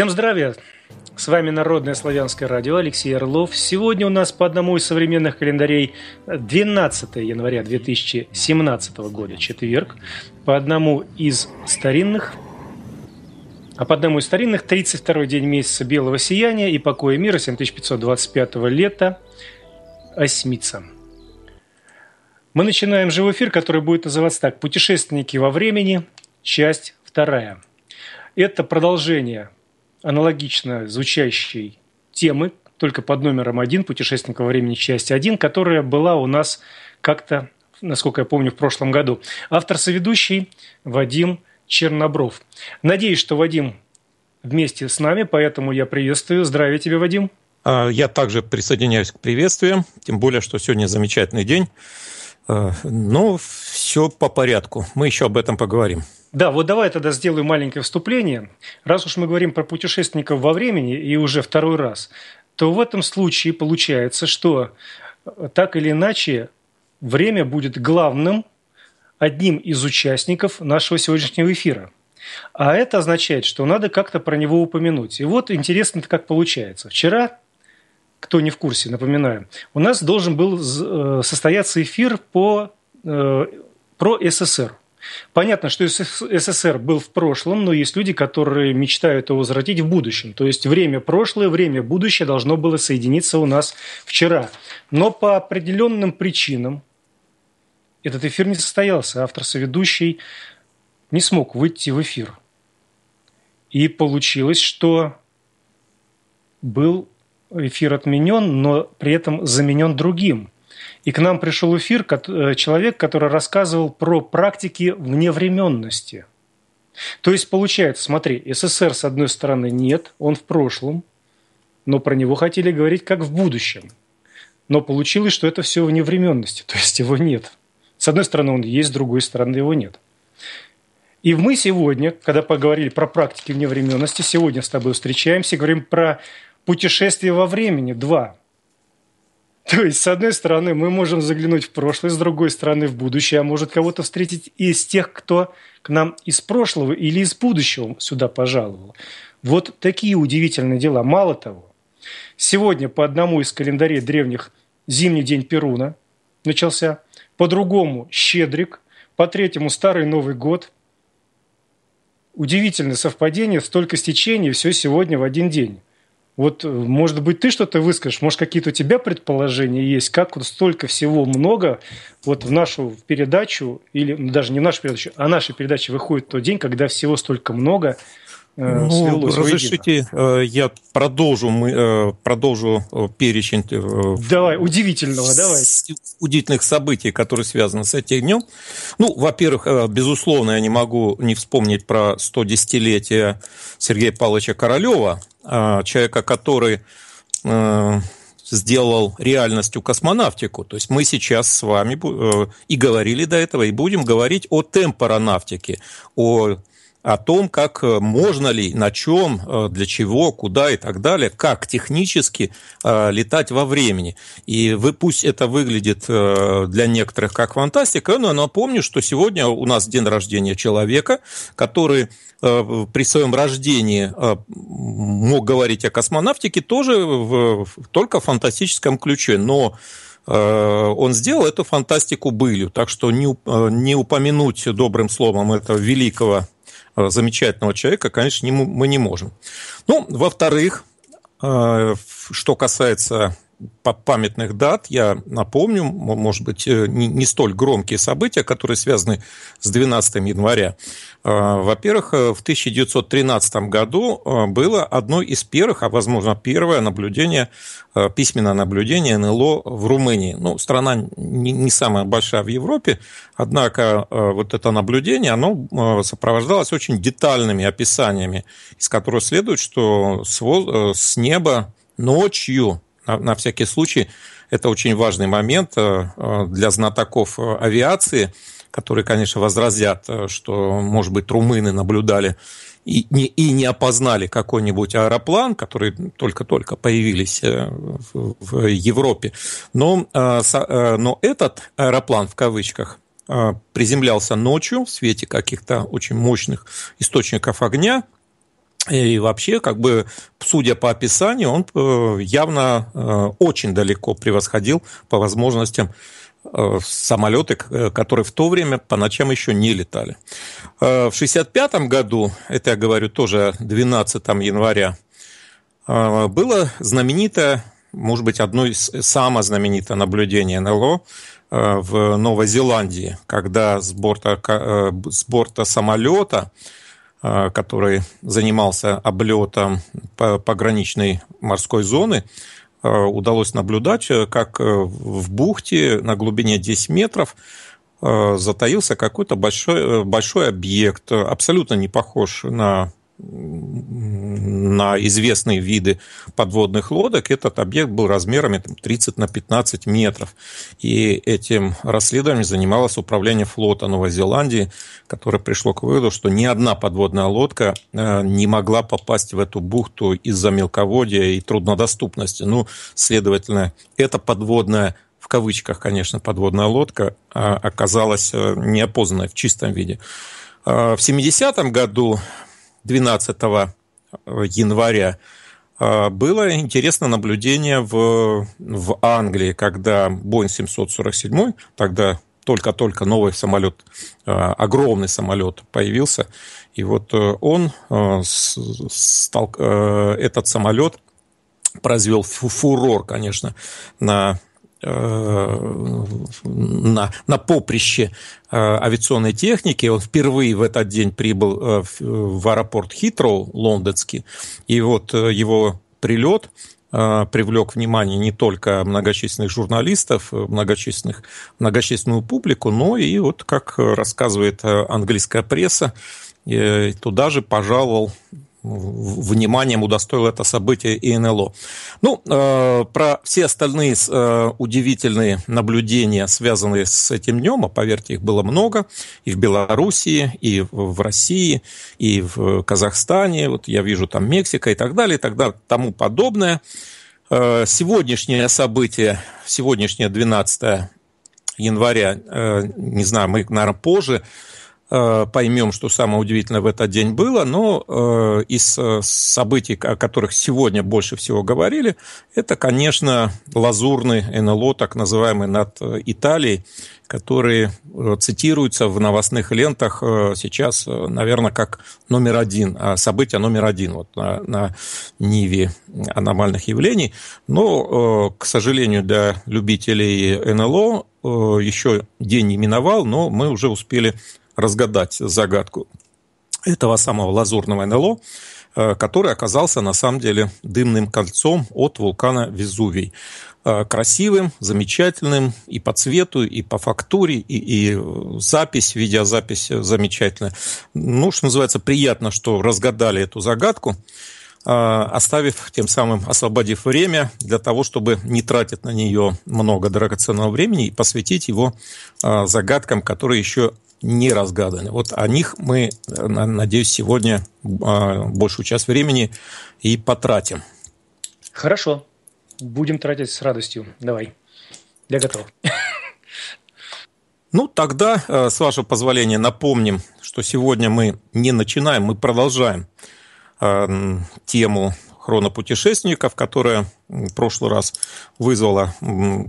Всем здравия! С вами Народное славянское радио, Алексей Орлов. Сегодня у нас по одному из современных календарей 12 января 2017 года, четверг. По одному из старинных а по одному из старинных 32-й день месяца белого сияния и покоя мира 7525 лета Осьмица. Мы начинаем живой эфир, который будет называться так «Путешественники во времени. Часть вторая». Это продолжение аналогично звучащей темы, только под номером один «Путешественника времени. Часть 1», которая была у нас как-то, насколько я помню, в прошлом году. Автор-соведущий Вадим Чернобров. Надеюсь, что Вадим вместе с нами, поэтому я приветствую. Здравия тебе, Вадим. А, я также присоединяюсь к приветствиям, тем более, что сегодня замечательный день. А, Но ну, все по порядку. Мы еще об этом поговорим. Да, вот давай тогда сделаю маленькое вступление. Раз уж мы говорим про путешественников во времени и уже второй раз, то в этом случае получается, что э, так или иначе время будет главным одним из участников нашего сегодняшнего эфира. А это означает, что надо как-то про него упомянуть. И вот интересно, как получается. Вчера, кто не в курсе, напоминаю, у нас должен был э, состояться эфир по, э, про СССР. Понятно, что СССР был в прошлом, но есть люди, которые мечтают его возвратить в будущем. То есть время прошлое, время будущее должно было соединиться у нас вчера. Но по определенным причинам этот эфир не состоялся. Автор-соведущий не смог выйти в эфир. И получилось, что был эфир отменен, но при этом заменен другим. И к нам пришел эфир э, человек, который рассказывал про практики вневременности. То есть, получается, смотри, СССР, с одной стороны, нет, он в прошлом, но про него хотели говорить как в будущем. Но получилось, что это все вневременности, то есть его нет. С одной стороны, он есть, с другой стороны, его нет. И мы сегодня, когда поговорили про практики вневременности, сегодня с тобой встречаемся, говорим про путешествие во времени два. То есть, с одной стороны, мы можем заглянуть в прошлое, с другой стороны, в будущее, а может кого-то встретить из тех, кто к нам из прошлого или из будущего сюда пожаловал. Вот такие удивительные дела. Мало того, сегодня по одному из календарей древних зимний день Перуна начался, по другому Щедрик, по третьему Старый Новый год. Удивительное совпадение, столько стечений, все сегодня в один день. Вот, э, может быть, ты что-то выскажешь, может, какие-то у тебя предположения есть, как вот столько всего много вот в нашу передачу, или ну, даже не в нашу передачу, а наша передача выходит тот день, когда всего столько много, э, ну, разрешите, э, я продолжу, мы, продолжу перечень. Давай, удивительного, давай. Удивительных событий, которые связаны с этим днем. Ну, во-первых, безусловно, я не могу не вспомнить про 110-летие Сергея Павловича Королева, а, человека, который а, сделал реальностью космонавтику. То есть мы сейчас с вами э, и говорили до этого, и будем говорить о темпоронавтике, о о том, как э, можно ли, на чем, э, для чего, куда и так далее, как технически э, летать во времени. И вы, пусть это выглядит для некоторых как фантастика, но напомню, что сегодня у нас день рождения человека, который при своем рождении мог говорить о космонавтике тоже в, только в фантастическом ключе, но он сделал эту фантастику былью. Так что не, не упомянуть добрым словом этого великого Э, замечательного человека, конечно, мы не можем. Ну, во-вторых, э, что касается памятных дат я напомню, может быть, э, не столь громкие события, которые связаны с 12 января. Э, во-первых, э, в 1913 году было одно из первых, а возможно первое наблюдение, письменное наблюдение НЛО в Румынии. Ну, страна не самая большая в Европе, однако вот это наблюдение, оно сопровождалось очень детальными описаниями, из которых следует, что с неба ночью на, на всякий случай. Это очень важный момент э, э, для знатоков э, авиации, которые, конечно, возразят, что, может быть, румыны наблюдали и не, и не опознали какой-нибудь аэроплан, который только-только появились в, в Европе. Но, но этот аэроплан, в кавычках, приземлялся ночью в свете каких-то очень мощных источников огня – и вообще, как бы, судя по описанию, он э, явно э, очень далеко превосходил по возможностям э, самолеты, которые в то время по ночам еще не летали. В 1965 году, это я говорю тоже 12 января, было знаменитое, может быть, одно из самое знаменитое наблюдение НЛО в Новой Зеландии, когда с борта, с борта самолета Э, который занимался облетом пограничной морской зоны, э, удалось наблюдать, э, как в бухте на глубине 10 метров затаился какой-то большой, большой объект, абсолютно не похож на на известные виды подводных лодок, этот объект был размерами там, 30 на 15 метров. И этим расследованием занималось управление флота Новой Зеландии, которое пришло к выводу, что ни одна подводная лодка э, не могла попасть в эту бухту из-за мелководья и труднодоступности. Ну, следовательно, эта подводная в кавычках, конечно, подводная лодка а, оказалась э, неопознанной в чистом виде. Э, в 70-м году 12 января э, было интересное наблюдение в, в Англии, когда Boeing 747, тогда только-только новый самолет, э, огромный самолет появился, и вот э, он стал, этот самолет произвел фурор, конечно, на Э, на, на поприще э, авиационной техники. Он впервые в этот день прибыл э, в аэропорт Хитроу лондонский. И вот его прилет привлек внимание не только многочисленных журналистов, многочисленных, многочисленную публику, но и, вот как рассказывает английская пресса, туда же пожаловал вниманием удостоил это событие и НЛО. Ну, э, про все остальные э, удивительные наблюдения, связанные с этим днем, а поверьте, их было много, и в Белоруссии, и в России, и в Казахстане, вот я вижу там Мексика и так далее, и так далее, тому подобное. Э, сегодняшнее событие, сегодняшнее 12 января, э, не знаю, мы, наверное, позже Э, поймем, что самое удивительное в этот день было, но э, из э, событий, о которых сегодня больше всего говорили, это, конечно, лазурный НЛО, так называемый, над Италией, который цитируется в новостных лентах сейчас, наверное, как номер один, а событие номер один вот на, на ниве аномальных явлений. Но, к сожалению, для любителей НЛО еще день не миновал, но мы уже успели разгадать загадку этого самого лазурного НЛО, э, который оказался на самом деле дымным кольцом от вулкана Везувий. Э, красивым, замечательным и по цвету, и по фактуре, и, и э, запись, видеозапись замечательная. Ну, что называется, приятно, что разгадали эту загадку оставив тем самым, освободив время для того, чтобы не тратить на нее много драгоценного времени и посвятить его загадкам, которые еще не разгаданы. Вот о них мы, надеюсь, сегодня а, большую часть времени и потратим. Хорошо. Будем тратить с радостью. Давай. Я готов. Ну, тогда, а, с вашего позволения, напомним, что сегодня мы не начинаем, мы продолжаем а, тему хронопутешественников, которая в прошлый раз вызвала,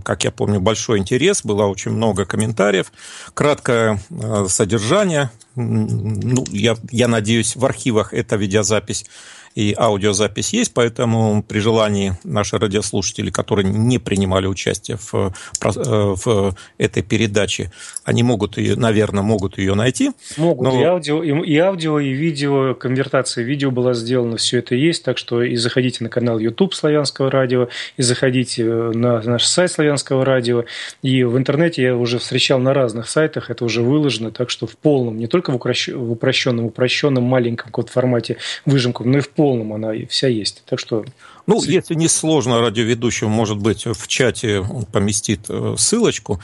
как я помню, большой интерес, было очень много комментариев. Краткое э, содержание, ну, я, я надеюсь, в архивах эта видеозапись и аудиозапись есть, поэтому при желании наши радиослушатели, которые не принимали участие в, э, в этой передаче, они могут ее, наверное, могут ее найти. Могут. Но... И, аудио, и, и аудио, и видео, конвертация видео была сделана, все это есть, так что и заходите на канал YouTube Славянского радио, и заходите э, на наш сайт Славянского радио, и в интернете я уже встречал на разных сайтах, это уже выложено, так что в полном, не только в упрощенном, упрощенном, маленьком каком формате выжимку, но и в полном полном она вся есть. Так что ну, если не сложно, радиоведущего, может быть, в чате поместит э, ссылочку,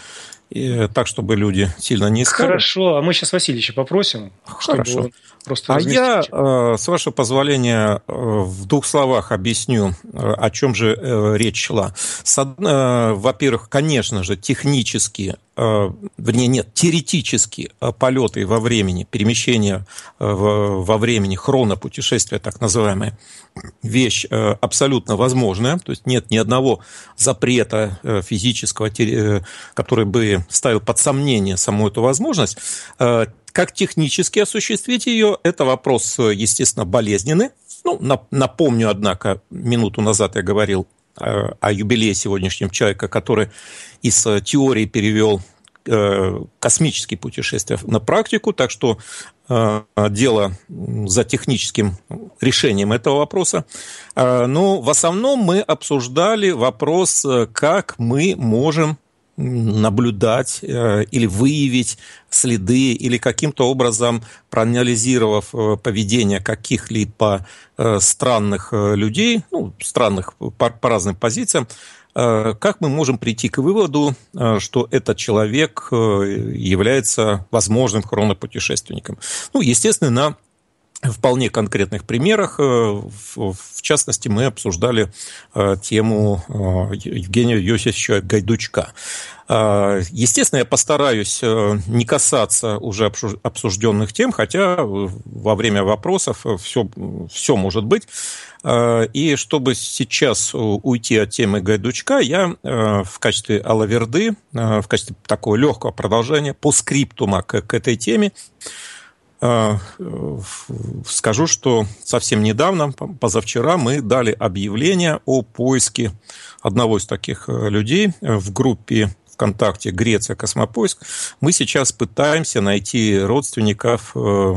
и, э, так, чтобы люди сильно не искали. Хорошо, а мы сейчас Васильевича попросим, Хорошо. чтобы он просто А я, э, с вашего позволения, э, в двух словах объясню, э, о чем же речь шла. Во-первых, конечно же, технически вернее, нет, теоретически полеты во времени, перемещение во времени, хронопутешествие, так называемое, вещь абсолютно возможная. То есть нет ни одного запрета физического, который бы ставил под сомнение саму эту возможность. Как технически осуществить ее, это вопрос, естественно, болезненный. Ну, напомню, однако, минуту назад я говорил э, о юбилее сегодняшнем человека, который из э, теории перевел э, космические путешествия на практику, так что дело за техническим решением этого вопроса. Но ну, в основном мы обсуждали вопрос, как мы можем наблюдать э, или выявить следы, или каким-то образом, проанализировав э, поведение каких-либо э, странных людей, ну, странных по, по разным позициям, как мы можем прийти к выводу, что этот человек является возможным хронопутешественником? Ну, естественно, на вполне конкретных примерах. Э, в частности, мы обсуждали э, тему э, Евгения Йосифовича Гайдучка. Естественно, я постараюсь не касаться уже обсужденных тем, хотя во время вопросов все, все может быть. И чтобы сейчас уйти от темы Гайдучка, я в качестве алаверды, в качестве такого легкого продолжения по скриптума к, к этой теме а, скажу, что совсем недавно, позавчера, мы дали объявление о поиске одного из таких э, людей э, в группе ВКонтакте «Греция. Космопоиск». Мы сейчас пытаемся найти родственников э,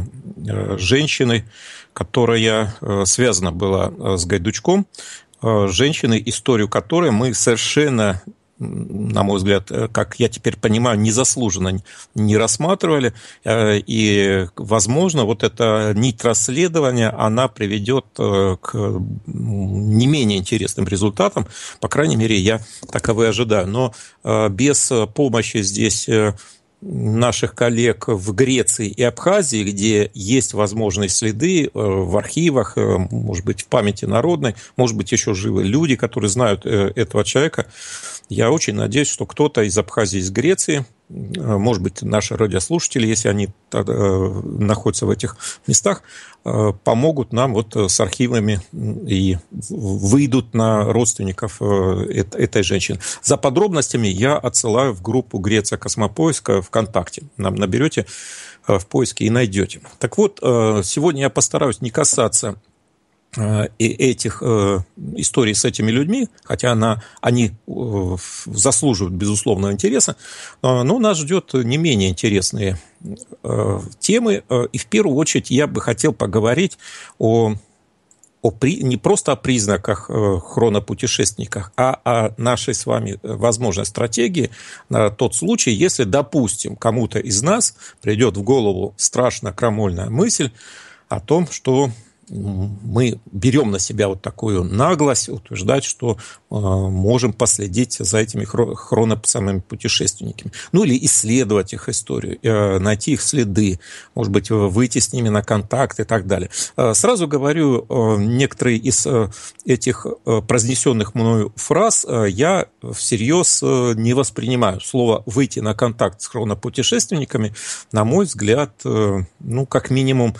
женщины, которая связана была с Гайдучком, женщины, историю которой мы совершенно на мой взгляд, э, как я теперь понимаю, незаслуженно не рассматривали. Э, и, возможно, вот эта нить расследования, она приведет э, к не менее интересным результатам. По крайней мере, я таковы ожидаю. Но без помощи здесь наших коллег в Греции и Абхазии, где есть возможные следы в архивах, может быть, в памяти народной, может быть, еще живы люди, которые знают этого человека, я очень надеюсь, что кто-то из Абхазии, из Греции, э, может быть, наши радиослушатели, если они э, находятся в этих местах, э, помогут нам вот с архивами и выйдут на родственников этой женщины. За подробностями я отсылаю в группу «Греция Космопоиска» ВКонтакте. Нам наберете в поиске и найдете. Так вот, сегодня я постараюсь не касаться Э, и этих э, историй с этими людьми, хотя она, они э, заслуживают безусловного интереса, но нас ждет не менее интересные темы. И в первую очередь я бы хотел поговорить о, о при, не просто о признаках хронопутешественниках, а о нашей с вами возможной стратегии на тот случай, если, допустим, кому-то из нас придет в голову страшно крамольная мысль о том, что мы берем на себя вот такую наглость утверждать, что а, можем последить за этими хронопсамыми путешественниками. Ну или исследовать их историю, э, найти их следы, может быть, выйти с ними на контакт и так далее. А, сразу говорю, а, некоторые из э, этих э, произнесенных мною фраз я всерьез не воспринимаю. Слово «выйти на контакт с хронопутешественниками», на мой взгляд, ну, как минимум,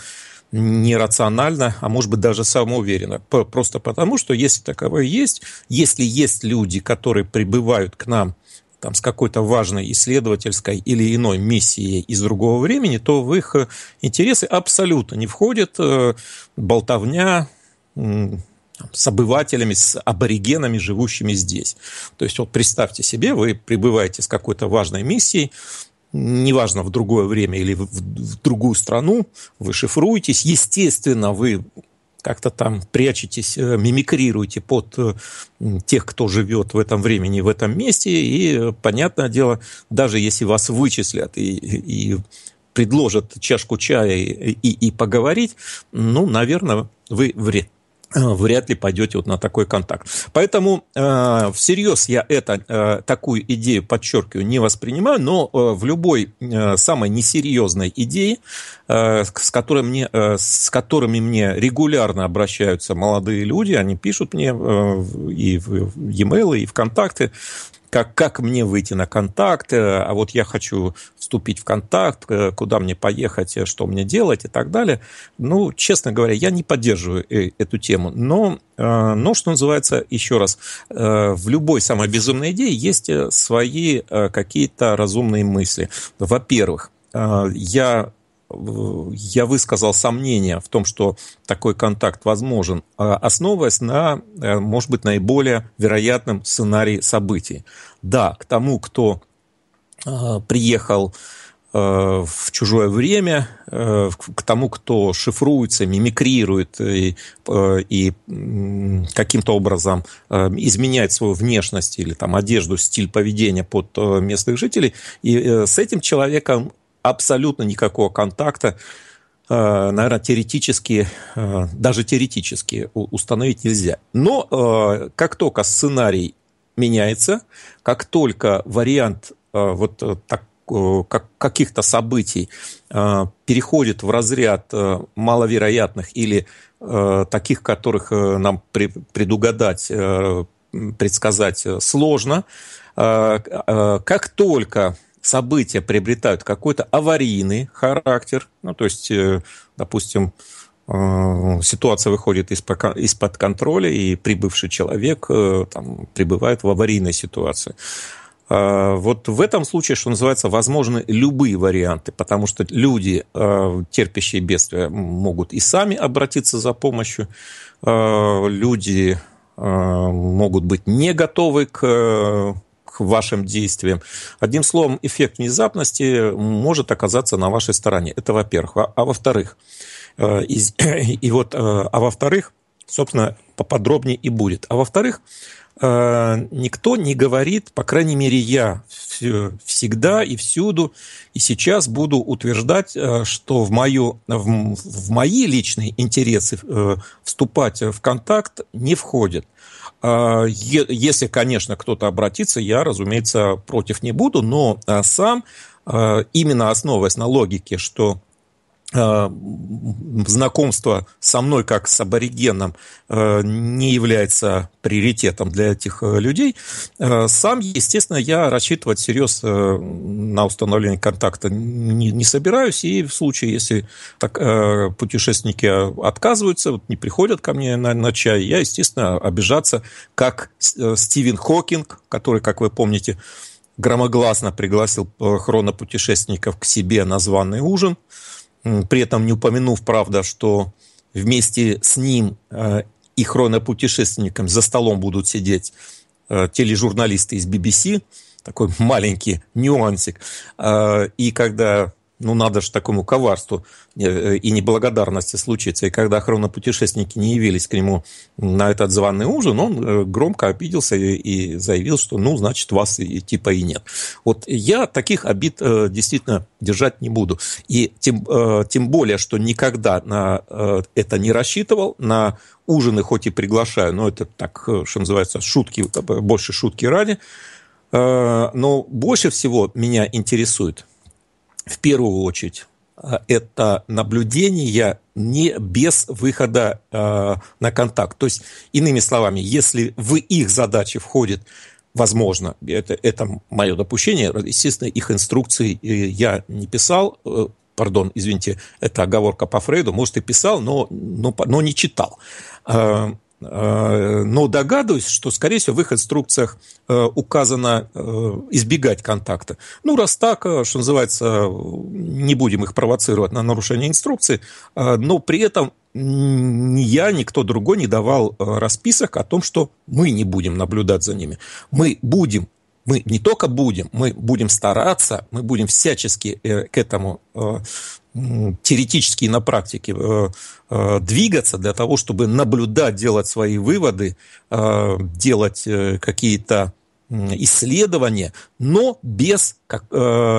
нерационально, а может быть даже самоуверенно. Просто потому, что если таковое есть, если есть люди, которые прибывают к нам там, с какой-то важной исследовательской или иной миссией из другого времени, то в их э, интересы абсолютно не входит э, болтовня с обывателями, с аборигенами, живущими здесь. То есть вот представьте себе, вы прибываете с какой-то важной миссией, неважно, в другое время или в, в другую страну, вы шифруетесь. Естественно, вы как-то там прячетесь, э, мимикрируете под э, тех, кто живет в этом времени, в этом месте, и, э, понятное дело, даже если вас вычислят и, и предложат чашку чая и, и, и поговорить, ну, наверное, вы вред Э, вряд ли пойдете вот на такой контакт. Поэтому э, всерьез я это, э, такую идею, подчеркиваю, не воспринимаю, но э, в любой э, самой несерьезной идее, э, с, которой мне, э, с которыми мне регулярно обращаются молодые люди, они пишут мне э, и в e-mail, и контакты как, как мне выйти на контакт, э, а вот я хочу вступить в контакт, э, куда мне поехать, э, что мне делать и так далее. Ну, честно говоря, я не поддерживаю эту тему, но, но что называется, еще раз, в любой самой безумной идее есть свои какие-то разумные мысли. Во-первых, я я высказал сомнение в том, что такой контакт возможен, а основываясь на, э, может быть, наиболее вероятном сценарии событий. Да, к тому, кто э, приехал э, в чужое время, к тому, кто шифруется, мимикрирует и, и каким-то образом изменяет свою внешность или там, одежду, стиль поведения под местных жителей. И с этим человеком абсолютно никакого контакта, э, наверное, теоретически, э, даже теоретически установить нельзя. Но э, как только сценарий меняется, как только вариант вот так, как, каких-то событий переходит в разряд маловероятных или таких, которых нам предугадать, предсказать сложно, как только события приобретают какой-то аварийный характер, ну, то есть, э, допустим, э, ситуация выходит из-под контроля, и прибывший человек э, там, прибывает в аварийной ситуации. А, вот в этом случае, что называется, возможны любые варианты, потому что люди, терпящие бедствия, могут и сами обратиться за помощью. Люди могут быть не готовы к к вашим действиям. Одним словом, эффект внезапности может оказаться на вашей стороне. Это во-первых. А, а во-вторых, э, и, и вот, э, а во-вторых, собственно, поподробнее и будет. А во-вторых, э, никто не говорит, по крайней мере, я всегда и всюду и сейчас буду утверждать, э, что в, мою, в, в мои личные интересы э, вступать в контакт не входит. А, если, конечно, кто-то обратится, я, разумеется, против не буду, но а, сам, а, именно основываясь на логике, что Э, знакомство со мной как с аборигеном э, не является приоритетом для этих э, людей. Сам, естественно, я рассчитывать всерьез на установление контакта не, не собираюсь. И в случае, если так, путешественники отказываются, вот не приходят ко мне на, на чай, я, естественно, обижаться, как Стивен Хокинг, который, как вы помните, громогласно пригласил хронопутешественников к себе на званый ужин – при этом не упомянув, правда, что вместе с ним э, и хронопутешественником за столом будут сидеть э, тележурналисты из BBC, такой маленький нюансик. Э, и когда ну, надо же такому коварству э, э, и неблагодарности случиться. И когда хронопутешественники не явились к нему на этот званый ужин, он э, громко обиделся и заявил, что, ну, значит, вас и, типа и нет. Вот я таких обид действительно держать не буду. И тем, тем более, что никогда на это не рассчитывал, на ужины хоть и приглашаю, но это так, что называется, шутки, больше шутки ради. Но больше всего меня интересует – в первую очередь а, это наблюдение не без выхода э, на контакт. То есть, иными словами, если в их задачи входит, возможно, это, это мое допущение, естественно, их инструкции э, я не писал, э, пардон, извините, это оговорка по Фрейду, может, и писал, но, но, но не читал. Э, Э, но догадываюсь, что, скорее всего, в их инструкциях э, указано э, избегать контакта. Ну, раз так, что называется, не будем их провоцировать на нарушение инструкции, но при этом ни я, никто другой не давал расписок о том, что мы не будем наблюдать за ними. Мы будем мы не только будем, мы будем стараться, мы будем всячески к этому теоретически и на практике э, э, двигаться для того, чтобы наблюдать, делать свои выводы, э, делать какие-то исследования, но без, как,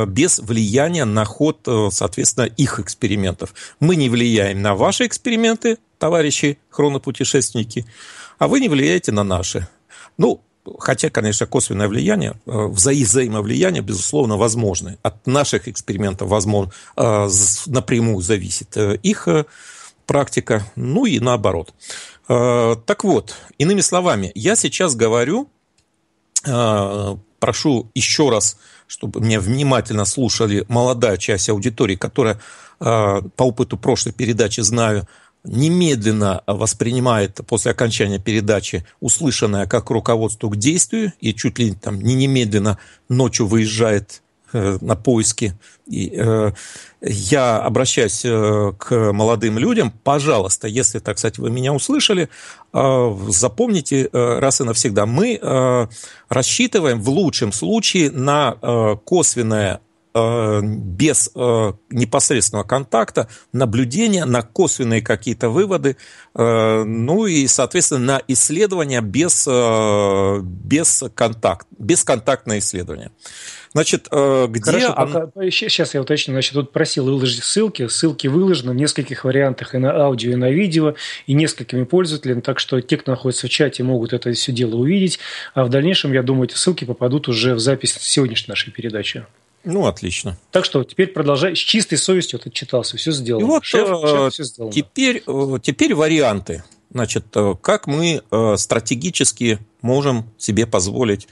без влияния на ход, соответственно, их экспериментов. Мы не влияем на ваши эксперименты, товарищи хронопутешественники, а вы не влияете на наши. Ну, Хотя, конечно, косвенное влияние, э, взаимовлияние, безусловно, возможно. От наших экспериментов, возможно, э, напрямую зависит э, их практика, ну и наоборот. Так вот, иными словами, я сейчас говорю, прошу еще раз, чтобы меня внимательно слушали молодая часть аудитории, которая по опыту прошлой передачи знаю – немедленно воспринимает после окончания передачи услышанное как руководство к действию и чуть ли там не немедленно ночью выезжает э, на поиски. И, э, я обращаюсь э, к молодым людям, пожалуйста, если, так сказать, вы меня услышали, э, запомните э, раз и навсегда, мы рассчитываем в лучшем случае на косвенное Э, без э, непосредственного контакта, наблюдения, на косвенные какие-то выводы, э, ну и, соответственно, на исследования без, без, контакт, без контактное исследование. Значит, где... Хорошо, он... пока, сейчас я уточню. Значит, тут просил выложить ссылки. Ссылки выложены в нескольких вариантах и на аудио, и на видео, и несколькими пользователями. Так что те, кто находится в чате, могут это все дело увидеть. А в дальнейшем, я думаю, эти ссылки попадут уже в запись сегодняшней нашей передачи. Ну, отлично. Так что теперь продолжай. С чистой совестью ты читался, все сделал. И вот шеф, э, шеф все сделал. Теперь, э, теперь варианты. Значит, э, как мы стратегически можем себе позволить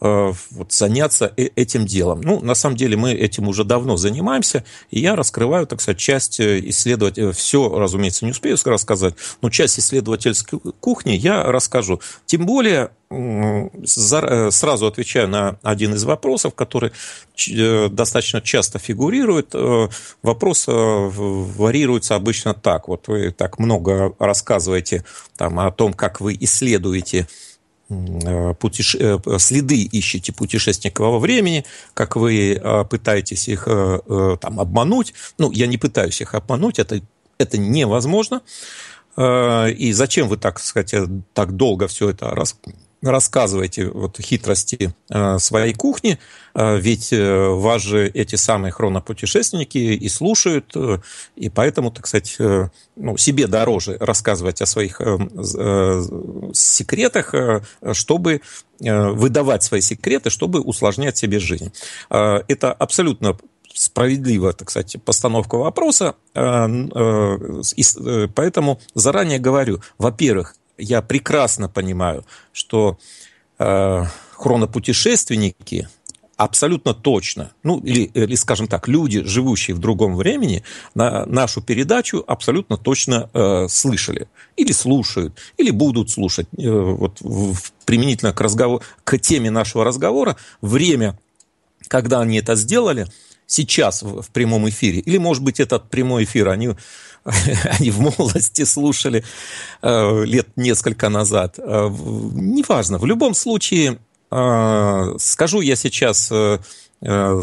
Э, вот, заняться э, этим делом. Ну, на самом деле мы этим уже давно занимаемся, и я раскрываю, так сказать, часть э, исследовать Все, разумеется, не успею рассказать, но часть исследовательской кухни я расскажу. Тем более, сразу отвечаю на один из вопросов, который достаточно часто фигурирует. Вопрос варьируется обычно так. Вот вы так много рассказываете там, о том, как вы исследуете Э, путеше... Э, следы ищете путешественникового времени, как вы э, пытаетесь их там обмануть. Ну, я не пытаюсь их обмануть, это, это невозможно. И зачем вы так, сказать, так долго все это рас рассказываете вот хитрости э, своей кухни, э, ведь э, вас же эти самые хронопутешественники и слушают, э, и поэтому, так сказать, ну, себе дороже рассказывать о своих секретах, чтобы выдавать свои секреты, чтобы усложнять себе жизнь. это абсолютно справедливо, так сказать, постановка вопроса. Поэтому заранее говорю, во-первых, я прекрасно понимаю, что э, хронопутешественники абсолютно точно, ну или, или, скажем так, люди, живущие в другом времени, на нашу передачу абсолютно точно э, слышали или слушают, или будут слушать. Э, вот в, применительно к разговору, к теме нашего разговора, время, когда они это сделали – сейчас в, в прямом эфире. Или, может быть, этот прямой эфир они, они в молодости слушали э, лет несколько назад. Э, неважно. В любом случае, э, скажу я сейчас... Э, э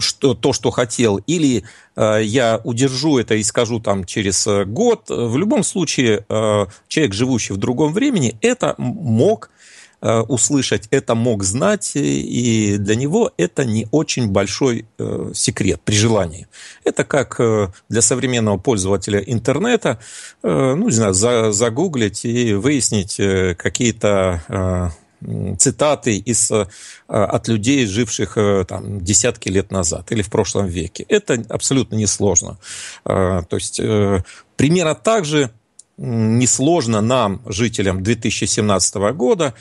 что, то, что хотел, или э, я удержу это и скажу там через э, год. Э, в любом случае, э, человек, живущий в другом времени, это мог Э, услышать, это мог знать, и для него это не очень большой э, секрет при желании. Это как э, для современного пользователя интернета, ну, не знаю, загуглить и выяснить какие-то цитаты из, от людей, живших там, десятки лет назад или в прошлом веке. Это абсолютно несложно. То есть примерно так же несложно нам, жителям 2017 года,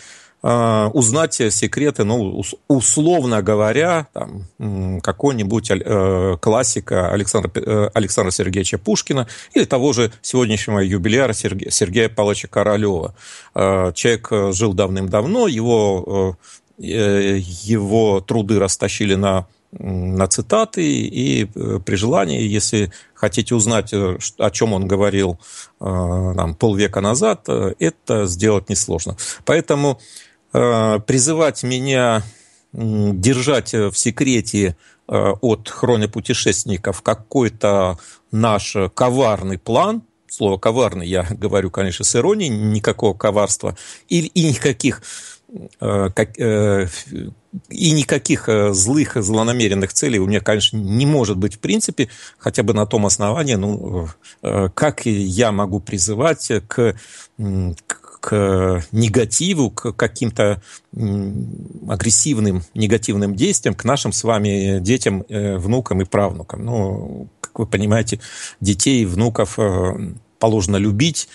а, узнать секреты, ну, условно говоря, там, какой-нибудь э, классика Александра, э, Александра Сергеевича Пушкина или того же сегодняшнего юбиляра Сергея, Сергея Павловича Королева. Э, человек жил давным-давно, его, его труды растащили на на цитаты, и при желании, если хотите узнать, о чем он говорил там, полвека назад, это сделать несложно. Поэтому Э, призывать меня держать в секрете э, от хронопутешественников какой-то наш коварный план, слово «коварный» я говорю, конечно, с иронией, никакого коварства и, и никаких э, и никаких злых, злонамеренных целей у меня, конечно, не может быть в принципе, хотя бы на том основании, ну, как я могу призывать к, к к э, негативу, к каким-то агрессивным негативным действиям к нашим с вами э, детям, э, внукам и правнукам. Ну, как вы понимаете, детей, внуков положено любить,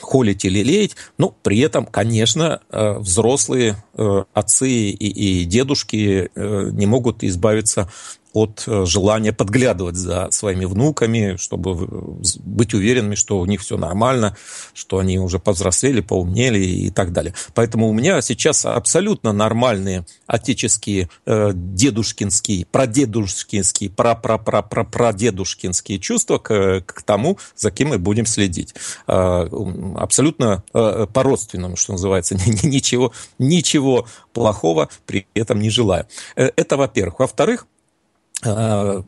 холить или леять, Ну при этом, конечно, взрослые отцы и дедушки не могут избавиться от э, желания подглядывать за своими внуками, чтобы э, быть уверенными, что у них все нормально, что они уже повзрослели, поумнели и так далее. Поэтому у меня сейчас абсолютно нормальные отеческие э, дедушкинские, прадедушкинские, прапрапрапрапрадедушкинские чувства к, к тому, за кем мы будем следить. А, абсолютно э, по-родственному, что называется. ничего, ничего плохого при этом не желаю. Это во-первых. Во-вторых, а,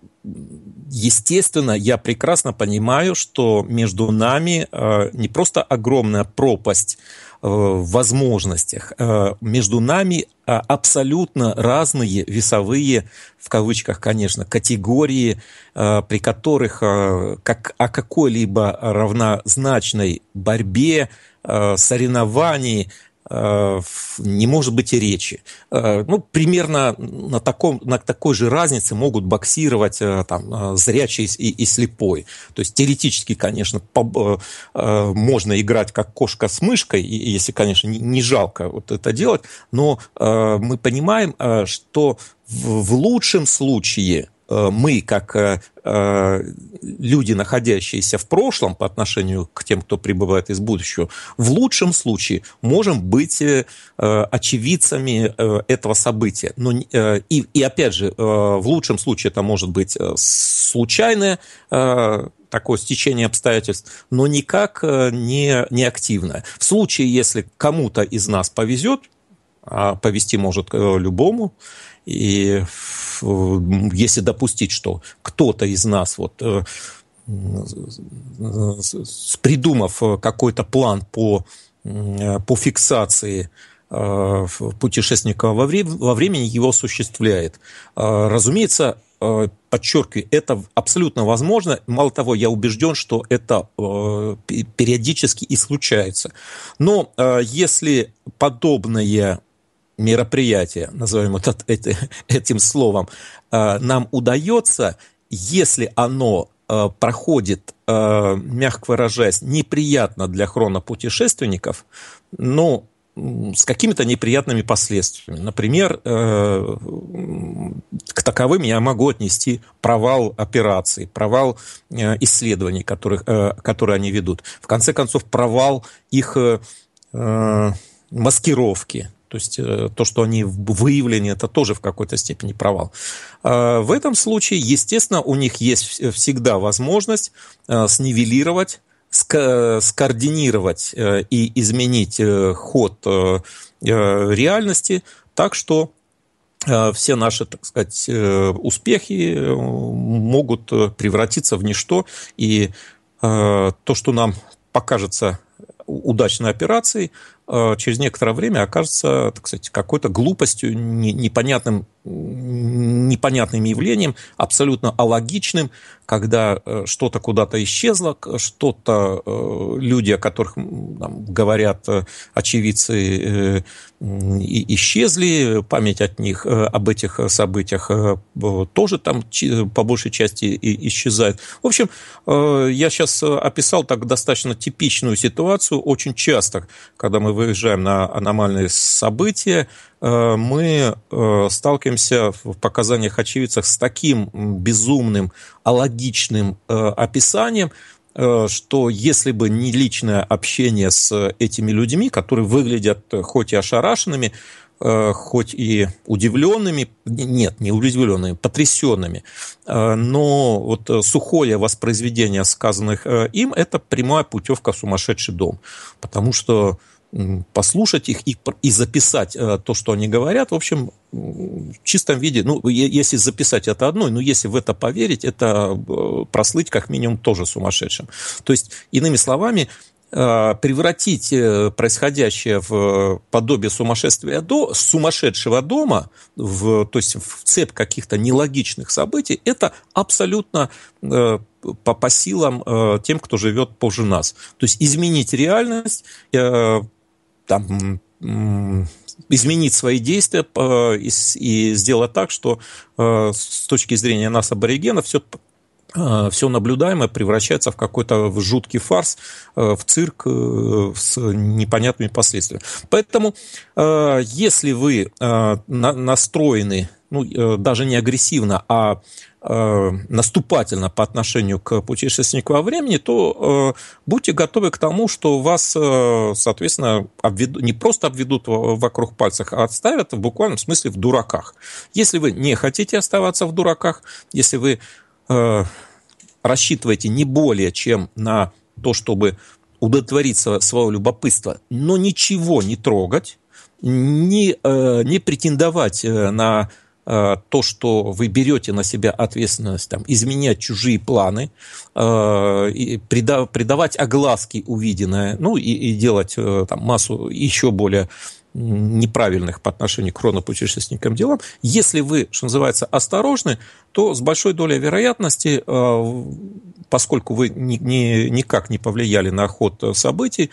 естественно, я прекрасно понимаю, что между нами а, не просто огромная пропасть а, в возможностях, между нами абсолютно разные весовые, в кавычках, конечно, категории, при которых как о какой-либо равнозначной борьбе, соревновании. Э, не может быть и речи. Э, ну, примерно на, таком, на такой же разнице могут боксировать э, там, зрячий и, и слепой. То есть теоретически, конечно, по, можно играть как кошка с мышкой, если, конечно, не жалко вот это делать, но мы понимаем, что в лучшем случае – Э, мы, как э, э, люди, находящиеся в прошлом по отношению к тем, кто пребывает из будущего, в лучшем случае можем быть очевидцами этого события. Но, и, и опять же, в лучшем случае это может быть случайное такое стечение обстоятельств, но никак не, не активное. В случае, если кому-то из нас повезет, а повести может любому, и Э, если допустить, что кто-то из нас вот э, придумав э, какой-то план по, по фиксации путешественника во, вре- во времени, его осуществляет. Разумеется, подчеркиваю, это абсолютно возможно. Мало того, я убежден, что это периодически и случается. Но если подобное мероприятие, назовем это, это, этим словом, э, нам удается, если оно э, проходит, э, мягко выражаясь, неприятно для хронопутешественников, но с какими-то неприятными последствиями. Например, к таковым я могу отнести провал операций, провал исследований, которых, которые они ведут. В конце концов, провал их маскировки, то есть э, то, что они выявлены, это тоже в какой-то степени провал. А, в этом случае, естественно, у них есть всегда возможность э, снивелировать э, скоординировать и изменить ход реальности так, что все наши, так сказать, успехи могут превратиться в ничто, и то, что нам покажется удачной операцией, Э, через некоторое время окажется, так сказать, какой-то глупостью, непонятным непонятным явлением, абсолютно алогичным, когда э, что-то куда-то исчезло, что-то э, люди, о которых там, говорят э, очевидцы, исчезли, память от них об этих событиях тоже там по большей части исчезает. В общем, я сейчас описал так достаточно типичную ситуацию очень часто, когда мы выезжаем на аномальные события, Э, мы э, сталкиваемся в показаниях очевидцев с таким безумным, алогичным э, описанием, что если бы не личное общение с этими людьми, которые выглядят хоть и ошарашенными, хоть и удивленными, нет, не удивленными, потрясенными, но вот сухое воспроизведение сказанных им – это прямая путевка в сумасшедший дом, потому что послушать их и, и записать э, то, что они говорят. В общем, в чистом виде, ну, если записать это одно, но если в это поверить, это э, прослыть как минимум тоже сумасшедшим. То есть, иными словами, э, превратить происходящее в подобие сумасшествия до сумасшедшего дома, в, то есть в цепь каких-то нелогичных событий, это абсолютно по, по силам тем, кто живет позже нас. То есть изменить реальность, там изменить свои действия э, и сделать так, что э, с точки зрения нас, аборигенов, все э, все наблюдаемое превращается в какой-то жуткий фарс, в цирк с непонятными последствиями. Поэтому, если вы настроены, ну, даже не агрессивно, а Э, наступательно по отношению к путешественнику во времени, то э, будьте готовы к тому, что вас, э, соответственно, обведу, не просто обведут вокруг пальцев, а отставят в буквальном смысле в дураках. Если вы не хотите оставаться в дураках, если вы э, рассчитываете не более чем на то, чтобы удовлетворить свое любопытство, но ничего не трогать, не, э, не претендовать э, на Э, то, что вы берете на себя ответственность там, изменять чужие планы, э, и придавать огласки увиденное, ну и, и делать э, там, массу еще более неправильных по отношению к хронопутешественникам делам, если вы, что называется, осторожны, то с большой долей вероятности, поскольку вы ни, ни, никак не повлияли на ход событий,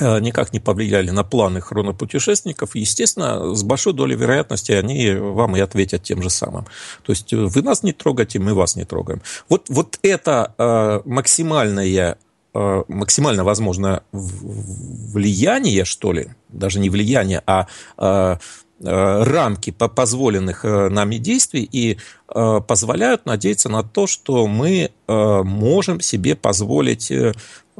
Э, никак не повлияли на планы хронопутешественников, естественно, с большой долей вероятности они вам и ответят тем же самым. То есть э, вы нас не трогаете, мы вас не трогаем. Вот, вот это э, максимальное максимально возможное влияние, что ли, даже не влияние, а рамки позволенных нами действий и позволяют надеяться на то, что мы можем себе позволить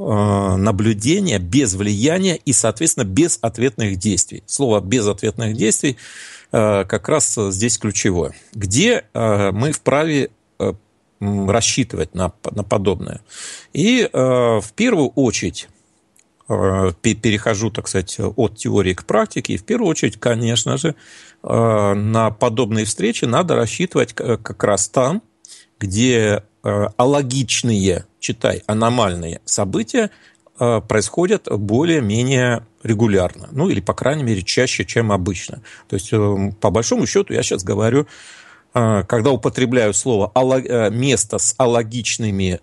Э, наблюдения без влияния и, соответственно, без ответных действий. Слово «без ответных действий» э, как раз здесь ключевое. Где э, мы вправе рассчитывать на, на подобное. И в первую очередь перехожу, так сказать, от теории к практике. И в первую очередь, конечно же, на подобные встречи надо рассчитывать как раз там, где алогичные читай, аномальные события э, происходят более-менее регулярно, ну или, по крайней мере, чаще, чем обычно. То есть, эм, по большому счету, я сейчас говорю, э, когда употребляю слово э, «место с алогичными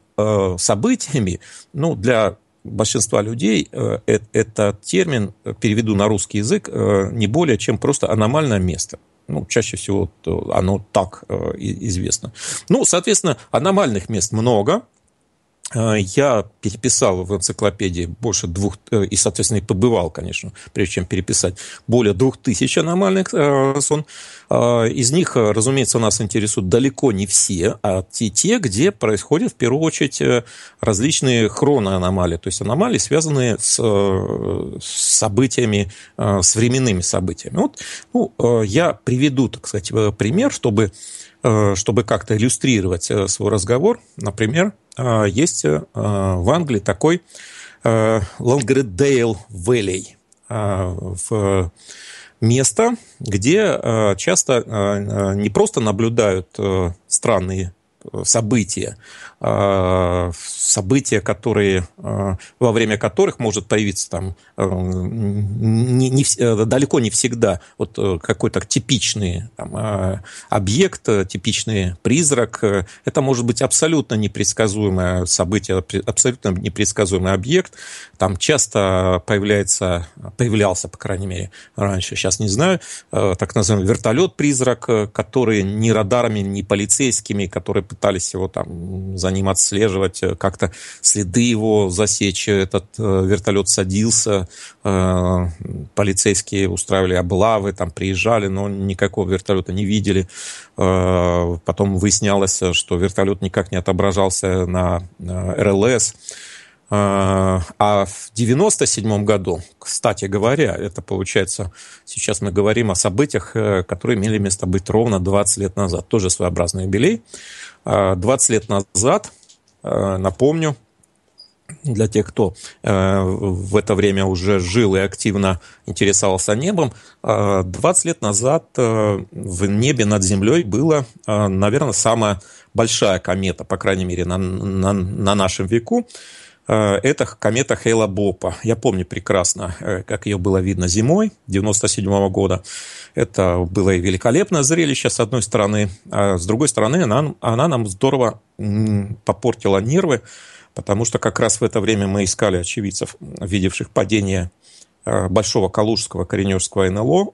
событиями», ну, для большинства людей этот термин, переведу на русский язык, не более чем просто аномальное место. Ну, чаще всего оно так известно. Ну, соответственно, аномальных мест много, а, я переписал в энциклопедии больше двух, э, и, соответственно, и побывал, конечно, прежде чем переписать, более двух тысяч аномальных э, зон. А, из них, э, разумеется, нас интересуют далеко не все, а те, те где происходят в первую очередь различные хроноаномалии, то есть аномалии, связанные с, событиями, с временными событиями. Вот, ну, я приведу, так сказать, пример, чтобы, чтобы как-то иллюстрировать свой разговор. Например, а, есть э, в Англии такой э, Лонгредейл Вэлли а, в э, место, где часто не просто наблюдают странные события, Э, события, которые, э, во время которых может появиться там э, не, не, далеко не всегда вот какой-то типичный там, объект, типичный призрак. Это может быть абсолютно непредсказуемое событие, абсолютно непредсказуемый объект. Там часто появляется, появлялся, по крайней мере, раньше, сейчас не знаю, так называемый вертолет-призрак, который ни радарами, ни полицейскими, которые пытались его там за ним отслеживать, э, как-то следы его засечь. Э, этот э, вертолет садился, полицейские устраивали облавы, там приезжали, но никакого вертолета не видели. Потом выяснялось, что вертолет никак не отображался на РЛС. А в 1997 году, кстати говоря, это получается, сейчас мы говорим о событиях, которые имели место быть ровно 20 лет назад, тоже своеобразный юбилей, 20 а, лет назад, а, напомню, для тех, кто э, в это время уже жил и активно интересовался небом, 20 а, лет назад э, в небе над Землей была, наверное, самая большая комета, по крайней мере, на, на, на нашем веку. Э, это комета Хейла Бопа. Я помню прекрасно, э, как ее было видно зимой 97 -го года. Это было и великолепное зрелище, с одной стороны. А с другой стороны, она, она нам здорово попортила нервы, потому что как раз в это время мы искали очевидцев, видевших падение э, Большого Калужского коренежского НЛО,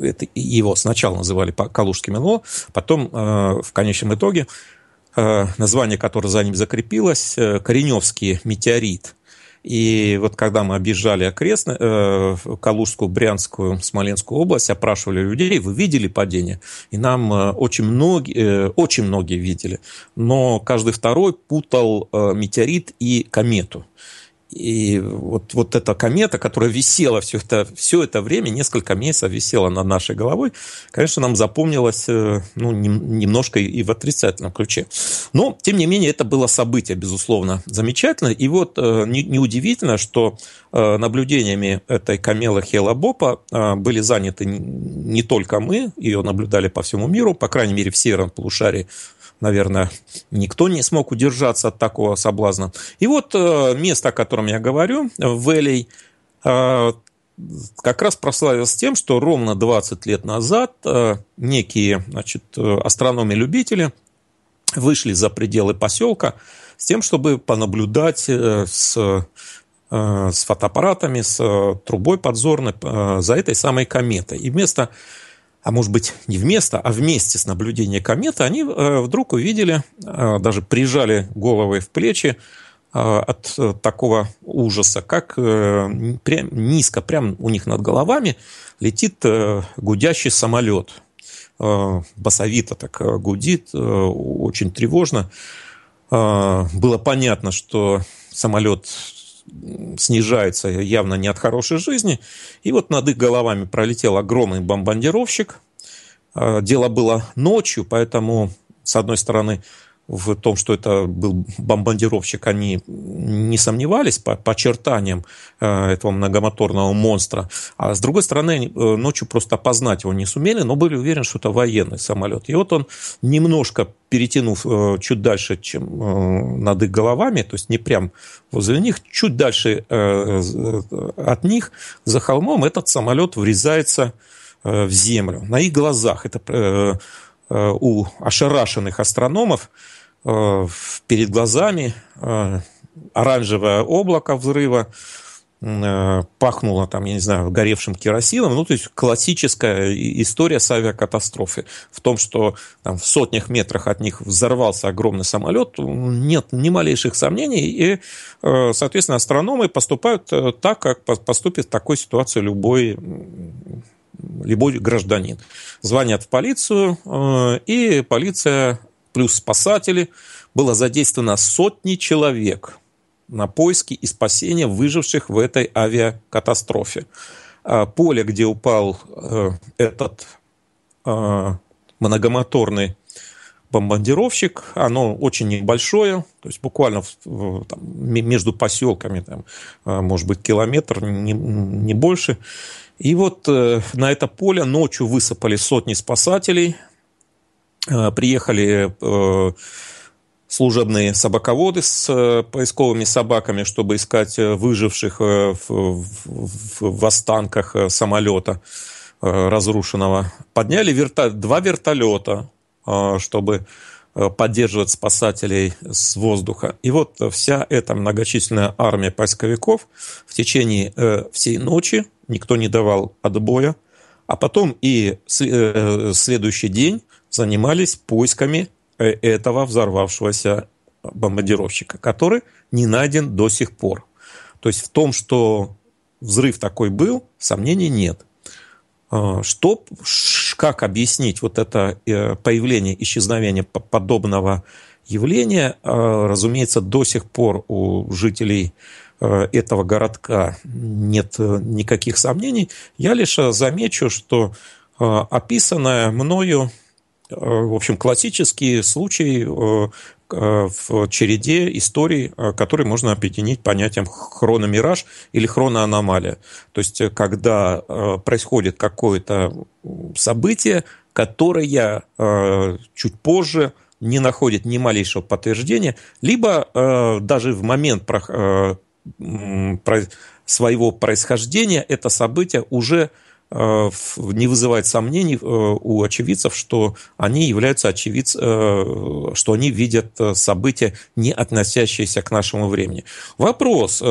это его сначала называли Калужским НЛО, потом в конечном итоге Э, название которое за ним закрепилось, э, Кореневский метеорит. И вот когда мы объезжали окрестно, э, Калужскую, Брянскую, Смоленскую область, опрашивали людей, вы видели падение? И нам э, очень, многие, э, очень многие видели. Но каждый второй путал э, метеорит и комету. И вот, вот эта комета, которая висела все это, все это время, несколько месяцев висела над нашей головой, конечно, нам запомнилось э, ну, немножко и в отрицательном ключе. Но, тем не менее, это было событие, безусловно, замечательное. И вот э, неудивительно, что э, наблюдениями этой Камелы Бопа были заняты не только мы, ее наблюдали по всему миру, по крайней мере, в северном полушарии наверное, никто не смог удержаться от такого соблазна. И вот э, место, о котором я говорю, Вэлей, э, как раз прославилось тем, что ровно 20 лет назад э, некие значит, астрономы-любители вышли за пределы поселка с тем, чтобы понаблюдать с, с фотоаппаратами, с трубой подзорной за этой самой кометой. И вместо а может быть не вместо, а вместе с наблюдением кометы, они э, вдруг увидели, э, даже прижали головы в плечи э, от такого ужаса, как прям низко, прям у них над головами летит гудящий самолет. Басовито так гудит, очень тревожно. Было понятно, что самолет снижается явно не от хорошей жизни. И вот над их головами пролетел огромный бомбардировщик. Э, дело было ночью, поэтому, с одной стороны, в том, что это был бомбардировщик, они не сомневались по, по очертаниям э, этого многомоторного монстра. А с другой стороны, э, ночью просто опознать его не сумели, но были уверены, что это военный самолет. И вот он, немножко перетянув э, чуть дальше, чем над их головами, то есть не прям возле них, чуть дальше от них, за холмом, этот самолет врезается в землю. На их глазах это... у ошарашенных астрономов Э, перед глазами, э, оранжевое облако взрыва, э, пахнуло там, я не знаю, горевшим керосином. Ну, то есть классическая история с авиакатастрофы. В том, что там, в сотнях метрах от них взорвался огромный самолет, нет ни малейших сомнений. И, соответственно, астрономы поступают так, как поступит в такой ситуации любой любой гражданин. Звонят в полицию, и полиция плюс спасатели, было задействовано сотни человек на поиски и спасение выживших в этой авиакатастрофе. А, поле, где упал э, этот а, многомоторный бомбардировщик, оно очень небольшое, то есть буквально там, между поселками, там, а, может быть, километр, не, не больше. И вот э, на это поле ночью высыпали сотни спасателей, Э, приехали э, служебные собаководы с э, поисковыми собаками, чтобы искать выживших в, останках самолета разрушенного. Подняли верто... два вертолета, чтобы поддерживать спасателей с воздуха. И вот вся эта многочисленная армия поисковиков в течение всей ночи, никто не давал отбоя, а потом и следующий день занимались поисками э, этого взорвавшегося бомбардировщика, который не найден до сих пор. То есть в том, что взрыв такой был, сомнений нет. А, что, как объяснить вот это э, появление, исчезновение подобного явления, а, разумеется, до сих пор у жителей э, этого городка нет никаких сомнений. Я лишь замечу, что описанное мною в общем, классический случай э, э, в череде историй, э, которые можно объединить понятием хрономираж или хроноаномалия. То есть, когда происходит какое-то событие, которое чуть позже не находит ни малейшего подтверждения, либо даже в момент своего происхождения это событие уже Э, не вызывает сомнений э, у очевидцев, что они являются очевидц, э, что они видят события, не относящиеся к нашему времени. Вопрос,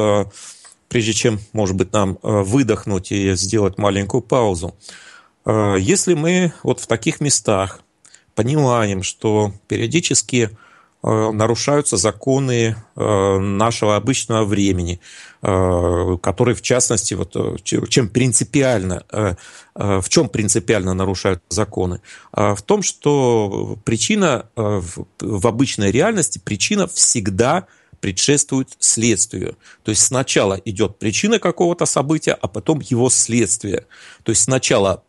прежде чем, может быть, нам выдохнуть и сделать маленькую паузу. Если мы вот в таких местах понимаем, что периодически Э, нарушаются законы э, нашего обычного времени, э, которые, в частности, вот, чем принципиально, в чем принципиально нарушают законы? В том, что причина в обычной реальности, причина всегда предшествует следствию. То есть сначала идет причина какого-то события, а потом его следствие. То есть сначала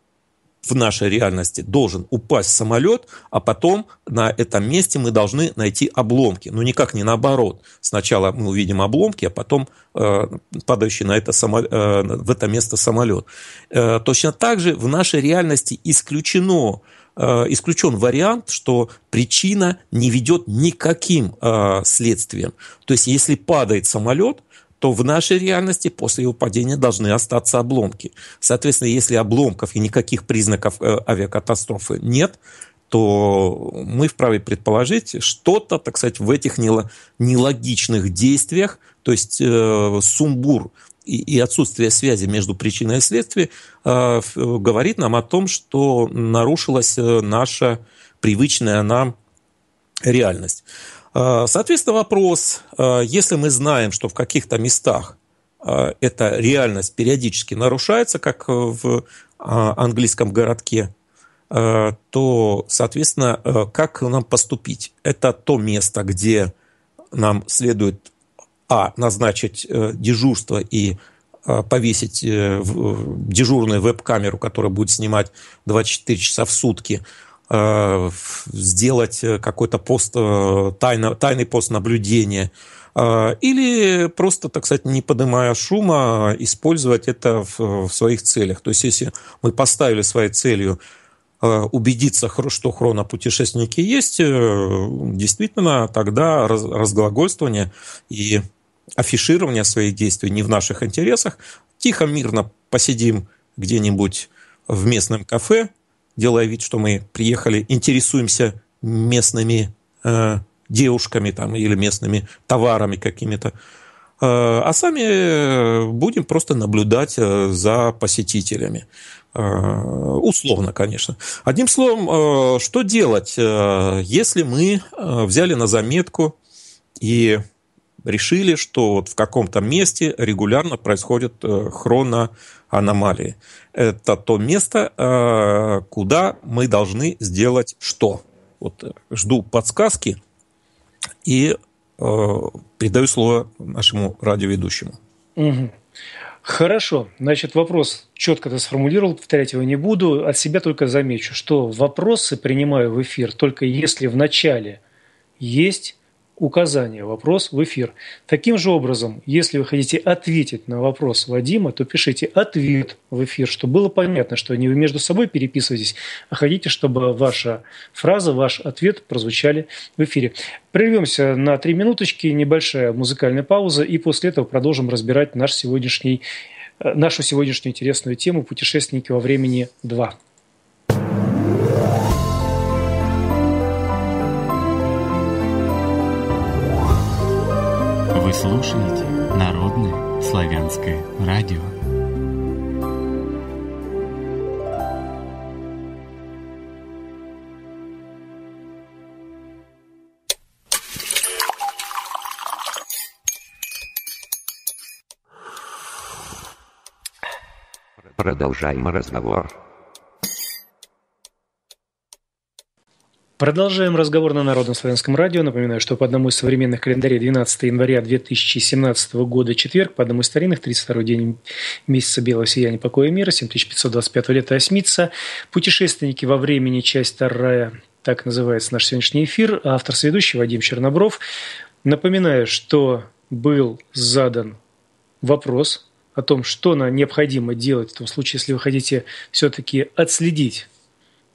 в нашей реальности должен упасть самолет, а потом на этом месте мы должны найти обломки. Но ну, никак не наоборот. Сначала мы увидим обломки, а потом э, падающий на это само, э, в это место самолет. Э, точно так же в нашей реальности исключено э, исключен вариант, что причина не ведет никаким э, следствием. То есть, если падает самолет, то в нашей реальности после его падения должны остаться обломки. Соответственно, если обломков и никаких признаков э, авиакатастрофы нет, то мы вправе предположить что-то, так сказать, в этих нелогичных действиях, то есть э, сумбур и, и отсутствие связи между причиной и следствием э, говорит нам о том, что нарушилась э, наша привычная нам реальность. А, соответственно, вопрос, а, если мы знаем, что в каких-то местах а, эта реальность периодически нарушается, как в английском городке, то, соответственно, как нам поступить? Это то место, где нам следует, а, назначить э, дежурство и повесить э, дежурную веб-камеру, которая будет снимать 24 часа в сутки, Э, сделать э, какой-то пост, э, тайно, тайный пост наблюдения, или просто, так сказать, не поднимая шума, использовать это в, в своих целях. То есть, если мы поставили своей целью убедиться, что хронопутешественники есть, действительно, тогда разглагольствование и афиширование своих действий не в наших интересах. Тихо, мирно посидим где-нибудь в местном кафе, делая вид, что мы приехали, интересуемся местными э, девушками там, или местными товарами какими-то. Э, а сами э, будем просто наблюдать э, за посетителями. Э, условно, конечно. Одним словом, э, что делать, э, если мы э, взяли на заметку и решили, что вот в каком-то месте регулярно происходит э, хрона аномалии. Это то место, э, куда мы должны сделать что. Вот э, жду подсказки и э, передаю слово нашему радиоведущему. Угу. Хорошо. Значит, вопрос четко ты сформулировал, повторять его не буду. От себя только замечу, что вопросы принимаю в эфир только если в начале есть Указание «Вопрос в эфир». Таким же образом, если вы хотите ответить на вопрос Вадима, то пишите «Ответ в эфир», чтобы было понятно, что не вы между собой переписываетесь, а хотите, чтобы ваша фраза, ваш ответ прозвучали в эфире. Прервемся на три минуточки, небольшая музыкальная пауза, и после этого продолжим разбирать наш сегодняшний э, нашу сегодняшнюю интересную тему «Путешественники во времени 2». Вы слушаете Народное славянское радио. Продолжаем разговор. Продолжаем разговор на Народном славянском радио. Напоминаю, что по одному из современных календарей 12 января 2017 года четверг, по одному из старинных 32 день месяца белого сияния покоя мира, 7525 лета осмица. Путешественники во времени, часть вторая, так называется наш сегодняшний эфир. Автор сведущий Вадим Чернобров. Напоминаю, что был задан вопрос о том, что нам необходимо делать в том случае, если вы хотите все-таки отследить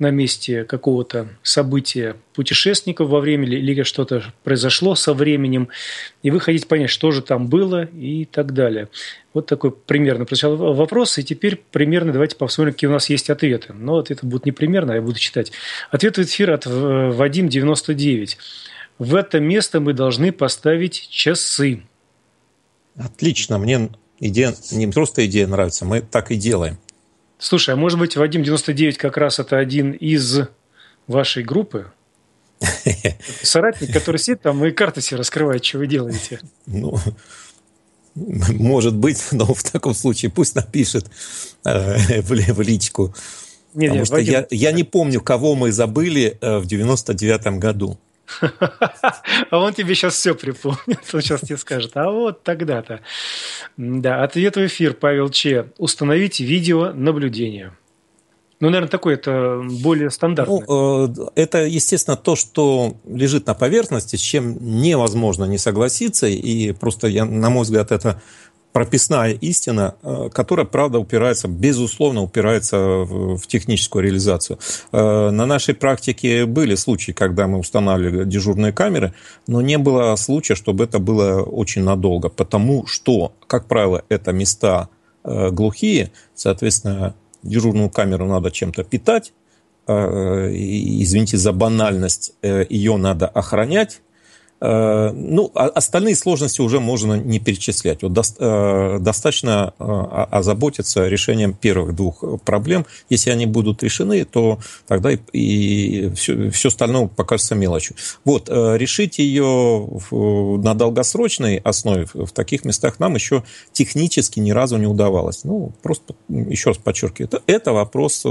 на месте какого-то события путешественников во времени или что-то произошло со временем, и вы хотите понять, что же там было и так далее. Вот такой примерно прозвучал вопрос, и теперь примерно давайте посмотрим, какие у нас есть ответы. Но ответы будут не примерно, а я буду читать. Ответ в эфир от э, Вадим 99. В это место мы должны поставить часы. Отлично, мне идея, не просто идея нравится, мы так и делаем. Слушай, а может быть, Вадим 99 как раз это один из вашей группы? Соратник, который сидит там и карты себе раскрывает, что вы делаете. Ну, может быть, но в таком случае пусть напишет э, в, личку. Нет, Потому нет, что Вадим... я, я не помню, кого мы забыли э, в 99-м году. А он тебе сейчас все припомнит. Он сейчас тебе скажет, а вот тогда-то. Да, ответ в эфир, Павел Че. Установить видео наблюдения. Ну, наверное, такое это более стандартное. Ну, э, это, естественно, то, что лежит на поверхности, с чем невозможно не согласиться. И просто, я, на мой взгляд, это прописная истина, э, которая, правда, упирается, безусловно, упирается в техническую реализацию. Э, на нашей практике были случаи, когда мы устанавливали дежурные камеры, но не было случая, чтобы это было очень надолго, потому что, как правило, это места э, глухие, соответственно, дежурную камеру надо чем-то питать, извините за банальность, ее надо охранять, Э, ну, а остальные сложности уже можно не перечислять. Вот э, достаточно э, озаботиться решением первых двух проблем. Если они будут решены, то тогда и, и все, все остальное покажется мелочью. Вот, решить ее на долгосрочной основе в таких местах нам еще технически ни разу не удавалось. Ну, просто еще раз подчеркиваю, это, это вопрос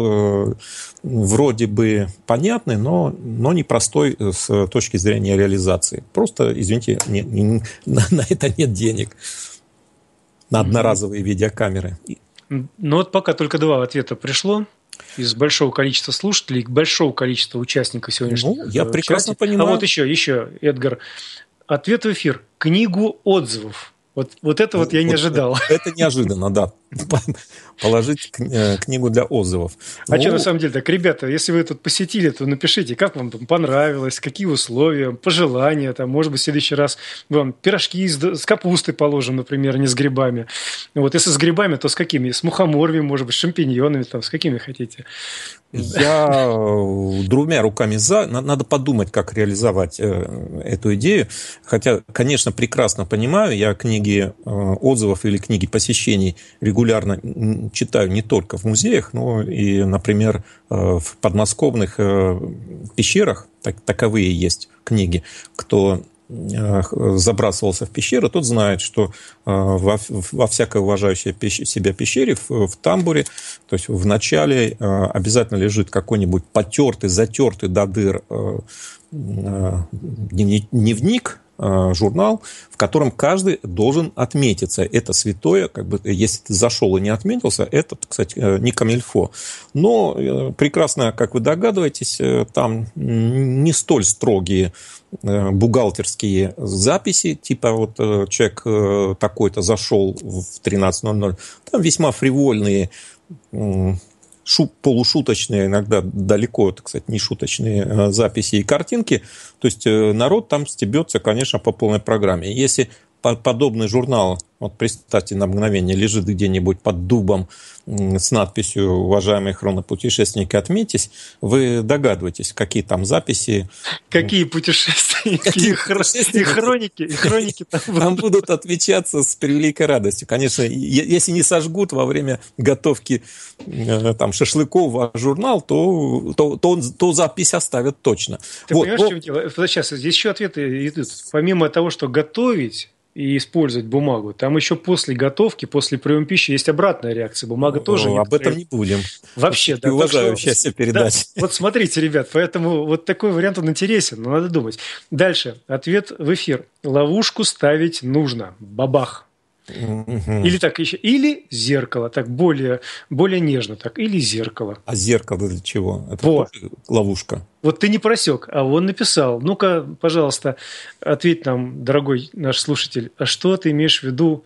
вроде бы понятный, но, но непростой с точки зрения реализации просто, извините, не, не, на, на это нет денег. На одноразовые mm-hmm. видеокамеры. Ну вот пока только два ответа пришло из большого количества слушателей, большого количества участников сегодняшнего. Ну, я э, прекрасно чате. понимаю. А вот еще, еще, Эдгар, ответ в эфир. Книгу отзывов. Вот, вот это вот, вот я не ожидал. Это, это неожиданно, да. положить э, книгу для отзывов. А ну, что на самом деле так, ребята, если вы тут посетили, то напишите, как вам там понравилось, какие условия, пожелания, там, может быть, в следующий раз вам пирожки из, с капустой положим, например, не с грибами. Вот если с грибами, то с какими? С мухоморами, может быть, с шампиньонами, там, с какими хотите. Я э, двумя руками за. Надо подумать, как реализовать э, эту идею. Хотя, конечно, прекрасно понимаю, я книги отзывов или книги посещений регулярно регулярно читаю не только в музеях, но и, например, э, в подмосковных э, пещерах, так, таковые есть книги, кто э, забрасывался в пещеру, тот знает, что во, во всякой уважающей себя пещере в, в тамбуре, то есть в начале обязательно лежит какой-нибудь потертый, затертый до дыр дневник, Э, журнал, в котором каждый должен отметиться. Это святое, как бы, если ты зашел и не отметился, это, кстати, э, не камильфо. Но э, прекрасно, как вы догадываетесь, там не столь строгие бухгалтерские записи, типа вот человек такой-то зашел в 13.00, там весьма фривольные шут, полушуточные, иногда далеко, это кстати не шуточные э, записи и картинки. То есть э, народ там стебется, конечно, по полной программе. Если подобный журнал вот представьте, на мгновение лежит где-нибудь под дубом с надписью «Уважаемые хронопутешественники, отметьтесь», вы догадываетесь, какие там записи. Какие путешественники, и, путешественники? хроники, хроники там будут. Там будут отвечаться с превеликой радостью. Конечно, если не сожгут во время готовки э, там, шашлыков ваш журнал, то, то, то, он, то запись оставят точно. Ты вот, понимаешь, но... чем дело? Сейчас, здесь еще ответы идут. Помимо того, что готовить и использовать бумагу. Там там еще после готовки, после приема пищи есть обратная реакция. Бумага О, тоже... Об этом не будем. Вообще, да. Уважаю, что, счастье передать. Да, вот смотрите, ребят, поэтому вот такой вариант он интересен, но надо думать. Дальше. Ответ в эфир. Ловушку ставить нужно. Бабах. Или так еще. Или зеркало, так более, более нежно, так. Или зеркало. А зеркало для чего? Это вот. ловушка. Вот ты не просек, а он написал. Ну-ка, пожалуйста, ответь нам, дорогой наш слушатель, а что ты имеешь в виду,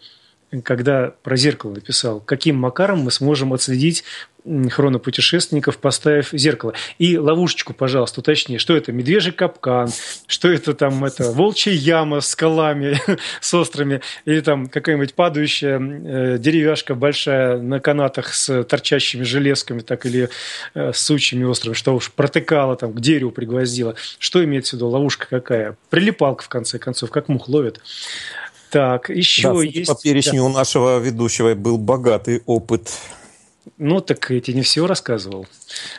когда про зеркало написал? Каким макаром мы сможем отследить хронопутешественников, поставив зеркало. И ловушечку, пожалуйста, уточни, что это медвежий капкан, что это там это волчья яма с скалами, с острыми, или там какая-нибудь падающая э, деревяшка большая на канатах с торчащими железками, так или э, сучьями острыми, что уж протыкало там, к дереву пригвоздила, Что имеет в виду? Ловушка какая? Прилипалка, в конце концов, как мух ловит. Так, еще да, есть... По перечню да. у нашего ведущего был богатый опыт ну, так я тебе не все рассказывал.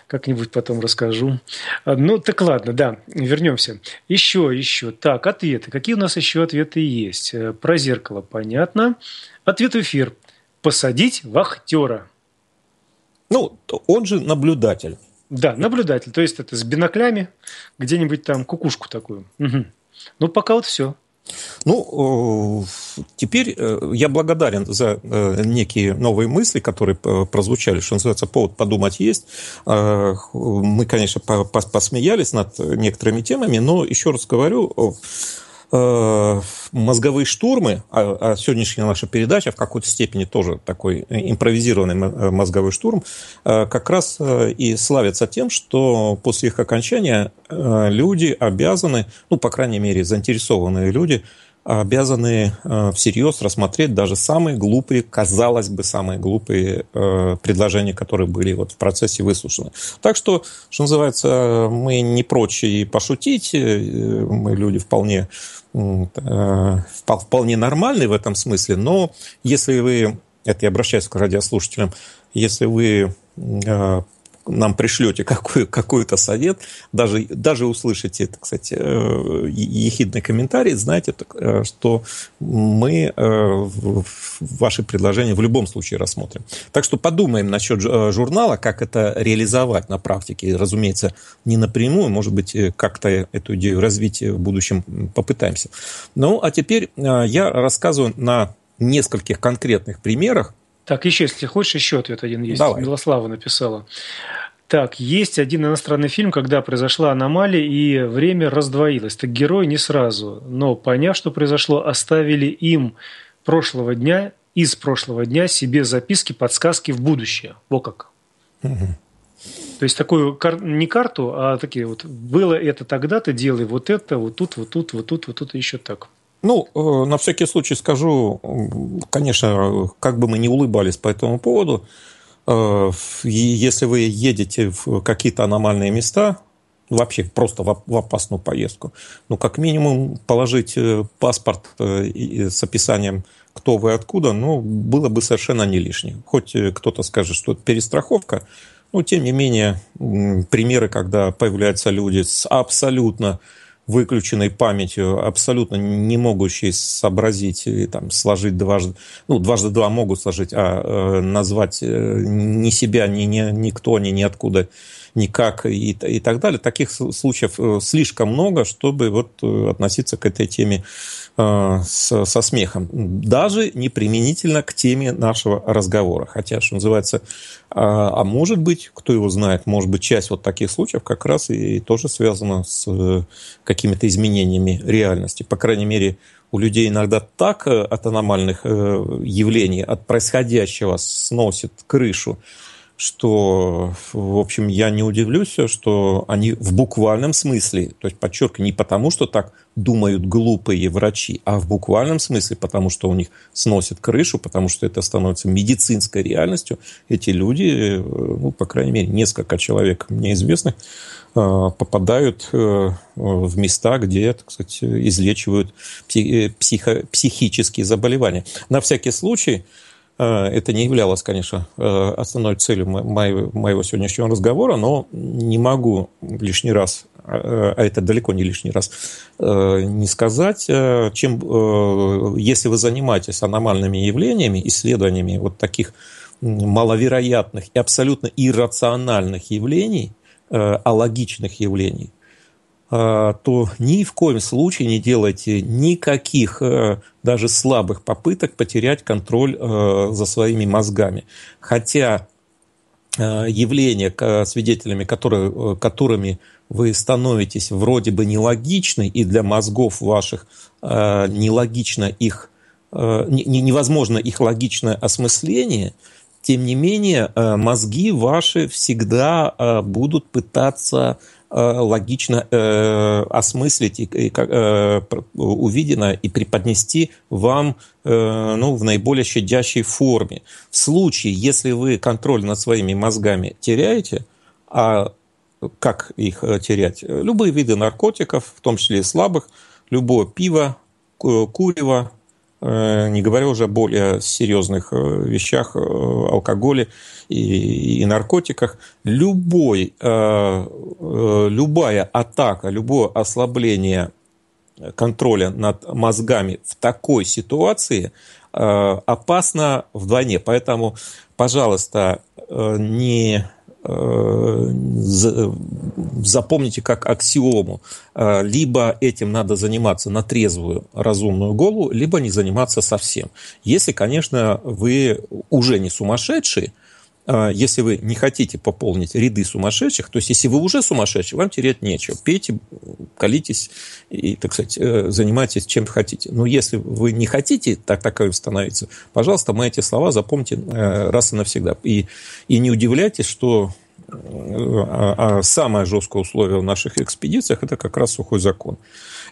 Как-нибудь потом расскажу. А, ну, так ладно, да, вернемся. Еще, еще. Так, ответы. Какие у нас еще ответы есть? Э, про зеркало, понятно. Ответ в эфир. Посадить вахтера. Ну, он же наблюдатель. Да, наблюдатель. То есть это с биноклями где-нибудь там кукушку такую. Угу. Ну, пока вот все. Ну, э, теперь э, я благодарен за э, некие новые мысли, которые прозвучали, что называется, повод подумать есть. Мы, конечно, посмеялись над некоторыми темами, но еще раз говорю, Э, мозговые штурмы, а, а сегодняшняя наша передача в какой-то степени тоже такой э, импровизированный э, мозговой штурм, как раз и славится тем, что после их окончания люди обязаны, ну, по крайней мере, заинтересованные люди, обязаны э, всерьез рассмотреть даже самые глупые, казалось бы, самые глупые э, предложения, которые были вот в процессе выслушаны. Так что, что называется, мы не прочь и пошутить, э, мы люди вполне, вполне нормальные в этом смысле, но если вы, это я обращаюсь к радиослушателям, если вы нам пришлете какой, какой-то совет, даже, даже услышите, так сказать, э, ехидный комментарий, знайте, э, что мы э, ваши предложения в любом случае рассмотрим. Так что подумаем насчет журнала, как это реализовать на практике. разумеется, не напрямую, может быть, как-то эту идею развить в будущем попытаемся. Ну, а теперь я рассказываю на нескольких конкретных примерах, так, еще, если хочешь, еще ответ один есть. Давай. Милослава написала. Так, есть один иностранный фильм, когда произошла аномалия и время раздвоилось. Так герой не сразу, но поняв, что произошло, оставили им прошлого дня, из прошлого дня себе записки, подсказки в будущее. Во как. То есть такую не карту, а такие вот было это тогда-то, делай вот это, вот тут, вот тут, вот тут, вот тут, еще так. Ну, э, на всякий случай скажу, конечно, как бы мы не улыбались по этому поводу, э, если вы едете в какие-то аномальные места, вообще просто в опасную поездку, ну, как минимум, положить э, паспорт с описанием, кто вы, откуда, ну, было бы совершенно не лишним. Хоть кто-то скажет, что это перестраховка, но, тем не менее, примеры, когда появляются люди с абсолютно выключенной памятью, абсолютно не могущий сообразить и там, сложить дважды... Ну, дважды два могут сложить, а э, назвать э, ни себя, ни, ни никто, ни ниоткуда, никак и, и так далее. Таких случаев э, слишком много, чтобы вот э, относиться к этой теме Э, с, со смехом. Даже не применительно к теме нашего разговора. Хотя, что называется, а, а может быть, кто его знает, может быть, часть вот таких случаев как раз и, и тоже связана с э, какими-то изменениями реальности. По крайней мере, у людей иногда так от аномальных явлений, от происходящего сносит крышу, что, в общем, я не удивлюсь, что они в буквальном смысле, то есть, подчеркиваю, не потому, что так думают глупые врачи, а в буквальном смысле, потому что у них сносят крышу, потому что это становится медицинской реальностью. Эти люди, э, ну, по крайней мере, несколько человек мне известных, э, попадают э, в места, где, так сказать, излечивают психо психические заболевания. На всякий случай, Э, это не являлось, конечно, э, основной целью моего сегодняшнего разговора, но не могу лишний раз, э, а это далеко не лишний раз, не сказать, чем, если вы занимаетесь аномальными явлениями, исследованиями вот таких маловероятных и абсолютно иррациональных явлений, а логичных явлений, а, то ни в коем случае не делайте никаких э, даже слабых попыток потерять контроль э, за своими мозгами. Хотя э, явления, свидетелями которые, которыми вы становитесь вроде бы нелогичны, и для мозгов ваших нелогично их, невозможно их логичное осмысление, тем не менее мозги ваши всегда будут пытаться Э, логично э, осмыслить и, и э, увиденное и преподнести вам э, ну, в наиболее щадящей форме. В случае, если вы контроль над своими мозгами теряете, а как их э, терять? Любые виды наркотиков, в том числе и слабых, любое пиво, курево, Э, не говоря уже о более серьезных э, вещах, э, алкоголе и, и наркотиках, любой, любая атака, любое ослабление контроля над мозгами в такой ситуации опасно вдвойне. Поэтому, пожалуйста, не запомните как аксиому. А, либо этим надо заниматься на трезвую, разумную голову, либо не заниматься совсем. Если, конечно, вы уже не сумасшедшие – а, если вы не хотите пополнить ряды сумасшедших, то есть если вы уже сумасшедший, вам терять нечего. Пейте, колитесь и, так сказать, э, занимайтесь чем хотите. Но если вы не хотите так таковым становиться, пожалуйста, мои эти слова запомните э, раз и навсегда. И, и не удивляйтесь, что э, а, а самое жесткое условие в наших экспедициях – это как раз сухой закон.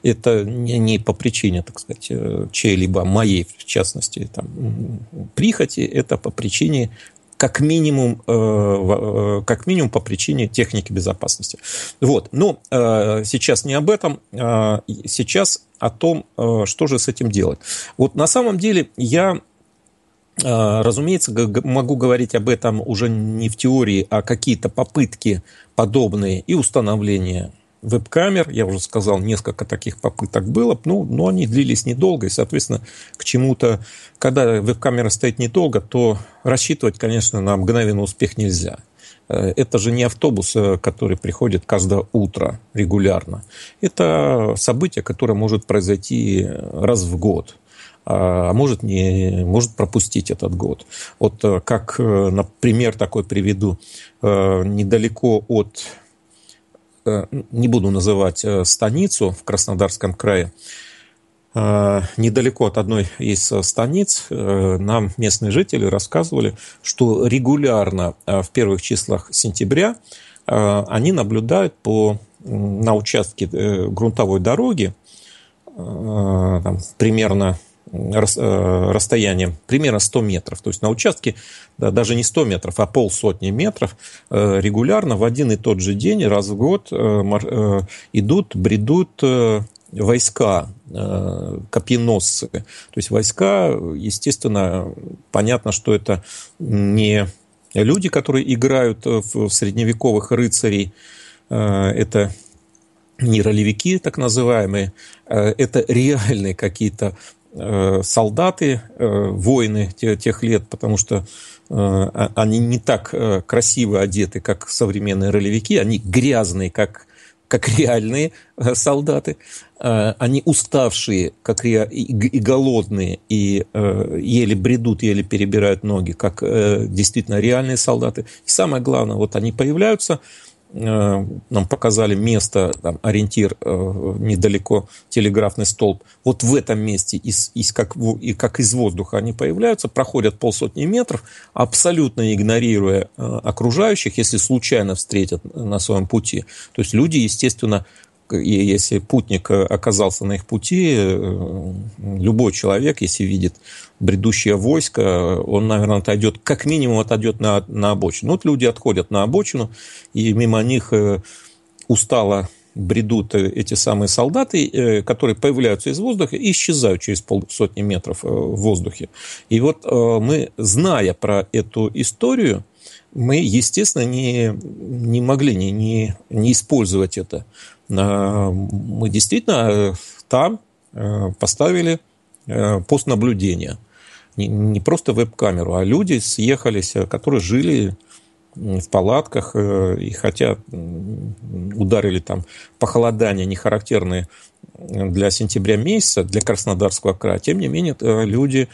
Это не по причине, так сказать, чьей-либо моей, в частности, там, прихоти, это по причине как минимум, э, э, как минимум по причине техники безопасности. Вот. Но э, сейчас не об этом, э, сейчас о том, э, что же с этим делать. Вот на самом деле я э, Разумеется, могу говорить об этом уже не в теории, а какие-то попытки подобные и установления веб-камер, я уже сказал, несколько таких попыток было, ну, но они длились недолго, и, соответственно, к чему-то, когда веб-камера стоит недолго, то рассчитывать, конечно, на мгновенный успех нельзя. Э, это же не автобус, э, который приходит каждое утро регулярно. Это событие, которое может произойти раз в год а, а может, не, может пропустить этот год. Вот э, как, например, такой приведу, недалеко от Э, не буду называть э, станицу в Краснодарском крае, э, недалеко от одной из станиц нам местные жители рассказывали, что регулярно в первых числах сентября они наблюдают по, на участке грунтовой дороги там, примерно Э, расстояние примерно 100 метров. То есть на участке да, даже не 100 метров, а полсотни метров э, регулярно в один и тот же день, раз в год э, идут, бредут войска, копьеносцы. То есть войска, естественно, понятно, что это не люди, которые играют в средневековых рыцарей, это не ролевики так называемые, это реальные какие-то Э, солдаты, э, воины тех лет, потому что э, а, они не так красиво одеты, как современные ролевики, они грязные, как, как реальные солдаты, они уставшие как ре... и голодные, и еле бредут, еле перебирают ноги, как действительно реальные солдаты. И самое главное, вот они появляются – Э, нам показали место, там, ориентир э, недалеко, телеграфный столб. Вот в этом месте, из, из, как, и как из воздуха они появляются, проходят полсотни метров, абсолютно игнорируя э, окружающих, если случайно встретят на своем пути. То есть люди, естественно, Э, и если путник э, оказался на их пути, э, любой человек, если видит бредущее войско, он, наверное, отойдет, как минимум отойдет на, на обочину. Ну, вот люди отходят на обочину, и мимо них устало бредут эти самые солдаты, которые появляются из воздуха и исчезают через полсотни метров в воздухе. И вот мы, зная про эту историю, мы, естественно, не, не могли не, не, не использовать это. Э, мы действительно э, там э, поставили пост наблюдения. Не просто веб-камеру, а люди съехались, которые жили в палатках, и хотя ударили там похолодания, не характерные для сентября месяца, для Краснодарского края, тем не менее люди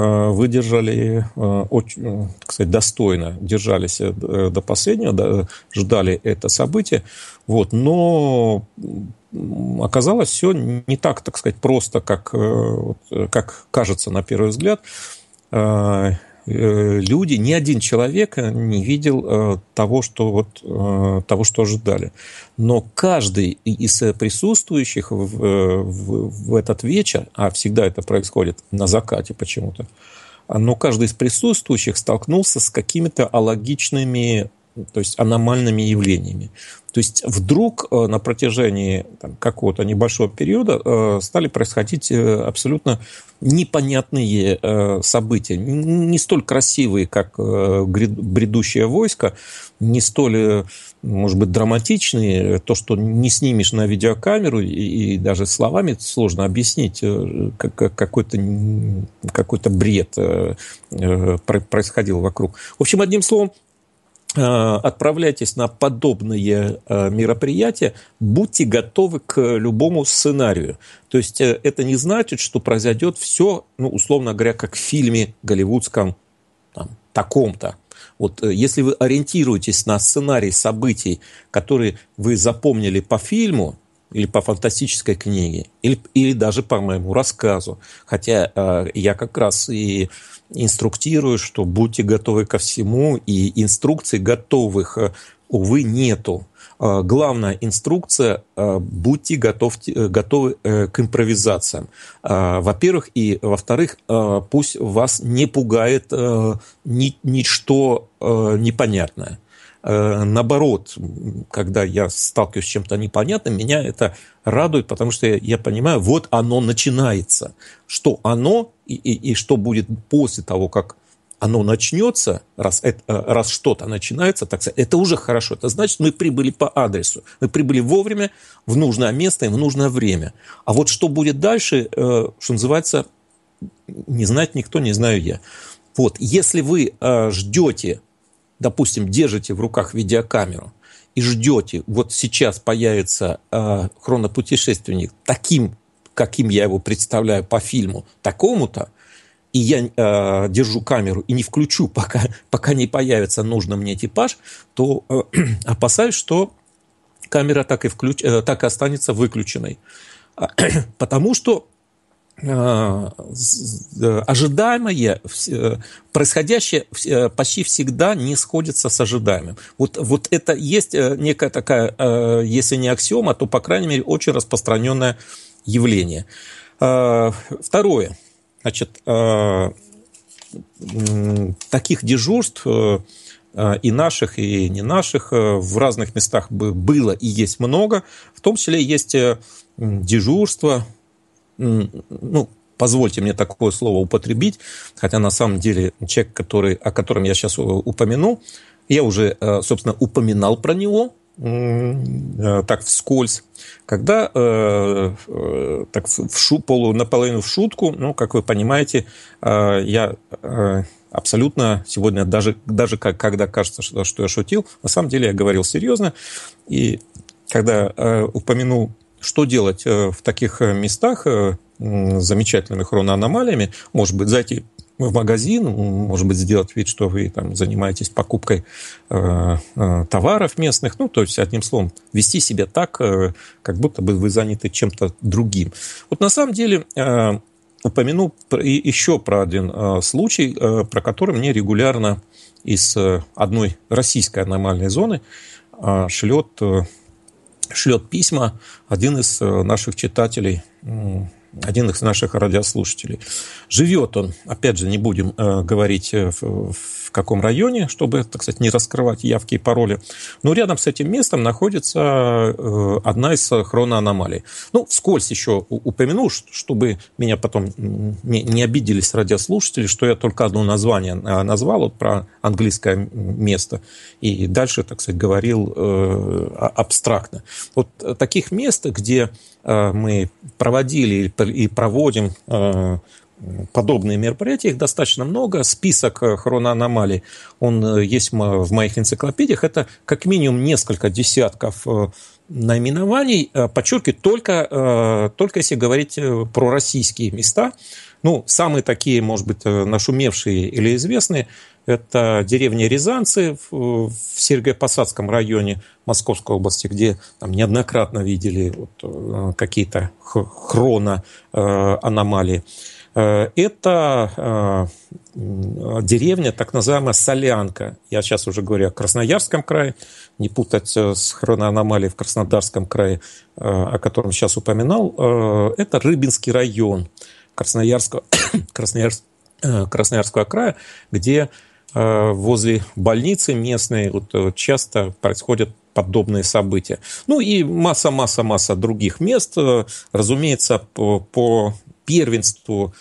Э, выдержали э, очень, э, так сказать, достойно, держались до последнего, ждали это событие. Вот. Но оказалось все не так, так сказать, просто, как, как кажется на первый взгляд. Э, люди, ни один человек э, не видел э, того, что, вот, того, что ожидали. Но каждый из присутствующих в, в, в этот вечер, а всегда это происходит на закате почему-то, но каждый из присутствующих столкнулся с какими-то алогичными, то есть аномальными явлениями. То есть вдруг на протяжении какого-то небольшого периода стали происходить абсолютно непонятные э, события, не столь красивые, как э, бредущее войско, не столь, э, может быть, драматичные, то, что не снимешь на видеокамеру, и, и даже словами сложно объяснить э, как, какой-то какой бред э, э происходил вокруг. В общем, одним словом, Э, отправляйтесь на подобные э, мероприятия, будьте готовы к любому сценарию. То есть э, это не значит, что произойдет все, ну, условно говоря, как в фильме голливудском там, таком-то. Вот если вы ориентируетесь на сценарий событий, которые вы запомнили по фильму, или по фантастической книге, или, или даже по моему рассказу. Хотя э, я как раз и инструктирую, что будьте готовы ко всему, и инструкций готовых, э, увы, нету. Э, главная инструкция э, – будьте готовьте, готовы к импровизациям. Во-первых, и во-вторых, пусть вас не пугает ничто непонятное наоборот, когда я сталкиваюсь с чем-то непонятным, меня это радует, потому что я понимаю, вот оно начинается, что оно и, и, что будет после того, как оно начнется, раз, э, раз что-то начинается, так сказать, это уже хорошо. Это значит, мы прибыли по адресу. Мы прибыли вовремя, в нужное место и в нужное время. А вот что будет дальше, э, что называется, не знает никто, не знаю я. Вот, если вы э, ждете, допустим, держите в руках видеокамеру и ждете, вот сейчас появится хронопутешественник таким каким я его представляю по фильму, такому-то, и я э, держу камеру и не включу, пока, пока не появится нужный мне типаж, то э, опасаюсь, что камера так и, включ, э, так и останется выключенной. Потому что э, ожидаемое, э, происходящее э, почти всегда не сходится с ожидаемым. Вот, вот это есть некая такая, если не аксиома, то, по крайней мере, очень распространенная явление. А, второе. Значит, а, таких дежурств э, а, и наших, и не наших, э, в разных местах было и есть много. В том числе есть э, дежурство, ну, позвольте мне такое слово употребить, хотя на самом деле человек, который, о котором я сейчас упомяну, я уже, собственно, упоминал про него Э, так вскользь, когда э, э, так в шу, полу, наполовину в шутку, ну, как вы понимаете, э, я э, абсолютно сегодня, даже, даже как, когда кажется, что, что я шутил, на самом деле я говорил серьезно, и когда э, упомянул, что делать э, в таких э, местах, э, замечательными хроноаномалиями, может быть, зайти в магазин, может быть, сделать вид, что вы там занимаетесь покупкой э, э, товаров местных, ну, то есть, одним словом, вести себя так, э, как будто бы вы заняты чем-то другим. Вот на самом деле э, упомяну еще про один э, случай, э, про который мне регулярно из э, одной российской аномальной зоны шлет, шлет письма один из наших читателей один из наших радиослушателей. Живет он, опять же, не будем э, говорить э, в, в каком районе, чтобы, так сказать, не раскрывать явки и пароли. Но рядом с этим местом находится э, одна из хроноаномалий. Ну, вскользь еще упомяну, чтобы меня потом не, не обиделись радиослушатели, что я только одно название э, назвал вот, про английское место. И дальше, так сказать, говорил э, а, абстрактно. Вот э, таких мест, где Э, мы проводили и проводим э, подобные мероприятия, их достаточно много. Список э, хроноаномалий, он есть в моих энциклопедиях. Это как минимум несколько десятков наименований, подчеркиваю, только, только если говорить про российские места. Ну, самые такие, может быть, нашумевшие или известные – это деревня Рязанцы в, в Сергиепосадском районе Московской области, где там неоднократно видели вот, э, какие-то хроно-аномалии. Э, э, это деревня, так называемая Солянка. Я сейчас уже говорю о Красноярском крае, не путать с хроноаномалией в Краснодарском крае, о котором сейчас упоминал. Это Рыбинский район Красноярского, Красноярского края, где Э, возле больницы местной э, вот, часто происходят подобные события. Ну и масса-масса-масса других мест, э, разумеется, по, по первенству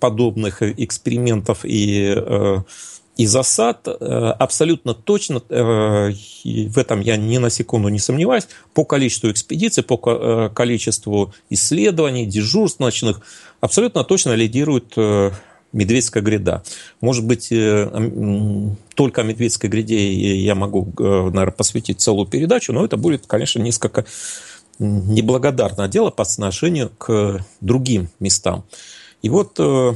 подобных экспериментов и и засад абсолютно точно, в этом я ни на секунду не сомневаюсь, по количеству экспедиций, по количеству исследований, дежурств ночных, абсолютно точно лидирует Медведская гряда. Может быть, э, только о Медведской гряде я могу, э, наверное, посвятить целую передачу, но это будет, конечно, несколько неблагодарное дело по отношению к другим местам. И вот э,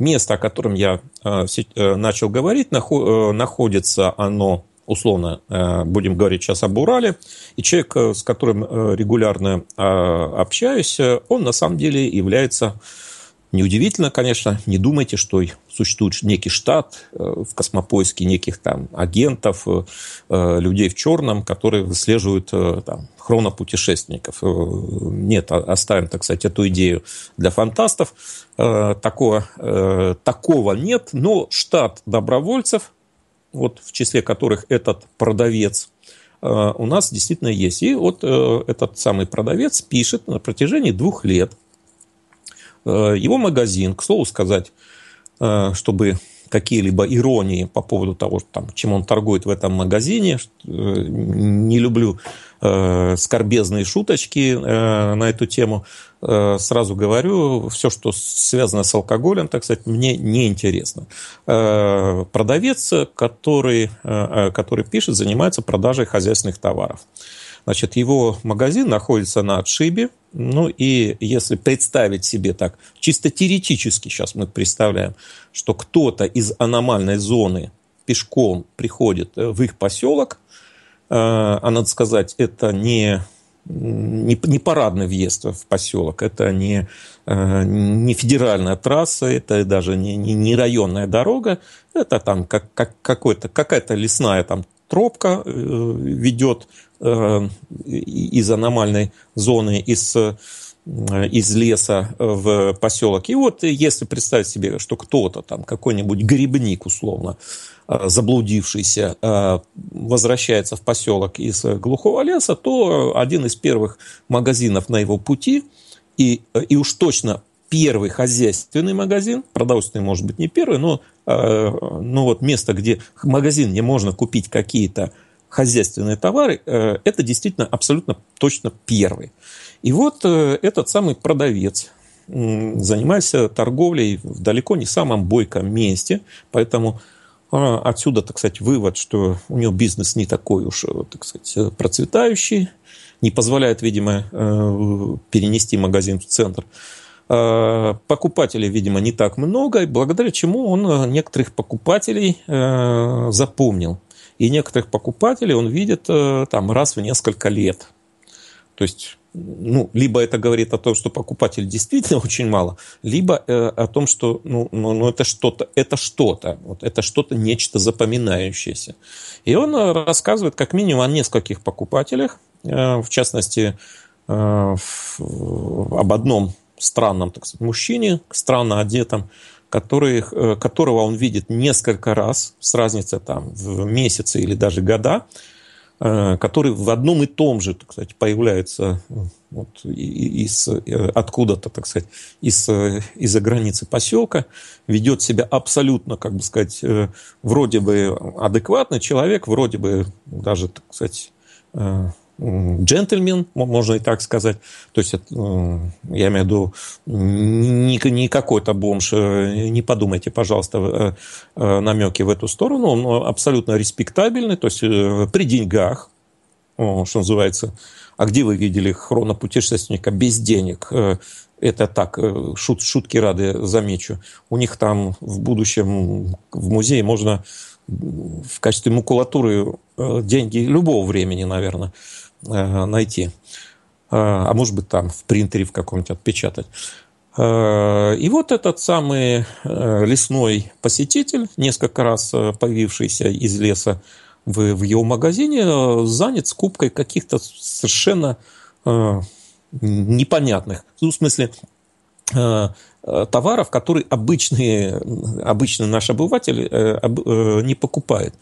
место, о котором я начал говорить, находится оно условно, будем говорить сейчас об Урале, и человек, с которым регулярно а, общаюсь, он на самом деле является Неудивительно, конечно, не думайте, что существует некий штат э, в космопоиске неких там агентов, э, э, людей в черном, которые выслеживают там, хронопутешественников. Нет, оставим, так сказать, эту идею для фантастов. Такого, такого нет, но штат добровольцев, вот в числе которых этот продавец, у нас действительно есть. И вот этот самый продавец пишет на протяжении двух лет – Э, его магазин, к слову сказать, э, чтобы какие-либо иронии по поводу того, там, чем он торгует в этом магазине. Э, не люблю скорбезные шуточки на эту тему. сразу говорю, все, что связано с алкоголем, так сказать, мне неинтересно. Э, продавец, который, который пишет, занимается продажей хозяйственных товаров. Значит, его магазин находится на отшибе, ну и если представить себе так, чисто теоретически сейчас мы представляем, что кто-то из аномальной зоны пешком приходит э, в их поселок, э, а надо сказать, это не не, не парадный въезд в поселок, это не, э, не федеральная трасса, это даже не, не, не районная дорога, это там как, как, какой-то, какая-то лесная там тропка э, ведет э, из аномальной зоны, из э, из леса в поселок. И вот если представить себе, что кто-то там, какой-нибудь грибник условно, заблудившийся, возвращается в поселок из глухого леса, то один из первых магазинов на его пути, и, и уж точно первый хозяйственный магазин, продовольственный может быть не первый, но, э, но ну вот место, где магазин, где можно купить какие-то хозяйственные товары, э, это действительно абсолютно точно первый. И вот э, этот самый продавец, занимается торговлей в далеко не самом бойком месте, поэтому э, отсюда, так сказать, вывод, что у него бизнес не такой уж, э, так сказать, процветающий, не позволяет, видимо, э, перенести магазин в центр. Э, покупателей, видимо, не так много, благодаря чему он э, некоторых покупателей э, запомнил. И некоторых покупателей он видит там раз в несколько лет. То есть ну, либо это говорит о том, что покупателей действительно очень мало, либо э, о том, что ну, ну, ну это что-то, это что-то, вот это что-то нечто запоминающееся. И он рассказывает как минимум о нескольких покупателях, э, в частности э, в, об одном странном, так сказать, мужчине, странно одетом, который, э, которого он видит несколько раз, с разницей там в месяцы или даже года, э, который в одном и том же, так сказать, появляется э, вот, из, откуда-то, так сказать, из, из-за границы поселка, ведет себя абсолютно, как бы сказать, вроде бы адекватный человек, вроде бы даже, так сказать, джентльмен, можно и так сказать. То есть, это, я имею в виду, не, какой-то бомж, э, не подумайте, пожалуйста, э, э, намеки в эту сторону. Он абсолютно респектабельный, то есть, при деньгах, что называется. А где вы видели хронопутешественника без денег? Это так, шут, шутки рады, замечу. У них там в будущем в музее можно в качестве макулатуры Э, деньги любого времени, наверное, э, найти. Э, а может быть, там в принтере в каком-нибудь отпечатать. И вот этот самый лесной посетитель, несколько раз появившийся из леса в, в его магазине, занят скупкой каких-то совершенно непонятных, ну, в смысле, Э, товаров, которые обычные, обычный наш обыватель э, э, не покупает.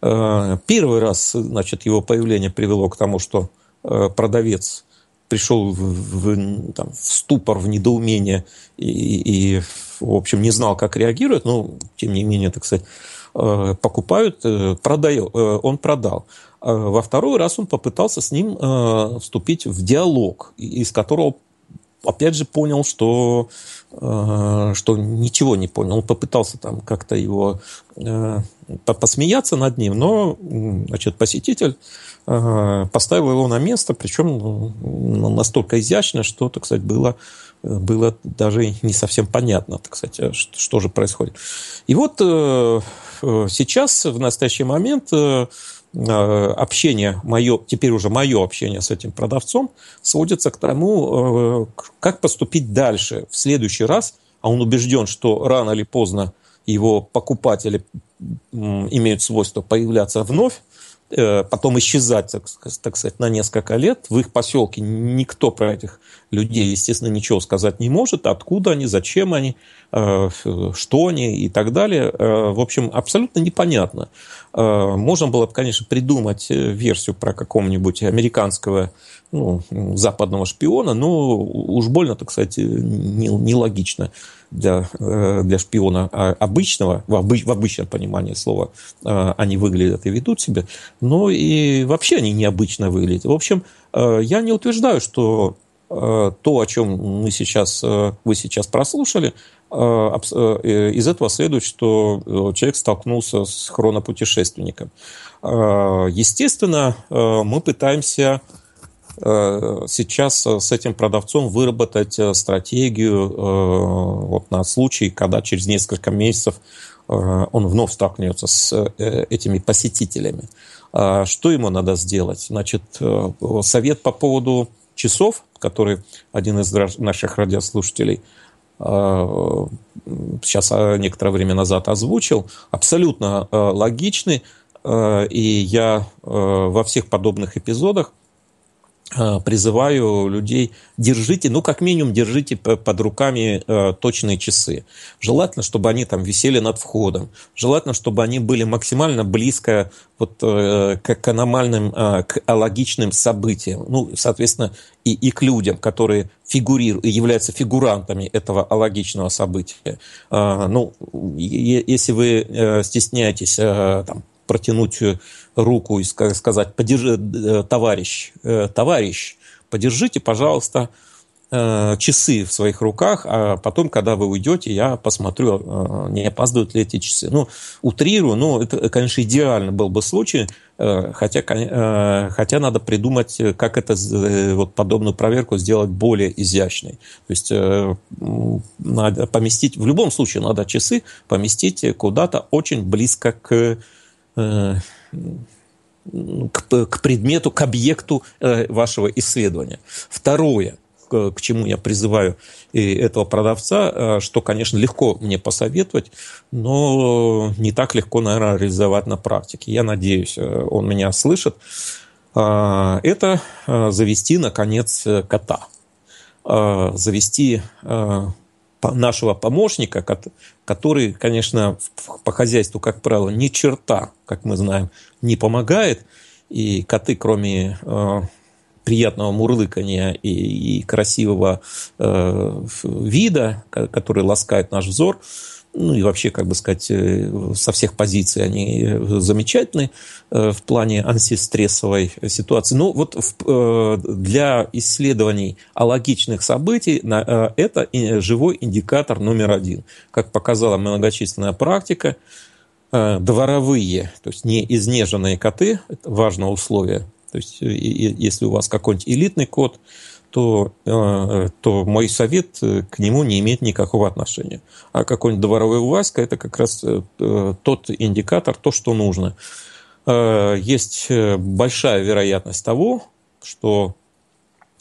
Первый раз значит, его появление привело к тому, что продавец пришел в, в, там, в ступор, в недоумение и, и, в общем, не знал, как реагирует, но, тем не менее, так сказать, покупают, продает, он продал. Во второй раз он попытался с ним вступить в диалог, из которого опять же понял, что, э, что ничего не понял. Он попытался там как-то его э, посмеяться над ним, но значит, посетитель э, поставил его на место, причем ну, ну, настолько изящно, что, так сказать, было было даже не совсем понятно, так сказать, э, что, что же происходит. И вот э, э сейчас, в настоящий момент, э, Э, общение мое, теперь уже мое общение с этим продавцом, сводится к тому, э, как поступить дальше, в следующий раз, а он убежден, что рано или поздно его покупатели имеют свойство появляться вновь, э, потом исчезать, так, сказать, на несколько лет. В их поселке никто про этих людей, естественно, ничего сказать не может, откуда они, зачем они. Э, что они и так далее. Э, в общем, абсолютно непонятно. Э, можно было бы, конечно, придумать версию про какого-нибудь американского ну, западного шпиона, но уж больно, так сказать, нелогично для, для шпиона а обычного, в, обыч, в обычном понимании слова, они выглядят и ведут себя, но и вообще они необычно выглядят. В общем, я не утверждаю, что Э, то, о чем мы сейчас, э, вы сейчас прослушали, э, из этого следует, что человек столкнулся с хронопутешественником. Естественно, мы пытаемся сейчас с этим продавцом выработать стратегию вот на случай, когда через несколько месяцев он вновь столкнется с этими посетителями. Что ему надо сделать? Значит, совет по поводу часов, который один из наших радиослушателей э, сейчас э, некоторое время назад озвучил, абсолютно э, логичны. И я во всех подобных эпизодах Э, призываю людей, держите, ну, как минимум, держите под руками э, точные часы. Желательно, чтобы они там висели над входом. Желательно, чтобы они были максимально близко вот э, к аномальным, к алогичным событиям. Ну, соответственно, и, и к людям, которые фигурируют, являются фигурантами этого алогичного события. Ну, если вы стесняетесь там, протянуть э, руку и сказать, подержи, э, товарищ, э, товарищ, подержите, пожалуйста, часы в своих руках, а потом, когда вы уйдете, я посмотрю, не опаздывают ли эти часы. Ну, утрирую, но это, конечно, идеально был бы случай, хотя, хотя надо придумать, как это, вот подобную проверку сделать более изящной. То есть надо поместить, в любом случае надо часы поместить куда-то очень близко к Э, к, к предмету, к объекту э, вашего исследования. Второе – к чему я призываю и этого продавца, э, что, конечно, легко мне посоветовать, но не так легко, наверное, реализовать на практике. Я надеюсь, он меня слышит. А, это завести, наконец, кота. Завести нашего помощника, который, конечно, по хозяйству, как правило, ни черта, как мы знаем, не помогает. И коты, кроме э, приятного мурлыкания и, и красивого э, вида, который ласкает наш взор, э, ну и вообще, как бы сказать, э, со всех позиций они э, замечательны э, в плане ансистрессовой ситуации. Ну вот для исследований алогичных событий это живой индикатор номер один. Как показала многочисленная практика, дворовые, то есть не изнеженные коты, это важное условие. То есть если у вас какой-нибудь элитный кот – то, э, то мой совет э, к нему не имеет никакого отношения. А какой-нибудь дворовой власть – это как раз э, тот индикатор, то, что нужно. Есть большая вероятность того, что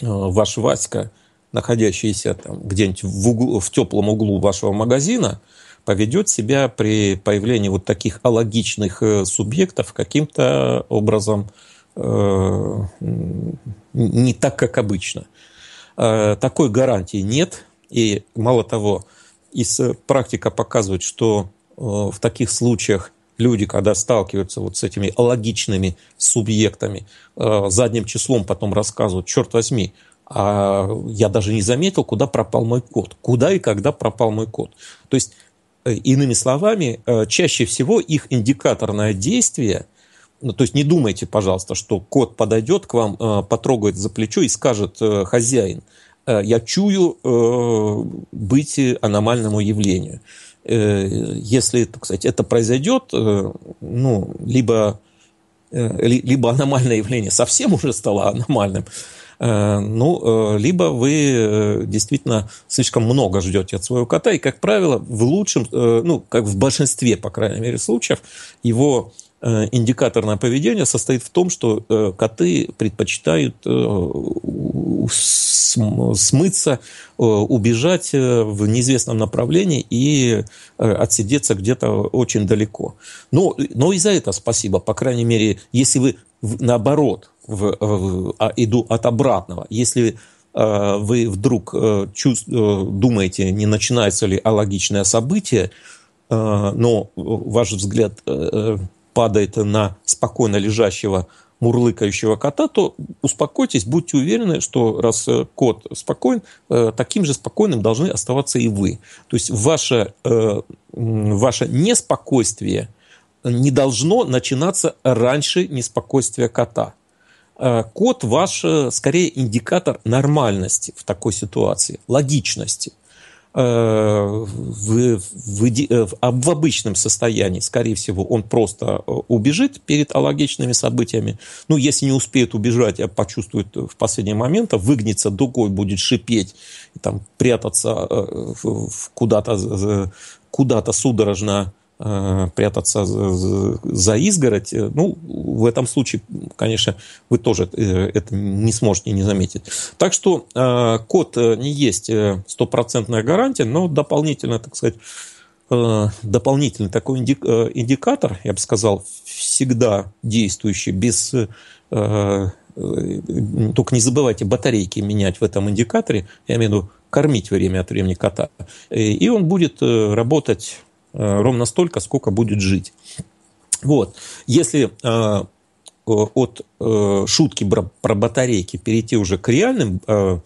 ваш Васька, находящийся там где-нибудь в, углу, в теплом углу вашего магазина, поведет себя при появлении вот таких алогичных субъектов каким-то образом – Э, не так, как обычно. Э, такой гарантии нет. И мало того, из э, практика показывает, что в таких случаях люди, когда сталкиваются вот с этими логичными субъектами, задним числом потом рассказывают, черт возьми, а я даже не заметил, куда пропал мой код, куда и когда пропал мой код. То есть, иными словами, чаще всего их индикаторное действие – ну, то есть не думайте, пожалуйста, что кот подойдет к вам, э, потрогает за плечо и скажет э, хозяин, э, я чую э, быть аномальному явлению. Э, если, так сказать, это произойдет, э, ну, либо, э, либо аномальное явление совсем уже стало аномальным, э, ну, э, либо вы э, действительно слишком много ждете от своего кота, и, как правило, в лучшем, э, ну, как в большинстве, по крайней мере, случаев, его Э, индикаторное поведение состоит в том, что э, коты предпочитают э, смыться, убежать в неизвестном направлении и отсидеться где-то очень далеко. Но, ну, но и за это спасибо. По крайней мере, если вы наоборот, в, в, а, иду от обратного, если вы вдруг чувств, думаете, не начинается ли алогичное событие, но ваш взгляд падает на спокойно лежащего мурлыкающего кота, то успокойтесь, будьте уверены, что раз э, кот спокоен, э, таким же спокойным должны оставаться и вы. То есть ваше, э, ваше неспокойствие не должно начинаться раньше неспокойствия кота. Кот ваш скорее индикатор нормальности в такой ситуации, логичности – Э, в, в, э, в, а, в обычном состоянии, скорее всего, он просто э, убежит перед аллогичными событиями. Ну, если не успеет убежать, а почувствует в последний момент, а выгнется дугой, будет шипеть, там, прятаться куда-то куда-то судорожно Э, прятаться за изгородь. Э, ну, в этом случае, конечно, вы тоже э, это не сможете не заметить. Так что код не есть стопроцентная гарантия, но дополнительно, так сказать, дополнительный такой индикатор, я бы сказал, всегда действующий, без только не забывайте батарейки менять в этом индикаторе, я имею в виду кормить время от времени кота, и он будет работать Э, ровно столько, сколько будет жить. Вот. Если э, э от э, шутки про батарейки перейти уже к реальным э,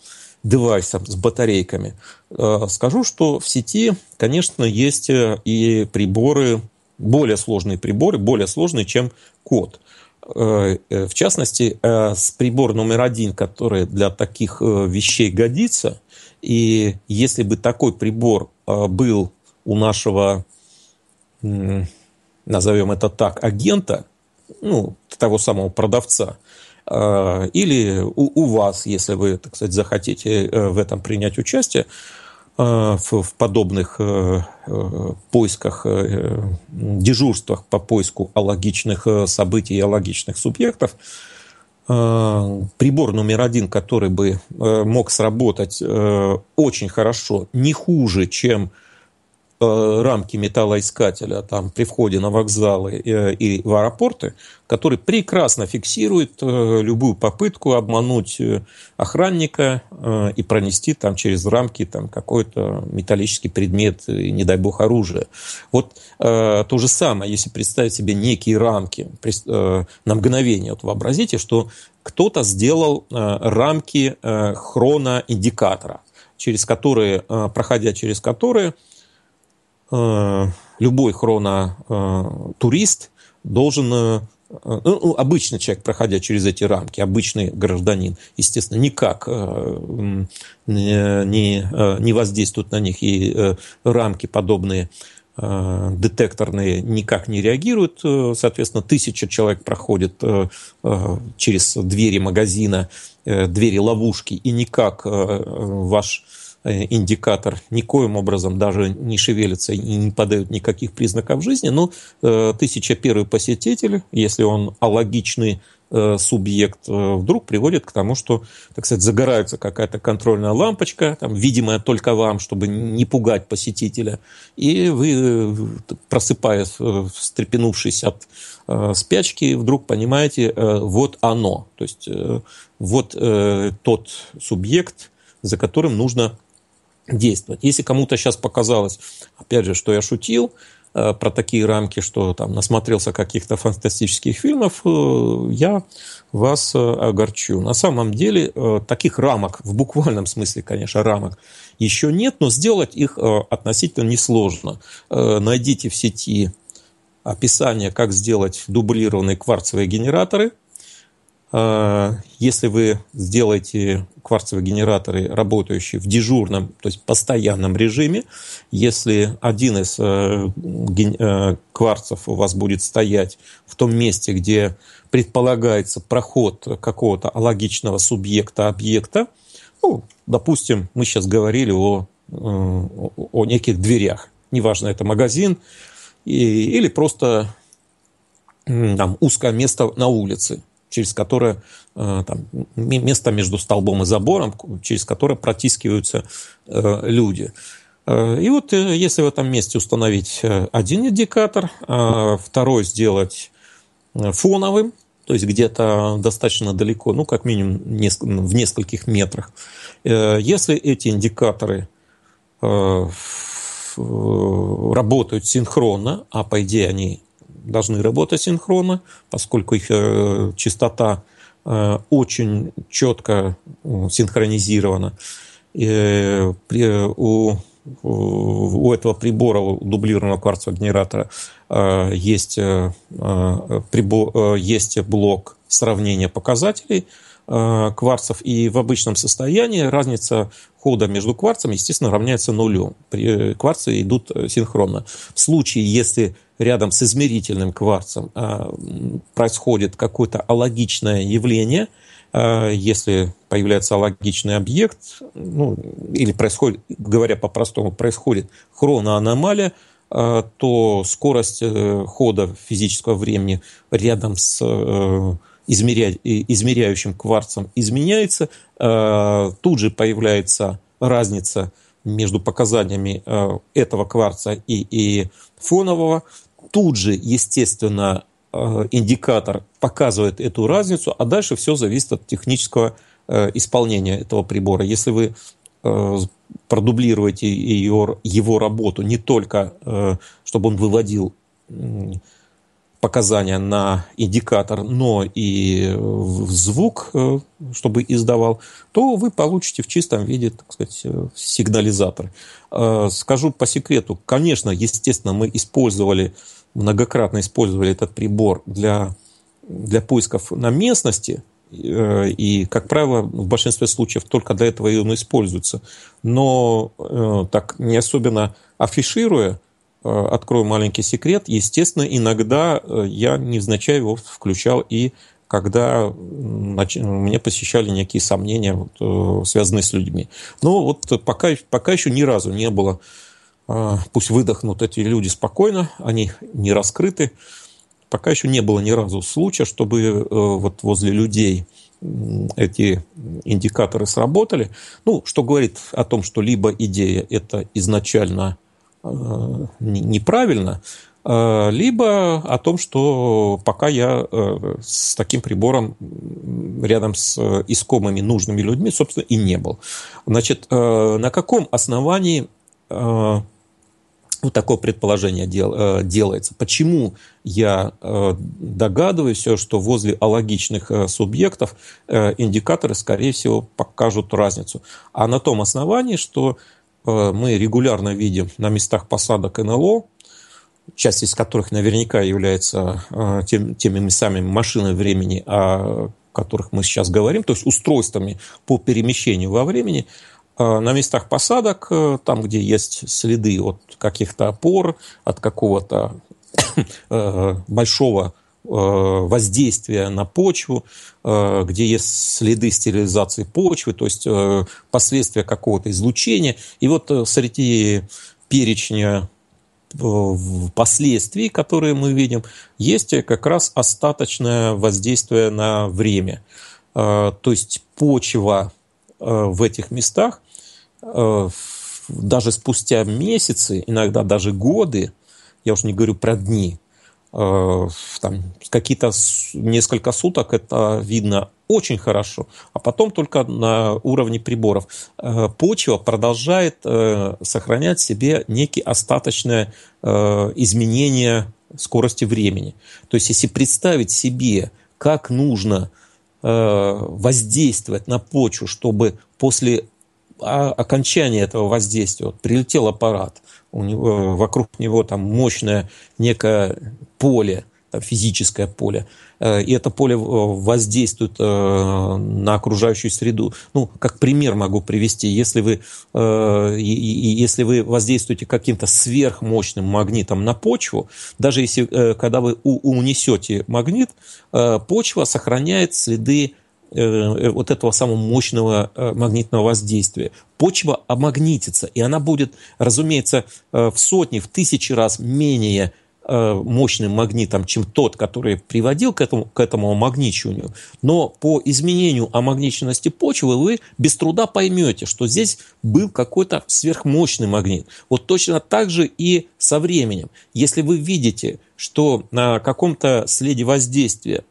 девайсам с батарейками, э, скажу, что в сети, конечно, есть э, и приборы, более сложные приборы, более сложные, чем код. в частности, с прибор номер один, который для таких вещей годится, и если бы такой прибор был у нашего назовем это так, агента, ну, того самого продавца, а, или у, у вас, если вы, так сказать, захотите э, в этом принять участие, а, в, в подобных э, э, поисках, дежурствах по поиску алогичных событий и алогичных субъектов, а, прибор номер один, который бы мог сработать очень хорошо, не хуже, чем Э, рамки металлоискателя там, при входе на вокзалы э, и в аэропорты, который прекрасно фиксирует э, любую попытку обмануть охранника и пронести там, через рамки там, какой-то металлический предмет, и, не дай бог, оружие. Вот то же самое, если представить себе некие рамки на мгновение, вот вообразите, что кто-то сделал рамки хроноиндикатора, через которые, проходя через которые, Э, любой хронотурист должен э, ну, ну, обычный человек, проходя через эти рамки, обычный гражданин, естественно, никак э, не, не воздействует на них, и рамки подобные детекторные никак не реагируют. Соответственно, тысяча человек проходит через двери магазина, двери ловушки, и никак ваш Э, индикатор никоим образом даже не шевелится и не подает никаких признаков жизни, но ну, э, тысяча первый посетитель, если он алогичный э, субъект вдруг приводит к тому, что, так сказать, загорается какая-то контрольная лампочка, там, видимая только вам, чтобы не пугать посетителя, и вы, просыпаясь, встрепенувшись от спячки, вдруг понимаете, вот оно, то есть вот тот субъект, за которым нужно действовать. Если кому-то сейчас показалось, опять же, что я шутил, э, про такие рамки, что там насмотрелся каких-то фантастических фильмов, э, я вас э, огорчу. На самом деле таких рамок, в буквальном смысле, конечно, рамок еще нет, но сделать их относительно несложно. Найдите в сети описание, как сделать дублированные кварцевые генераторы – а, если вы сделаете кварцевые генераторы, работающие в дежурном, то есть постоянном режиме, если один из э, э, кварцев у вас будет стоять в том месте, где предполагается проход какого-то алогичного субъекта, объекта, ну, допустим, мы сейчас говорили о, э, о неких дверях, неважно, это магазин и, или просто там, узкое место на улице – через которое э, там, место между столбом и забором, через которое протискиваются э, люди. Э, и вот если в этом месте установить один индикатор, второй сделать фоновым, то есть где-то достаточно далеко, ну как минимум в нескольких метрах. Если эти индикаторы работают синхронно, а по идее они должны работать синхронно, поскольку их э, частота э, очень четко э, синхронизирована. И у у этого прибора, у дублированного кварцевого генератора, есть, прибор, есть блок сравнения показателей кварцев, и в обычном состоянии разница хода между кварцами, естественно, равняется нулю. Кварцы идут синхронно. В случае, если рядом с измерительным кварцем а, происходит какое-то аллогичное явление, а, если появляется аллогичный объект, ну, или происходит, говоря по-простому, происходит хроноаномалия, а, то скорость э, хода физического времени рядом с э, измеря... измеряющим кварцем изменяется, тут же появляется разница между показаниями э, этого кварца и, и фонового, Тут же, естественно, э, индикатор показывает эту разницу, а дальше все зависит от технического э, исполнения этого прибора. Если вы э, продублируете ее, его работу не только, чтобы он выводил показания на индикатор, но и в звук, чтобы издавал, то вы получите в чистом виде, так сказать, сигнализаторы. Скажу по секрету, конечно, естественно, мы использовали многократно использовали этот прибор для, для поисков на местности, э, и, как правило, в большинстве случаев только для этого он используется. Но э, так не особенно афишируя, э, открою маленький секрет, естественно, иногда я невзначай его включал и когда мне посещали некие сомнения, связанные с людьми. Но вот пока, пока еще ни разу не было а, пусть выдохнут эти люди спокойно, они не раскрыты. Пока еще не было ни разу случая, чтобы э, вот возле людей эти индикаторы сработали. Ну, что говорит о том, что либо идея это изначально э, неправильно, э, либо о том, что пока я с таким прибором рядом с искомыми нужными людьми, собственно, и не был. Значит, на каком основании вот ну, такое предположение дел, э, делается. Почему я э, догадываюсь, все, что возле алогичных э, субъектов индикаторы, скорее всего, покажут разницу. А на том основании, что мы регулярно видим на местах посадок НЛО, часть из которых наверняка является тем, теми самыми машинами времени, о которых мы сейчас говорим, то есть устройствами по перемещению во времени – Э, на местах посадок, э, там, где есть следы от каких-то опор, от какого-то э, большого воздействия на почву, где есть следы стерилизации почвы, то есть последствия какого-то излучения. И вот среди перечня последствий, которые мы видим, есть как раз остаточное воздействие на время. То есть почва в этих местах Э, даже спустя месяцы, иногда даже годы, я уж не говорю про дни, э, там, какие-то несколько суток это видно очень хорошо, а потом только на уровне приборов. Э, почва продолжает сохранять себе некие остаточные изменения скорости времени. То есть, если представить себе, как нужно воздействовать на почву, чтобы после а окончание этого воздействия. Вот прилетел аппарат, у него, э, вокруг него там мощное некое поле, физическое поле, э, и это поле э, воздействует на окружающую среду. Ну, как пример могу привести, если вы, если вы воздействуете каким-то сверхмощным магнитом на почву, даже если, когда вы унесете магнит, почва сохраняет следы Э, э, вот этого самого мощного э, магнитного воздействия. Почва обмагнитится, и она будет, разумеется, в сотни, в тысячи раз менее мощным магнитом, чем тот, который приводил к этому, к этому омагничиванию. Но по изменению омагниченности почвы вы без труда поймете, что здесь был какой-то сверхмощный магнит. Вот точно так же и со временем. Если вы видите, что на каком-то следе воздействия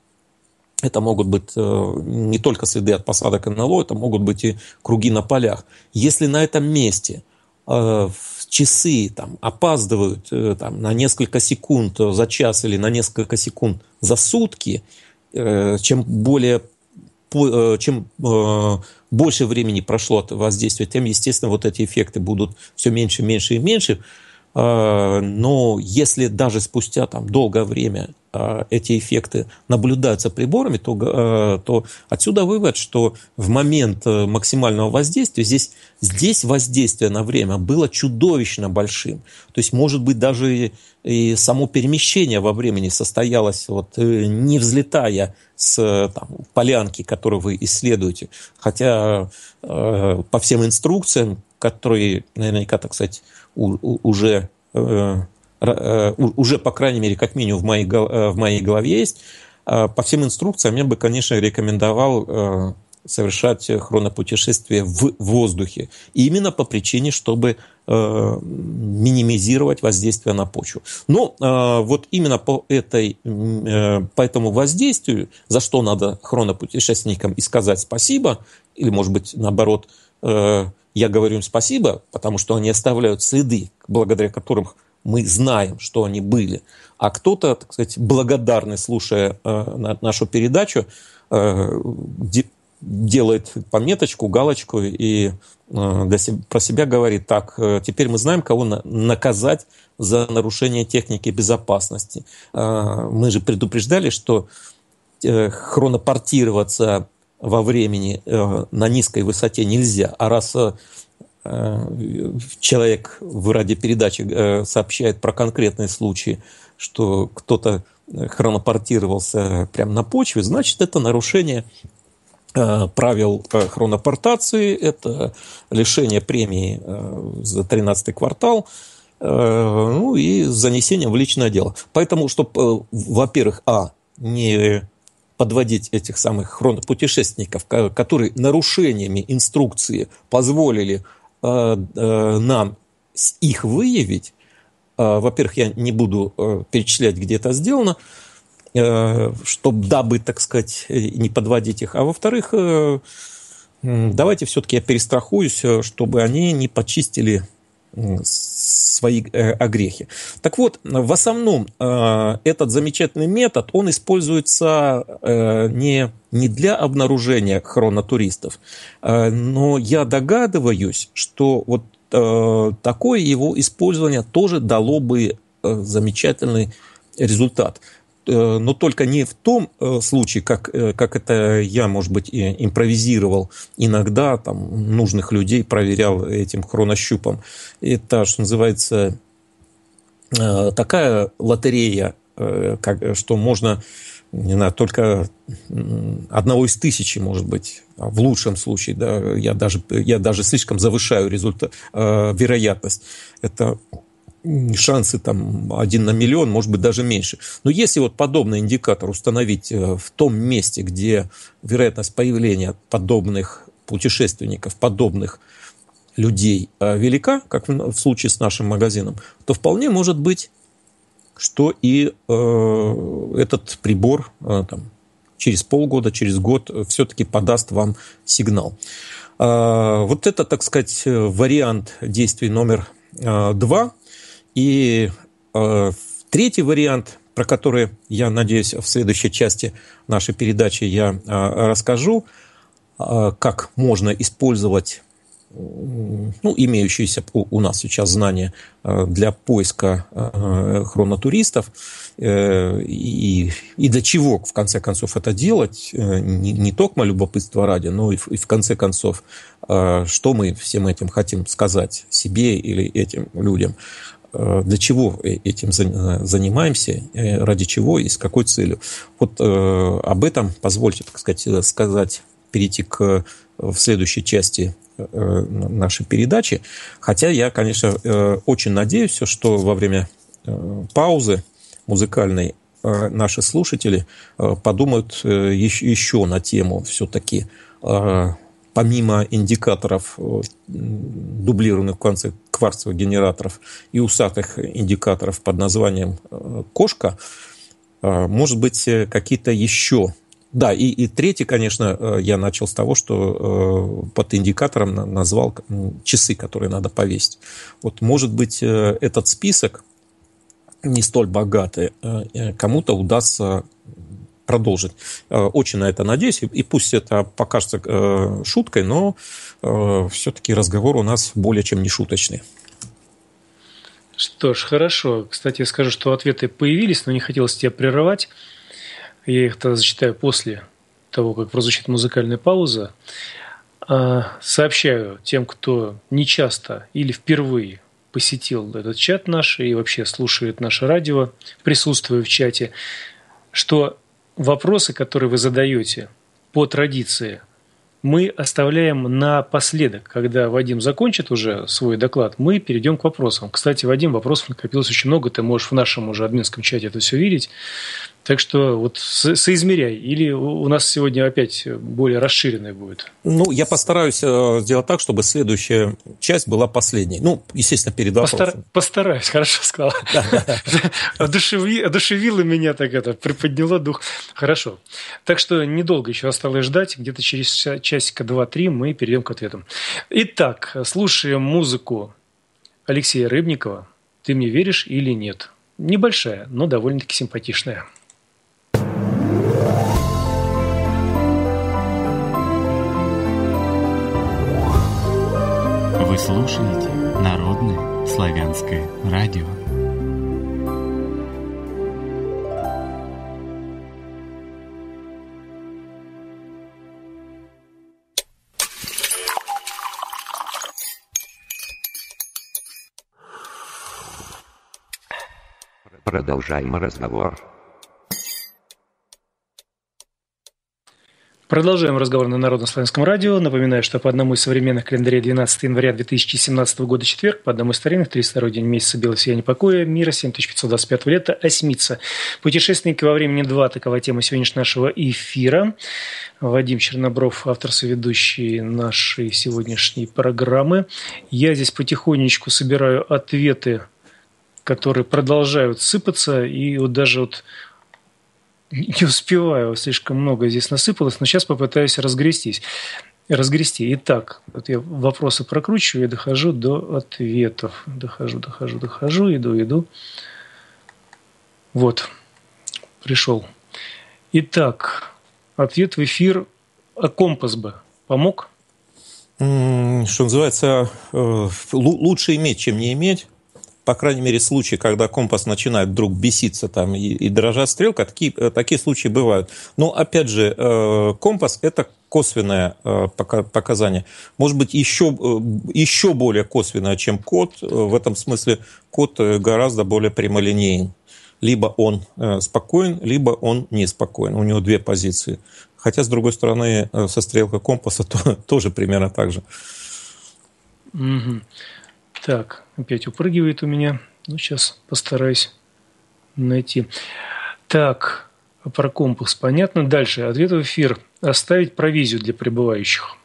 это могут быть э, не только следы от посадок НЛО, это могут быть и круги на полях. Если на этом месте э, часы там, опаздывают э, там, на несколько секунд за час или на несколько секунд за сутки, чем более чем больше времени прошло от воздействия, тем, естественно, вот эти эффекты будут все меньше, меньше и меньше. А, но если даже спустя там, долгое время а, эти эффекты наблюдаются приборами, то, а, то отсюда вывод, что в момент э, максимального воздействия здесь, здесь воздействие на время было чудовищно большим. То есть, может быть, даже и, само перемещение во времени состоялось, вот, э, не взлетая с э, там, полянки, которую вы исследуете. Хотя по всем инструкциям, которые наверняка, так сказать, уже э, э, уже, по крайней мере, как минимум в моей, э, в моей голове есть. А по всем инструкциям я бы, конечно, рекомендовал совершать хронопутешествие в воздухе. И именно по причине, чтобы минимизировать воздействие на почву. Но вот именно по, этой, э, по этому воздействию, за что надо хронопутешественникам и сказать спасибо, или, может быть, наоборот, я говорю им спасибо, потому что они оставляют следы, благодаря которым мы знаем, что они были. А кто-то, так сказать, благодарный, слушая э, нашу передачу, э, де, делает пометочку, галочку и э, для себя, про себя говорит, так, э, теперь мы знаем, кого на, наказать за нарушение техники безопасности. Э, мы же предупреждали, что э, хронопортироваться во времени э, на низкой высоте нельзя. А раз э, человек в радиопередаче э, сообщает про конкретные случаи, что кто-то хронопортировался прямо на почве, значит, это нарушение правил хронопортации, это лишение премии за 13 квартал, ну и занесением в личное дело. Поэтому, чтобы, во-первых, а, не подводить этих самых хронопутешественников, которые нарушениями инструкции позволили э, э, нам их выявить, э, во-первых, я не буду перечислять, где это сделано, чтобы, дабы, так сказать, не подводить их. А во-вторых, давайте все-таки я перестрахуюсь, чтобы они не почистили свои э, огрехи. Так вот, в основном э, этот замечательный метод, он используется э, не, не для обнаружения хронотуристов, э, но я догадываюсь, что вот такое его использование тоже дало бы замечательный результат. Э, но только не в том э, случае, как, э, как это я, может быть, импровизировал иногда, там, нужных людей проверял этим хронощупом. Это, что называется, такая лотерея, как, что можно не знаю, только одного из тысячи, может быть, а в лучшем случае, да, я даже, я даже слишком завышаю результат, вероятность. Это шансы там один на миллион, может быть, даже меньше. Но если вот подобный индикатор установить э, в том месте, где вероятность появления подобных путешественников, подобных людей э, велика, как в случае с нашим магазином, то вполне может быть, что и э, этот прибор э, там, через полгода, через год э, все-таки подаст вам сигнал. Э, вот это, так сказать, вариант действий номер э, два – и э, третий вариант, про который, я надеюсь, в следующей части нашей передачи я э, расскажу, э, как можно использовать ну, имеющиеся у нас сейчас знания э, для поиска э, хронотуристов э, и, и для чего, в конце концов, это делать, не, не только любопытство ради, но и в конце концов, что мы всем этим хотим сказать себе или этим людям. Э, для чего э, этим э, занимаемся, ради чего и с какой целью. Вот об этом позвольте, так сказать, сказать, перейти к в следующей части нашей передачи. Хотя я, конечно, очень надеюсь, что во время паузы музыкальной наши слушатели подумают еще на тему все-таки помимо индикаторов, э, дублированных в конце кварцевых генераторов и усатых индикаторов под названием э, «кошка», э, может быть, какие-то еще да, и, и третий, конечно, я начал с того, что под индикатором назвал часы, которые надо повесить. Вот, может быть, этот список не столь богатый, кому-то удастся продолжить. Э, очень на это надеюсь, и пусть это покажется э, шуткой, но э, все-таки разговор у нас более чем не шуточный. Что ж, хорошо. Кстати, я скажу, что ответы появились, но не хотелось тебя прерывать. Я их тогда зачитаю после того, как прозвучит музыкальная пауза. А, сообщаю тем, кто не часто или впервые посетил этот чат наш и вообще слушает наше радио, присутствуя в чате, что вопросы, которые вы задаете по традиции, мы оставляем напоследок. Когда Вадим закончит уже свой доклад, мы перейдем к вопросам. Кстати, Вадим, вопросов накопилось очень много. Ты можешь в нашем уже админском чате это все видеть. Так что вот соизмеряй. Или у нас сегодня опять более расширенная будет? Ну, я постараюсь э, сделать так, чтобы следующая часть была последней. Ну, естественно, перед вопросом. Постар... Постараюсь, хорошо сказал. Одушевило меня так это, приподняло дух. Хорошо. Так что недолго еще осталось ждать. Где-то через часика два-три мы перейдем к ответам. Итак, слушаем музыку Алексея Рыбникова. «Ты мне веришь или нет?» Небольшая, но довольно-таки симпатичная. Вы слушаете Народное славянское радио. Продолжаем разговор. Продолжаем разговор на Народно-славянском радио. Напоминаю, что по одному из современных календарей 12 января 2017 года четверг, по одному из старинных, 32 день месяца белого сияния покоя, мира, 7525 лета, а осьмица. Путешественники во времени 2, такова тема сегодняшнего нашего эфира. Вадим Чернобров, автор соведущий нашей сегодняшней программы. Я здесь потихонечку собираю ответы которые продолжают сыпаться, и вот даже вот не успеваю, слишком много здесь насыпалось, но сейчас попытаюсь разгрестись. Разгрести. Итак, вот я вопросы прокручиваю и дохожу до ответов. Дохожу, дохожу, дохожу, иду, иду. Вот, пришел. Итак, ответ в эфир. А компас бы помог? Что называется, э, лучше иметь, чем не иметь по крайней мере, случаи, когда компас начинает вдруг беситься там и, и дрожать стрелка, такие, э, такие случаи бывают. Но, опять же, э, компас – это косвенное э, показание. Может быть, еще, еще более косвенное, чем код. В этом смысле код гораздо более прямолинейен. Либо он спокоен, либо он неспокоен. У него две позиции. Хотя, с другой стороны, со стрелкой компаса то, тоже примерно так же. Угу. Так, Опять упрыгивает у меня. Ну, сейчас постараюсь найти. Так, про компас понятно. Дальше. Ответ в эфир. Оставить провизию для пребывающих.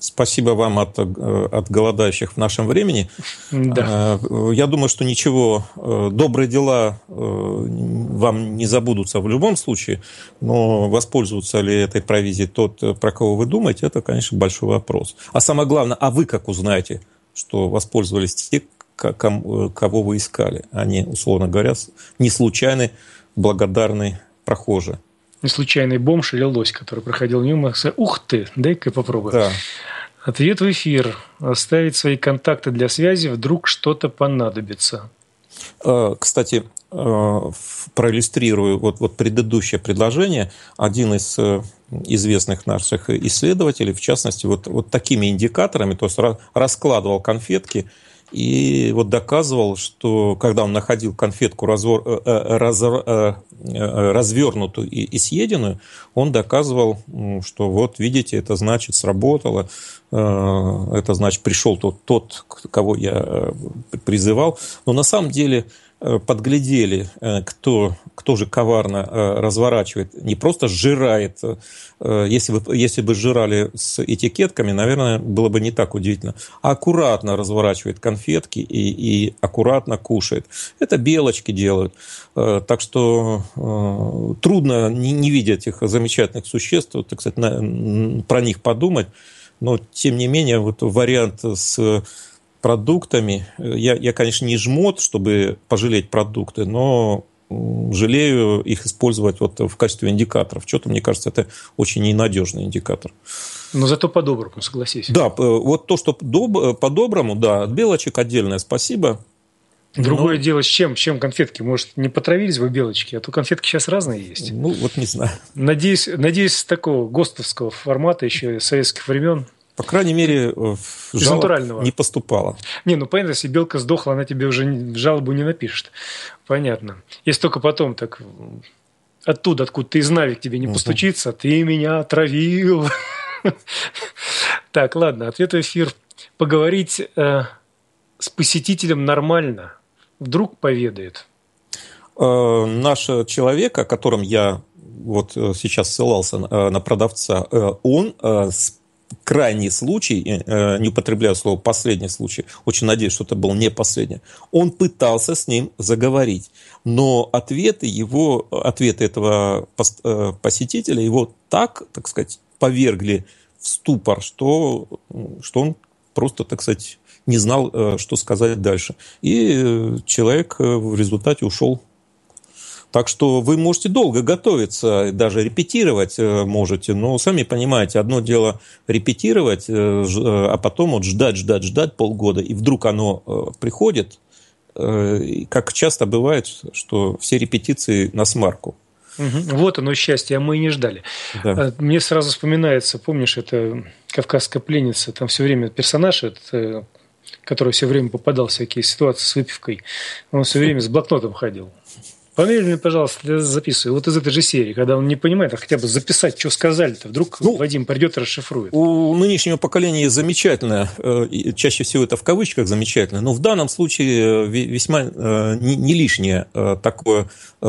Спасибо вам от, э, от голодающих в нашем времени. Да. Э, я думаю, что ничего, э, добрые дела вам не забудутся в любом случае, но воспользуются ли этой провизией тот, про кого вы думаете, это, конечно, большой вопрос. А самое главное, а вы как узнаете – что воспользовались те, э, кого вы искали. Они, условно говоря, не случайны благодарны прохожие. Не случайный бомж или лось, который проходил мимо, сказал, ух ты, дай-ка попробуй. Да. Ответ в эфир. Оставить свои контакты для связи, вдруг что-то понадобится. А, кстати, Э, проиллюстрирую вот, вот предыдущее предложение, один из э, известных наших исследователей, в частности, вот, вот такими индикаторами, то есть раскладывал конфетки и вот доказывал, что когда он находил конфетку развор, э, раз, развернутую и, и съеденную, он доказывал, что вот видите, это значит сработало, это значит пришел тот, тот кого я призывал. Но на самом деле Э, подглядели, э, кто, кто же коварно э, разворачивает, не просто жирает, Если бы, если бы жирали с этикетками, наверное, было бы не так удивительно. А аккуратно разворачивает конфетки и, и аккуратно кушает. Это белочки делают. Так что трудно, не, не видеть этих замечательных существ, так сказать, на, про них подумать. Но, тем не менее, вот вариант с продуктами. Я, я, конечно, не жмот, чтобы пожалеть продукты, но жалею их использовать вот в качестве индикаторов. Что-то, мне кажется, это очень ненадежный индикатор. Но зато по-доброму, согласись. Да, вот то, что по-доброму, да, от белочек отдельное спасибо. Другое Но... Ну, дело, с чем, с чем конфетки? Может, не потравились вы белочки, а то конфетки сейчас разные есть. Ну, вот не знаю. Надеюсь, надеюсь такого ГОСТовского формата еще советских времен по крайней мере, Из э, не поступало. Не, ну понятно, если белка сдохла, она тебе уже жалобу не напишет. Понятно. Если только потом так оттуда, откуда ты из Нави к тебе не угу. постучится, ты меня отравил. Так, ладно, ответ в эфир. Поговорить э, с посетителем нормально. Вдруг поведает. Э, Наш человек, о котором я вот сейчас ссылался на продавца, он с крайний случай, э, э, не употребляю слово последний случай, очень надеюсь, что это был не последний, он пытался с ним заговорить. Но ответы его, ответы этого э, посетителя его так, так сказать, повергли в ступор, что, что он просто, так сказать, не знал, что сказать дальше. И человек в результате ушел так что вы можете долго готовиться, даже репетировать э, можете, но сами понимаете, одно дело репетировать, э, э, а потом вот ждать, ждать, ждать полгода, и вдруг оно приходит, как часто бывает, что все репетиции на смарку. Угу. Вот оно счастье, а мы и не ждали. Да. Мне сразу вспоминается, помнишь, это «Кавказская пленница», там все время персонаж, это который все время попадал в всякие ситуации с выпивкой, он все время с блокнотом ходил. Помедленнее, пожалуйста, записывай. Вот из этой же серии, когда он не понимает, а хотя бы записать, что сказали-то. Вдруг ну, Вадим придет и расшифрует. У нынешнего поколения замечательно, э, чаще всего это в кавычках замечательно. но в данном случае э, весьма э, не лишняя такое,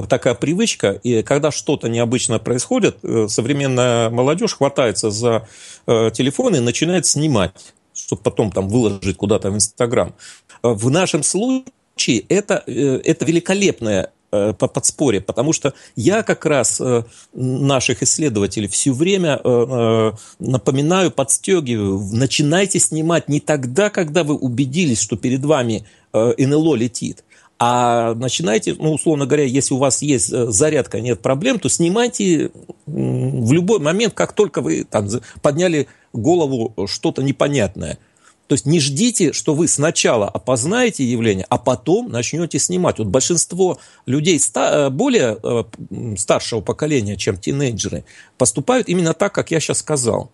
такая привычка. И когда что-то необычное происходит, современная молодежь хватается за телефон и начинает снимать чтобы потом там выложить куда-то в Инстаграм. В нашем случае случае это, это великолепная Э, по подспорье, потому что я как раз э, наших исследователей все время э, напоминаю, подстегиваю, начинайте снимать не тогда, когда вы убедились, что перед вами НЛО летит, а начинайте, ну, условно говоря, если у вас есть зарядка, нет проблем, то снимайте в любой момент, как только вы там подняли голову что-то непонятное – то есть не ждите, что вы сначала опознаете явление, а потом начнете снимать. Вот большинство людей э, более э, старшего поколения, чем тинейджеры, поступают именно так, как я сейчас сказал.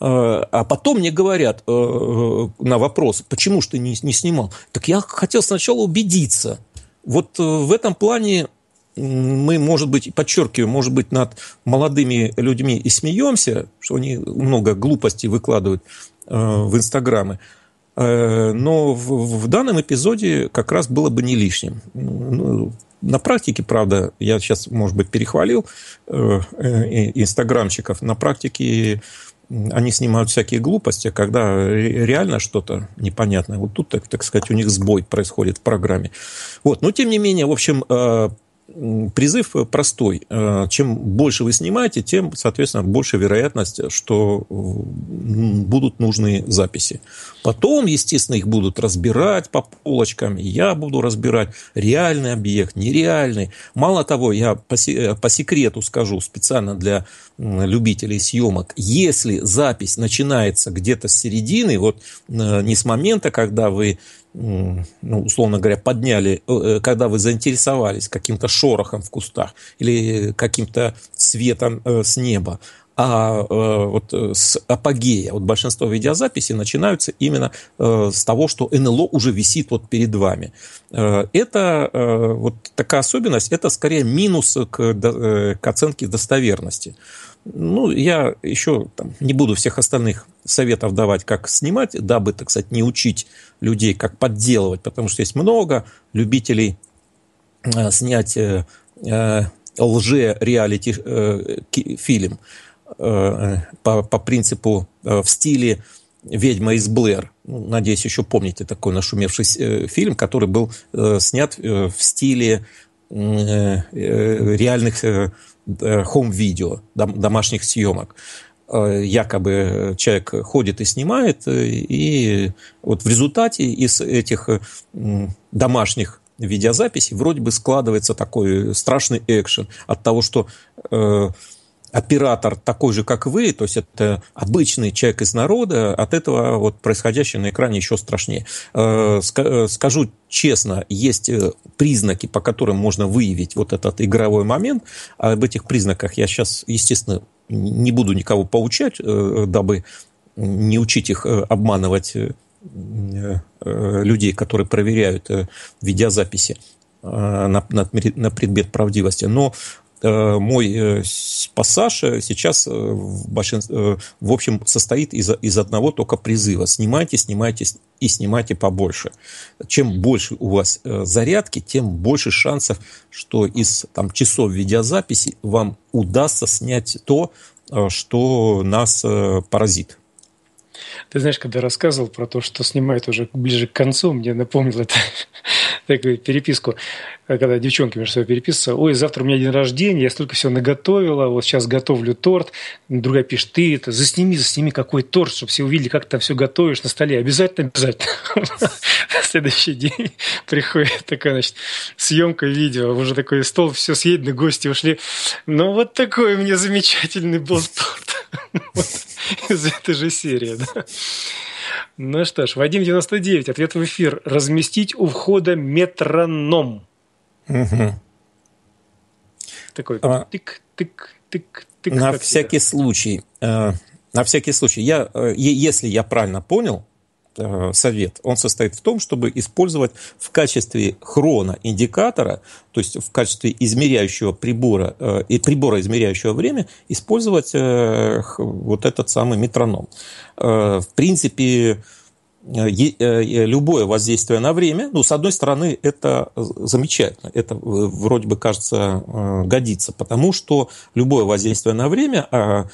Э, а потом мне говорят на вопрос, почему же ты не, снимал? Так я хотел сначала убедиться. Вот в этом плане мы, может быть, подчеркиваем, может быть, над молодыми людьми и смеемся, что они много глупостей выкладывают, Э, в Инстаграмы. Э, но в, в данном эпизоде как раз было бы не лишним. Ну, на практике, правда, я сейчас, может быть, перехвалил э, Инстаграмщиков. на практике они снимают всякие глупости, когда реально что-то непонятное. Вот тут, так, так сказать, у них сбой происходит в программе. Вот. Но, тем не менее, в общем, призыв простой. Э, чем больше вы снимаете, тем, соответственно, больше вероятность, что будут нужны записи. Потом, естественно, их будут разбирать по полочкам. Я буду разбирать реальный объект, нереальный. Мало того, я по, э, по секрету скажу специально для любителей съемок. Если запись начинается где-то с середины, вот э, не с момента, когда вы ну, условно говоря, подняли, э, э, когда вы заинтересовались каким-то шорохом в кустах или каким-то светом э, с неба, а вот с апогея, вот большинство видеозаписей начинаются именно с того, что НЛО уже висит вот перед вами. Это вот такая особенность, это скорее минус к, к оценке достоверности. Ну, я еще там, не буду всех остальных советов давать, как снимать, дабы, так сказать, не учить людей, как подделывать, потому что есть много любителей э, снять э, э, лже-реалити-фильм э, э, по, по принципу э, в стиле «Ведьма из Блэр». Ну, надеюсь, еще помните такой нашумевший э, фильм, который был э, снят э, в стиле э, э, реальных... Э, хом-видео, э, домашних съемок. Э, якобы э, человек ходит и снимает, и вот в результате из этих домашних видеозаписей вроде бы складывается такой страшный экшен от того, что оператор такой же, как вы, то есть это обычный человек из народа, от этого вот происходящее на экране еще страшнее. Э, э, скажу честно, есть э, признаки, по которым можно выявить вот этот игровой момент. Об этих признаках я сейчас, естественно, не буду никого поучать, дабы не учить их обманывать людей, которые проверяют видеозаписи на, на предмет правдивости. Но Э, мой э, пассаж сейчас э, в, в общем состоит из, из одного только призыва. Снимайте, снимайте и снимайте побольше. Чем больше у вас зарядки, тем больше шансов, что из там, часов видеозаписи вам удастся снять то, что нас поразит. Ты знаешь, когда рассказывал про то, что снимают уже ближе к концу, мне напомнил это такую переписку, э, когда девчонки между собой переписываются. Ой, завтра у меня день рождения, я столько всего наготовила, вот сейчас готовлю торт. Другая пишет, ты это засними, засними какой торт, чтобы все увидели, как ты там все готовишь на столе. Обязательно, обязательно. следующий день приходит такая, значит, съемка видео, уже такой стол, все съедено, гости ушли. Ну, вот такой мне замечательный был торт. Из этой же серии. Ну что ж, Вадим 99, ответ в эфир. Разместить у входа метроном. Такой тык-тык-тык-тык. А, на всякий случай. Э, на всякий случай, я, э, если я правильно понял, Э, совет, он состоит в том, чтобы использовать в качестве хроноиндикатора, то есть в качестве измеряющего прибора э, и прибора, измеряющего время, использовать э, вот этот самый метроном. В принципе, любое воздействие на время, ну, с одной стороны, это замечательно, это вроде бы кажется годится, потому что любое воздействие на время а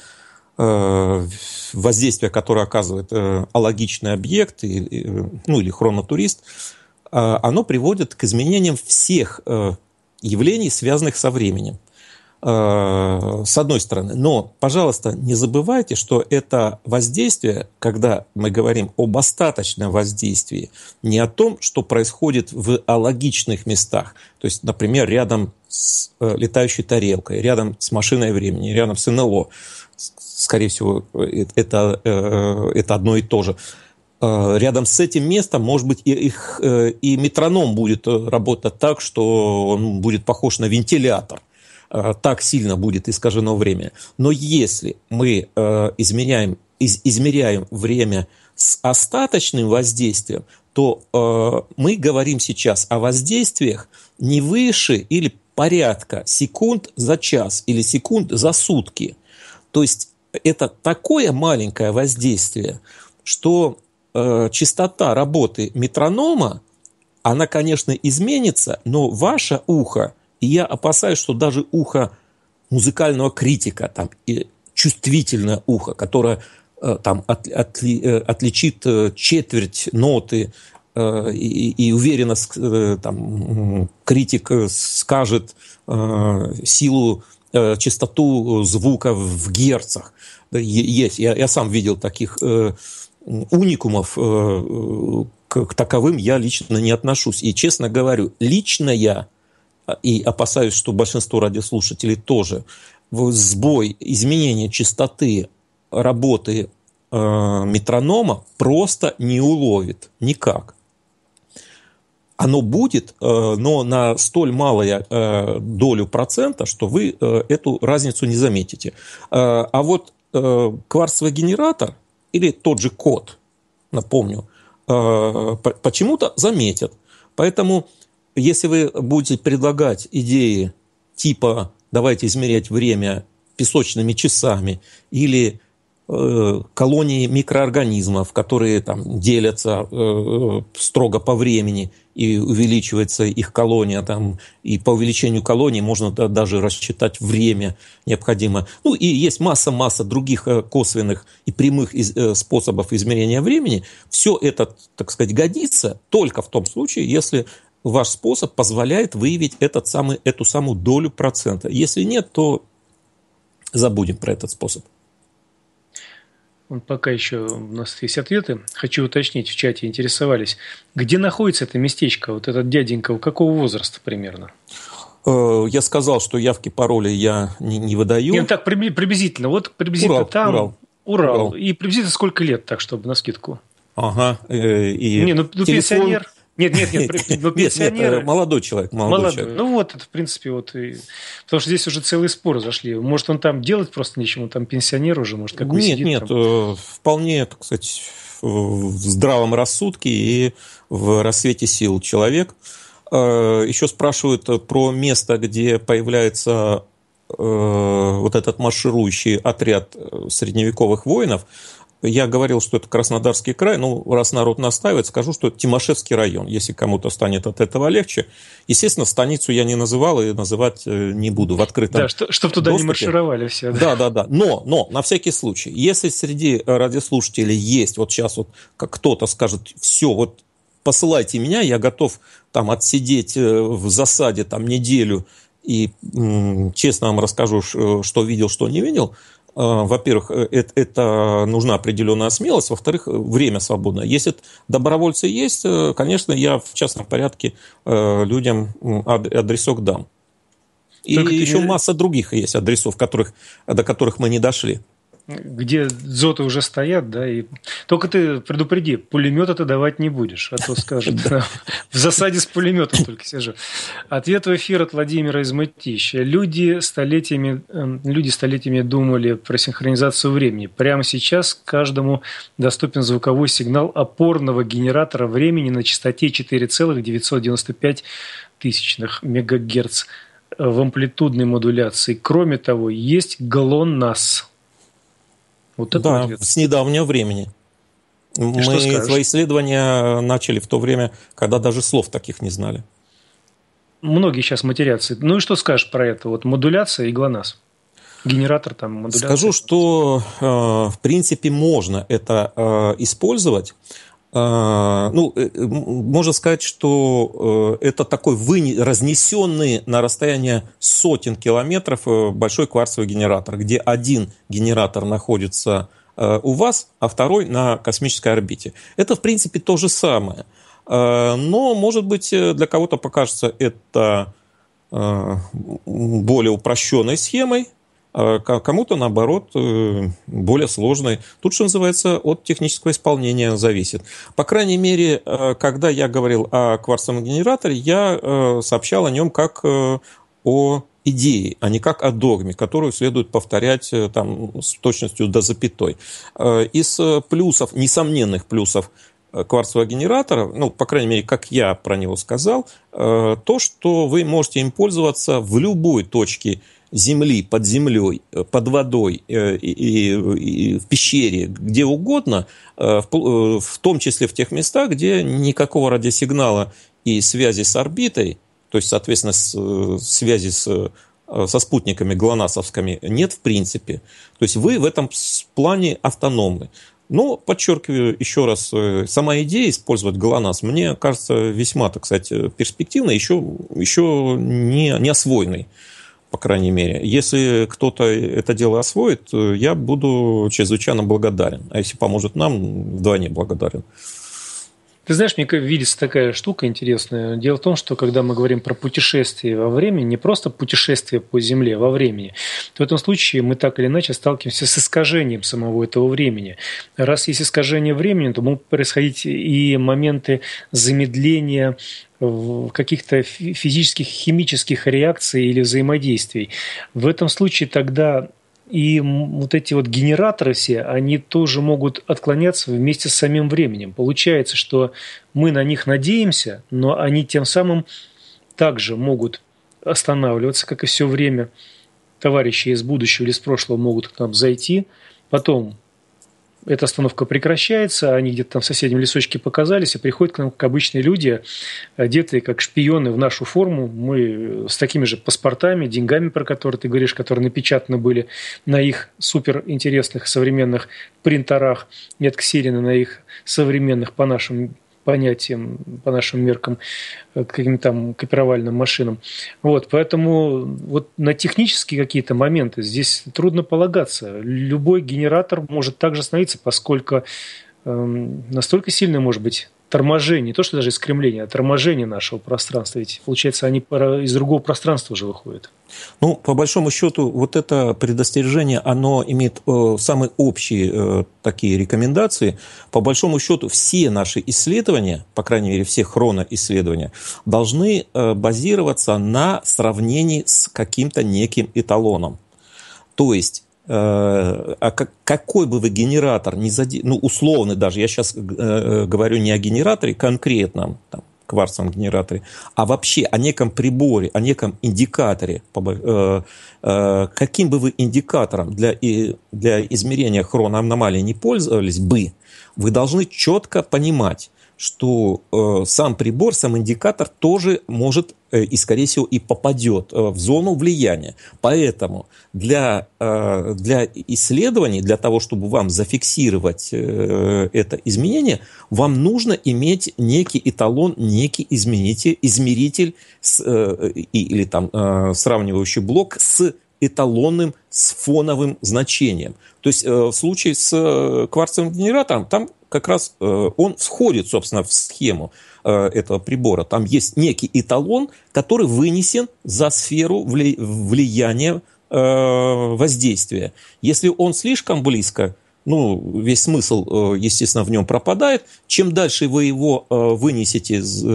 Э, воздействие, которое оказывает э, аллогичный объект ну, или хронотурист, э, оно приводит к изменениям всех явлений, связанных со временем. С одной стороны. Но, пожалуйста, не забывайте, что это воздействие, когда мы говорим об остаточном воздействии, не о том, что происходит в аллогичных местах. То есть, например, рядом с э, летающей тарелкой, рядом с машиной времени, рядом с НЛО. Скорее всего, э, э, это, это одно и то же. рядом с этим местом, может быть, и, их, и метроном будет работать так, что он будет похож на вентилятор так сильно будет искажено время. Но если мы э, изменяем, из, измеряем время с остаточным воздействием, то э, мы говорим сейчас о воздействиях не выше или порядка секунд за час или секунд за сутки. То есть это такое маленькое воздействие, что э, частота работы метронома, она, конечно, изменится, но ваше ухо, и я опасаюсь, что даже ухо музыкального критика, там, и чувствительное ухо, которое э, там от, от, э, отличит э, четверть ноты Э, и, и уверенно э, там, критик э, скажет силу, частоту звука в герцах. Есть, я, я сам видел таких уникумов, к, к таковым я лично не отношусь. И честно говорю, лично я, а, и опасаюсь, что большинство радиослушателей тоже, сбой, изменение частоты работы метронома просто не уловит никак оно будет, э, но на столь малую э, долю процента, что вы э, эту разницу не заметите. А вот кварцевый генератор или тот же код, напомню, почему-то заметят. Поэтому, если вы будете предлагать идеи типа «давайте измерять время песочными часами» или Э, колонии микроорганизмов, которые там делятся э, э, строго по времени и увеличивается их колония там, и по увеличению колонии можно даже рассчитать время необходимо. Ну и есть масса-масса других косвенных и прямых способов измерения времени. Все это, так сказать, годится только в том случае, если ваш способ позволяет выявить этот самый, эту самую долю процента. Если нет, то забудем про этот способ. Он Пока еще у нас есть ответы. Хочу уточнить, в чате интересовались, где находится это местечко, вот этот дяденька, у какого возраста примерно? Э, я сказал, что явки пароли я не, не выдаю. Нет, ну так приблизительно. Вот приблизительно Урал, там Урал. Урал. Урал. И приблизительно сколько лет, так чтобы на скидку. Ага. Э, и не, ну, ну телефон, пенсионер. Нет, нет, нет, но э, пенсионеры... молодой человек, молодой, человек. Ну вот, в принципе, вот Потому что здесь уже целые споры зашли. Может, он там делать просто нечем, он там пенсионер уже, может, какой Нет, нет, э, вполне, так сказать, в здравом рассудке и в рассвете сил человек. Э, Еще спрашивают про место, где появляется вот этот марширующий отряд средневековых воинов – я говорил, что это Краснодарский край, ну, раз народ настаивает, скажу, что это Тимошевский район, если кому-то станет от этого легче. Естественно, станицу я не называл и называть э, не буду в открытом Да, что, чтобы туда доступе. не маршировали все. Да. да, да, Но, но, на всякий случай, если среди радиослушателей есть, вот сейчас вот кто-то скажет, все, вот посылайте меня, я готов там отсидеть э, в засаде там неделю и честно вам расскажу, э, что видел, что не видел, Э, во-первых, э, это, это нужна определенная смелость, во-вторых, э, время свободное. Если добровольцы есть, конечно, я в частном порядке людям адресок дам. И Только еще не... масса других есть адресов, которых, до которых мы не дошли где дзоты уже стоят, да, и только ты предупреди, пулемета ты давать не будешь, а то скажут, в засаде с пулеметом только сижу. Ответ в эфир от Владимира из Мытища. Люди столетиями, эм, люди столетиями думали про синхронизацию времени. Прямо сейчас каждому доступен звуковой сигнал опорного генератора времени на частоте 4,995 тысячных мегагерц в амплитудной модуляции. Кроме того, есть галонас вот это да, с недавнего времени. И Мы свои исследования начали в то время, когда даже слов таких не знали. Многие сейчас матерятся. Ну и что скажешь про это? Вот модуляция и ГЛОНАСС. Генератор там модуляции. Скажу, что э, в принципе можно это э, использовать, а, ну, э, э, можно сказать, что э, это такой вы... разнесенный на расстояние сотен километров большой кварцевый генератор, где один генератор находится у вас, а второй на космической орбите. Это, в принципе, то же самое. Но, может быть, для кого-то покажется это более упрощенной схемой, а кому-то, наоборот, э, более сложный. Тут, что называется, от технического исполнения зависит. По крайней мере, э, когда я говорил о кварцевом генераторе, я э, сообщал о нем как о идеи, а не как о догме, которую следует повторять там, с точностью до запятой. Из плюсов, несомненных плюсов кварцевого генератора, ну, по крайней мере, как я про него сказал, то, что вы можете им пользоваться в любой точке земли, под землей, э, под водой, э, и, и, и в пещере, где угодно, э, в, в том числе в тех местах, где никакого радиосигнала и связи с орбитой, то есть, соответственно, с, связи с со спутниками глонасовскими нет в принципе. То есть вы в этом плане автономны. Но, подчеркиваю еще раз, сама идея использовать ГЛОНАСС мне кажется весьма, так сказать, перспективной, еще, еще не, не освоенной по крайней мере. Если кто-то это дело освоит, э, я буду чрезвычайно благодарен. А если поможет нам, вдвойне благодарен. Ты знаешь, мне видится такая штука интересная. Дело в том, что когда мы говорим про путешествие во времени, не просто путешествие по Земле а во времени, то в этом случае мы так или иначе сталкиваемся с искажением самого этого времени. Раз есть искажение времени, то могут происходить и моменты замедления каких-то физических, химических реакций или взаимодействий. В этом случае тогда и вот эти вот генераторы все, они тоже могут отклоняться вместе с самим временем. Получается, что мы на них надеемся, но они тем самым также могут останавливаться, как и все время. Товарищи из будущего или из прошлого могут к нам зайти, потом эта остановка прекращается, они где-то там в соседнем лесочке показались, и приходят к нам, как обычные люди, одетые как шпионы в нашу форму. Мы э, с такими же паспортами, деньгами, про которые ты говоришь, которые напечатаны были на их суперинтересных современных принтерах, нет Ксерина на их современных, по нашим понятиям, по нашим меркам, э, к каким-то там копировальным машинам. Вот, поэтому вот на технические какие-то моменты здесь трудно полагаться. Любой генератор может также остановиться, поскольку э, настолько сильно может быть торможение, не то что даже искремление, а торможение нашего пространства. Ведь, получается, они из другого пространства уже выходят. Ну, по большому счету, вот это предостережение, оно имеет э, самые общие э, такие рекомендации. По большому счету, все наши исследования, по крайней мере, все хроноисследования, должны э, базироваться на сравнении с каким-то неким эталоном. То есть Э, а как, какой бы вы генератор не заде... ну, условный даже, я сейчас э, э, говорю не о генераторе конкретном, там, кварцевом генераторе, а вообще о неком приборе, о неком индикаторе, э, э, каким бы вы индикатором для, и, для измерения хроноаномалии не пользовались бы, вы должны четко понимать, что э, сам прибор, сам индикатор тоже может э, и, скорее всего, и попадет э, в зону влияния. Поэтому для, э, для исследований, для того, чтобы вам зафиксировать э, это изменение, вам нужно иметь некий эталон, некий изменитель, измеритель с, э, и, или там э, сравнивающий блок с эталонным с фоновым значением. То есть э, в случае с э, кварцевым генератором там как раз э, он входит, собственно, в схему э, этого прибора. Там есть некий эталон, который вынесен за сферу влияния э, воздействия. Если он слишком близко, ну, весь смысл, естественно, в нем пропадает. Чем дальше вы его вынесете из,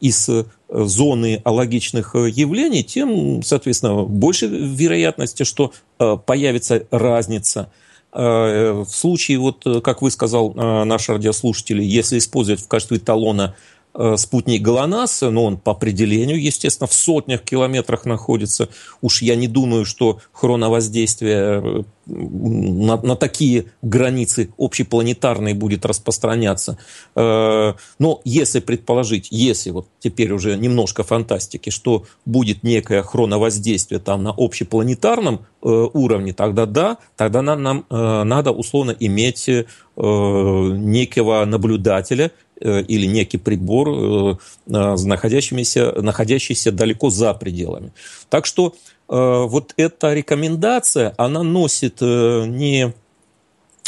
из зоны алогичных явлений, тем, соответственно, больше вероятности, что появится разница – Э, э, в случае, вот, э, как вы сказал, наш радиослушатель, если использовать в качестве талона Э, спутник ГЛОНАСС, но он по определению, естественно, в сотнях километрах находится. Уж я не думаю, что хроновоздействие э, на, на такие границы общепланетарные будет распространяться. Э, но если предположить, если вот теперь уже немножко фантастики, что будет некое хроновоздействие там на общепланетарном уровне, тогда да, тогда нам, нам надо условно иметь некого наблюдателя, Э, или некий прибор, э, э, находящийся, находящийся далеко за пределами. Так что вот эта рекомендация, она носит не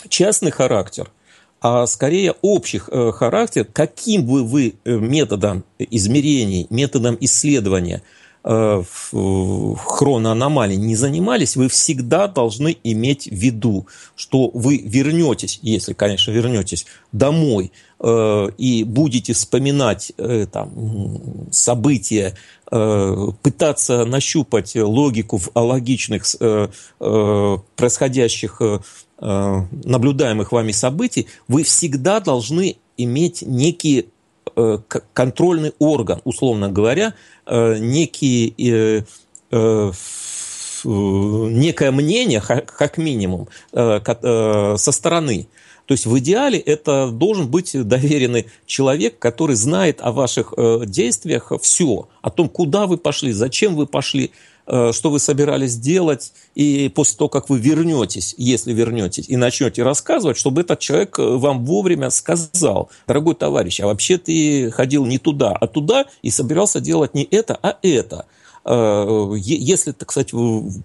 частный характер, а скорее общий характер, каким бы вы методом измерений, методом исследования – Э, э, хроноаномалии не занимались, вы всегда должны иметь в виду, что вы вернетесь, если, конечно, вернетесь домой э, и будете вспоминать там, события, пытаться нащупать логику в алогичных происходящих наблюдаемых вами событий, вы всегда должны иметь некие Э, контрольный орган, условно говоря, э, некие э, некое мнение, как минимум, со стороны. То есть в идеале это должен быть доверенный человек, который знает о ваших действиях все, о том, куда вы пошли, зачем вы пошли, Э, что вы собирались делать, и после того, как вы вернетесь, если вернетесь, и начнете рассказывать, чтобы этот человек э, вам вовремя сказал, дорогой товарищ, а вообще ты ходил не туда, а туда, и собирался делать не это, а это – Э, если, так сказать,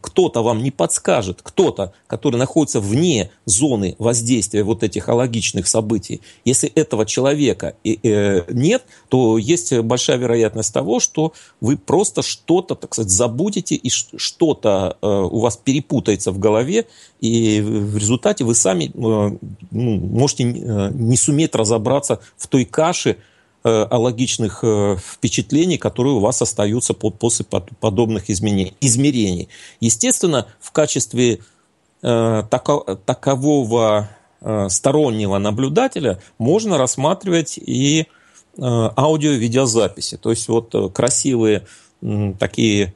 кто-то вам не подскажет, кто-то, который находится вне зоны воздействия вот этих аллогичных событий, если этого человека э, нет, то есть большая вероятность того, что вы просто что-то, так сказать, забудете и что-то э, у вас перепутается в голове, и в результате вы сами ну, можете не суметь разобраться в той каше, Э, о логичных э, впечатлений, которые у вас остаются после подобных изменений, измерений. Естественно, в качестве э, такового стороннего наблюдателя можно рассматривать и аудио-видеозаписи. То есть вот красивые такие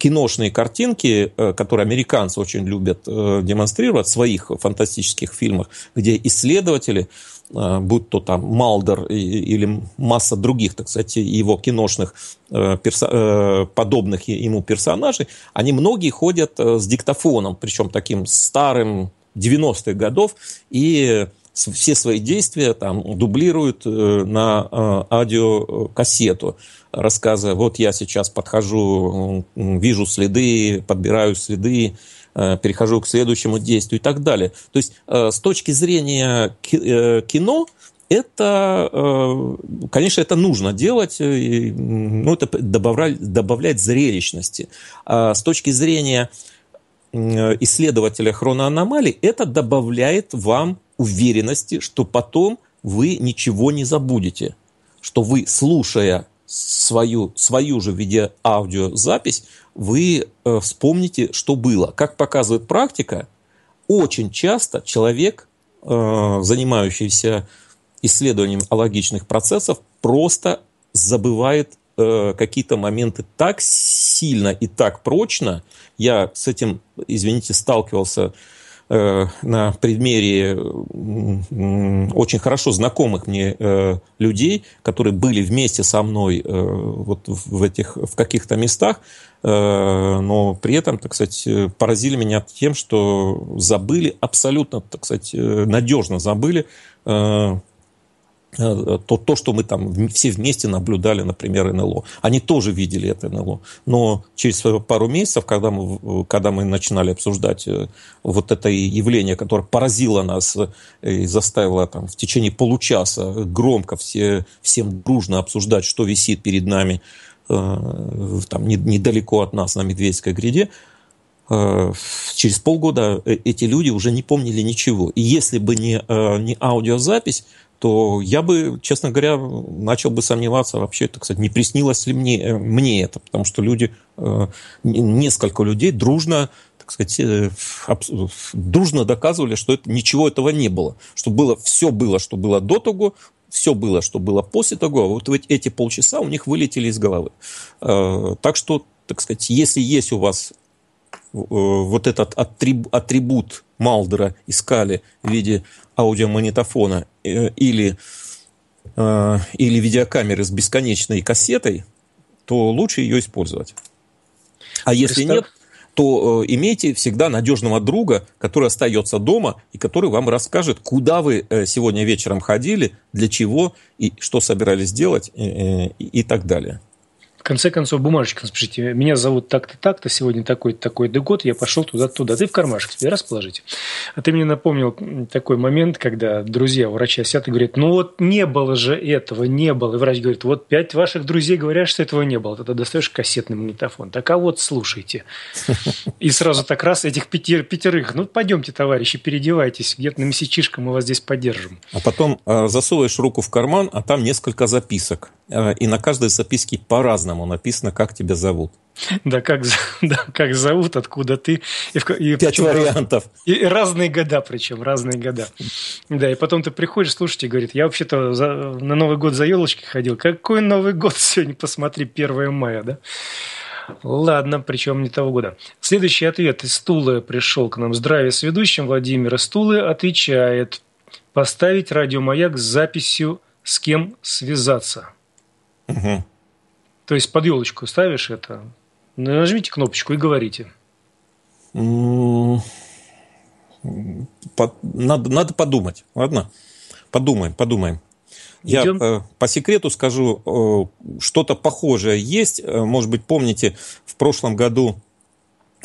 киношные картинки, которые американцы очень любят демонстрировать в своих фантастических фильмах, где исследователи – а, будь то там Малдер или масса других, так сказать, его киношных э, э, подобных ему персонажей, они многие ходят э, с диктофоном, причем таким старым 90-х годов, и все свои действия там дублируют на аудиокассету, рассказывая, вот я сейчас подхожу, вижу следы, подбираю следы, Э, перехожу к следующему действию и так далее. То есть э, с точки зрения э, кино, это, конечно, это нужно делать, ну, это добавлять, зрелищности. А с точки зрения исследователя хроноаномалий, это добавляет вам уверенности, что потом вы ничего не забудете, что вы, слушая свою, свою же виде аудиозапись, вы э, вспомните, что было. Как показывает практика, очень часто человек, э, занимающийся исследованием алогичных процессов, просто забывает э, какие-то моменты так сильно и так прочно. Я с этим, извините, сталкивался Э, на примере очень хорошо знакомых мне э, людей, которые были вместе со мной э, вот в этих, в каких-то местах, но при этом, так сказать, поразили меня тем, что забыли абсолютно, так сказать, надежно забыли Э, то, то, что мы там все вместе наблюдали, например, НЛО. Они тоже видели это НЛО. Но через пару месяцев, когда мы, э, когда мы начинали обсуждать э, вот это явление, которое поразило нас и заставило там, в течение получаса громко все, всем дружно обсуждать, что висит перед нами там, недалеко от нас на Медведской гряде, через полгода эти люди уже не помнили ничего. И если бы не, не аудиозапись, то я бы, честно говоря, начал бы сомневаться вообще, это, кстати, не приснилось ли мне, э, мне это, потому что люди, э, несколько людей дружно так сказать, э, дружно доказывали, что это, ничего этого не было. Что было, все было, что было до того, все было, что было после того, а вот эти полчаса у них вылетели из головы. Так что, так сказать, если есть у вас вот этот атрибут Малдера искали в виде аудиомагнитофона э, или, э, или видеокамеры с бесконечной кассетой, то лучше ее использовать. А Представ... если нет, то э, имейте всегда надежного друга, который остается дома и который вам расскажет, куда вы э, сегодня вечером ходили, для чего и что собирались делать э, э, и так далее в конце концов, бумажечка напишите, меня зовут так-то, так-то, сегодня такой-то, такой-то год, я пошел туда-туда. Ты в кармашек себе раз положите. А ты мне напомнил такой момент, когда друзья у врача сядут и говорят, ну вот не было же этого, не было. И врач говорит, вот пять ваших друзей говорят, что этого не было. Тогда достаешь кассетный магнитофон. Так, а вот слушайте. И сразу так раз этих пятер, пятерых, ну пойдемте, товарищи, переодевайтесь, где-то на месячишко мы вас здесь поддержим. А потом э, засовываешь руку в карман, а там несколько записок. Э, и на каждой записке по-разному по-разному написано, как тебя зовут. Да, как, да, как зовут, откуда ты. И, и, Пять причем, вариантов. И, и разные года причем, разные года. Да, и потом ты приходишь, слушайте, говорит, я вообще-то на Новый год за елочкой ходил. Какой Новый год сегодня, посмотри, 1 мая, да? Ладно, причем не того года. Следующий ответ из Стулы пришел к нам. Здравия с ведущим Владимира Стулы отвечает. Поставить радиомаяк с записью «С кем связаться». Угу. То есть под елочку ставишь это, нажмите кнопочку и говорите. Под, надо, надо подумать. Ладно? Подумаем, подумаем. Я Идем? Э, по секрету скажу, э, что-то похожее есть. Э, может быть, помните, в прошлом году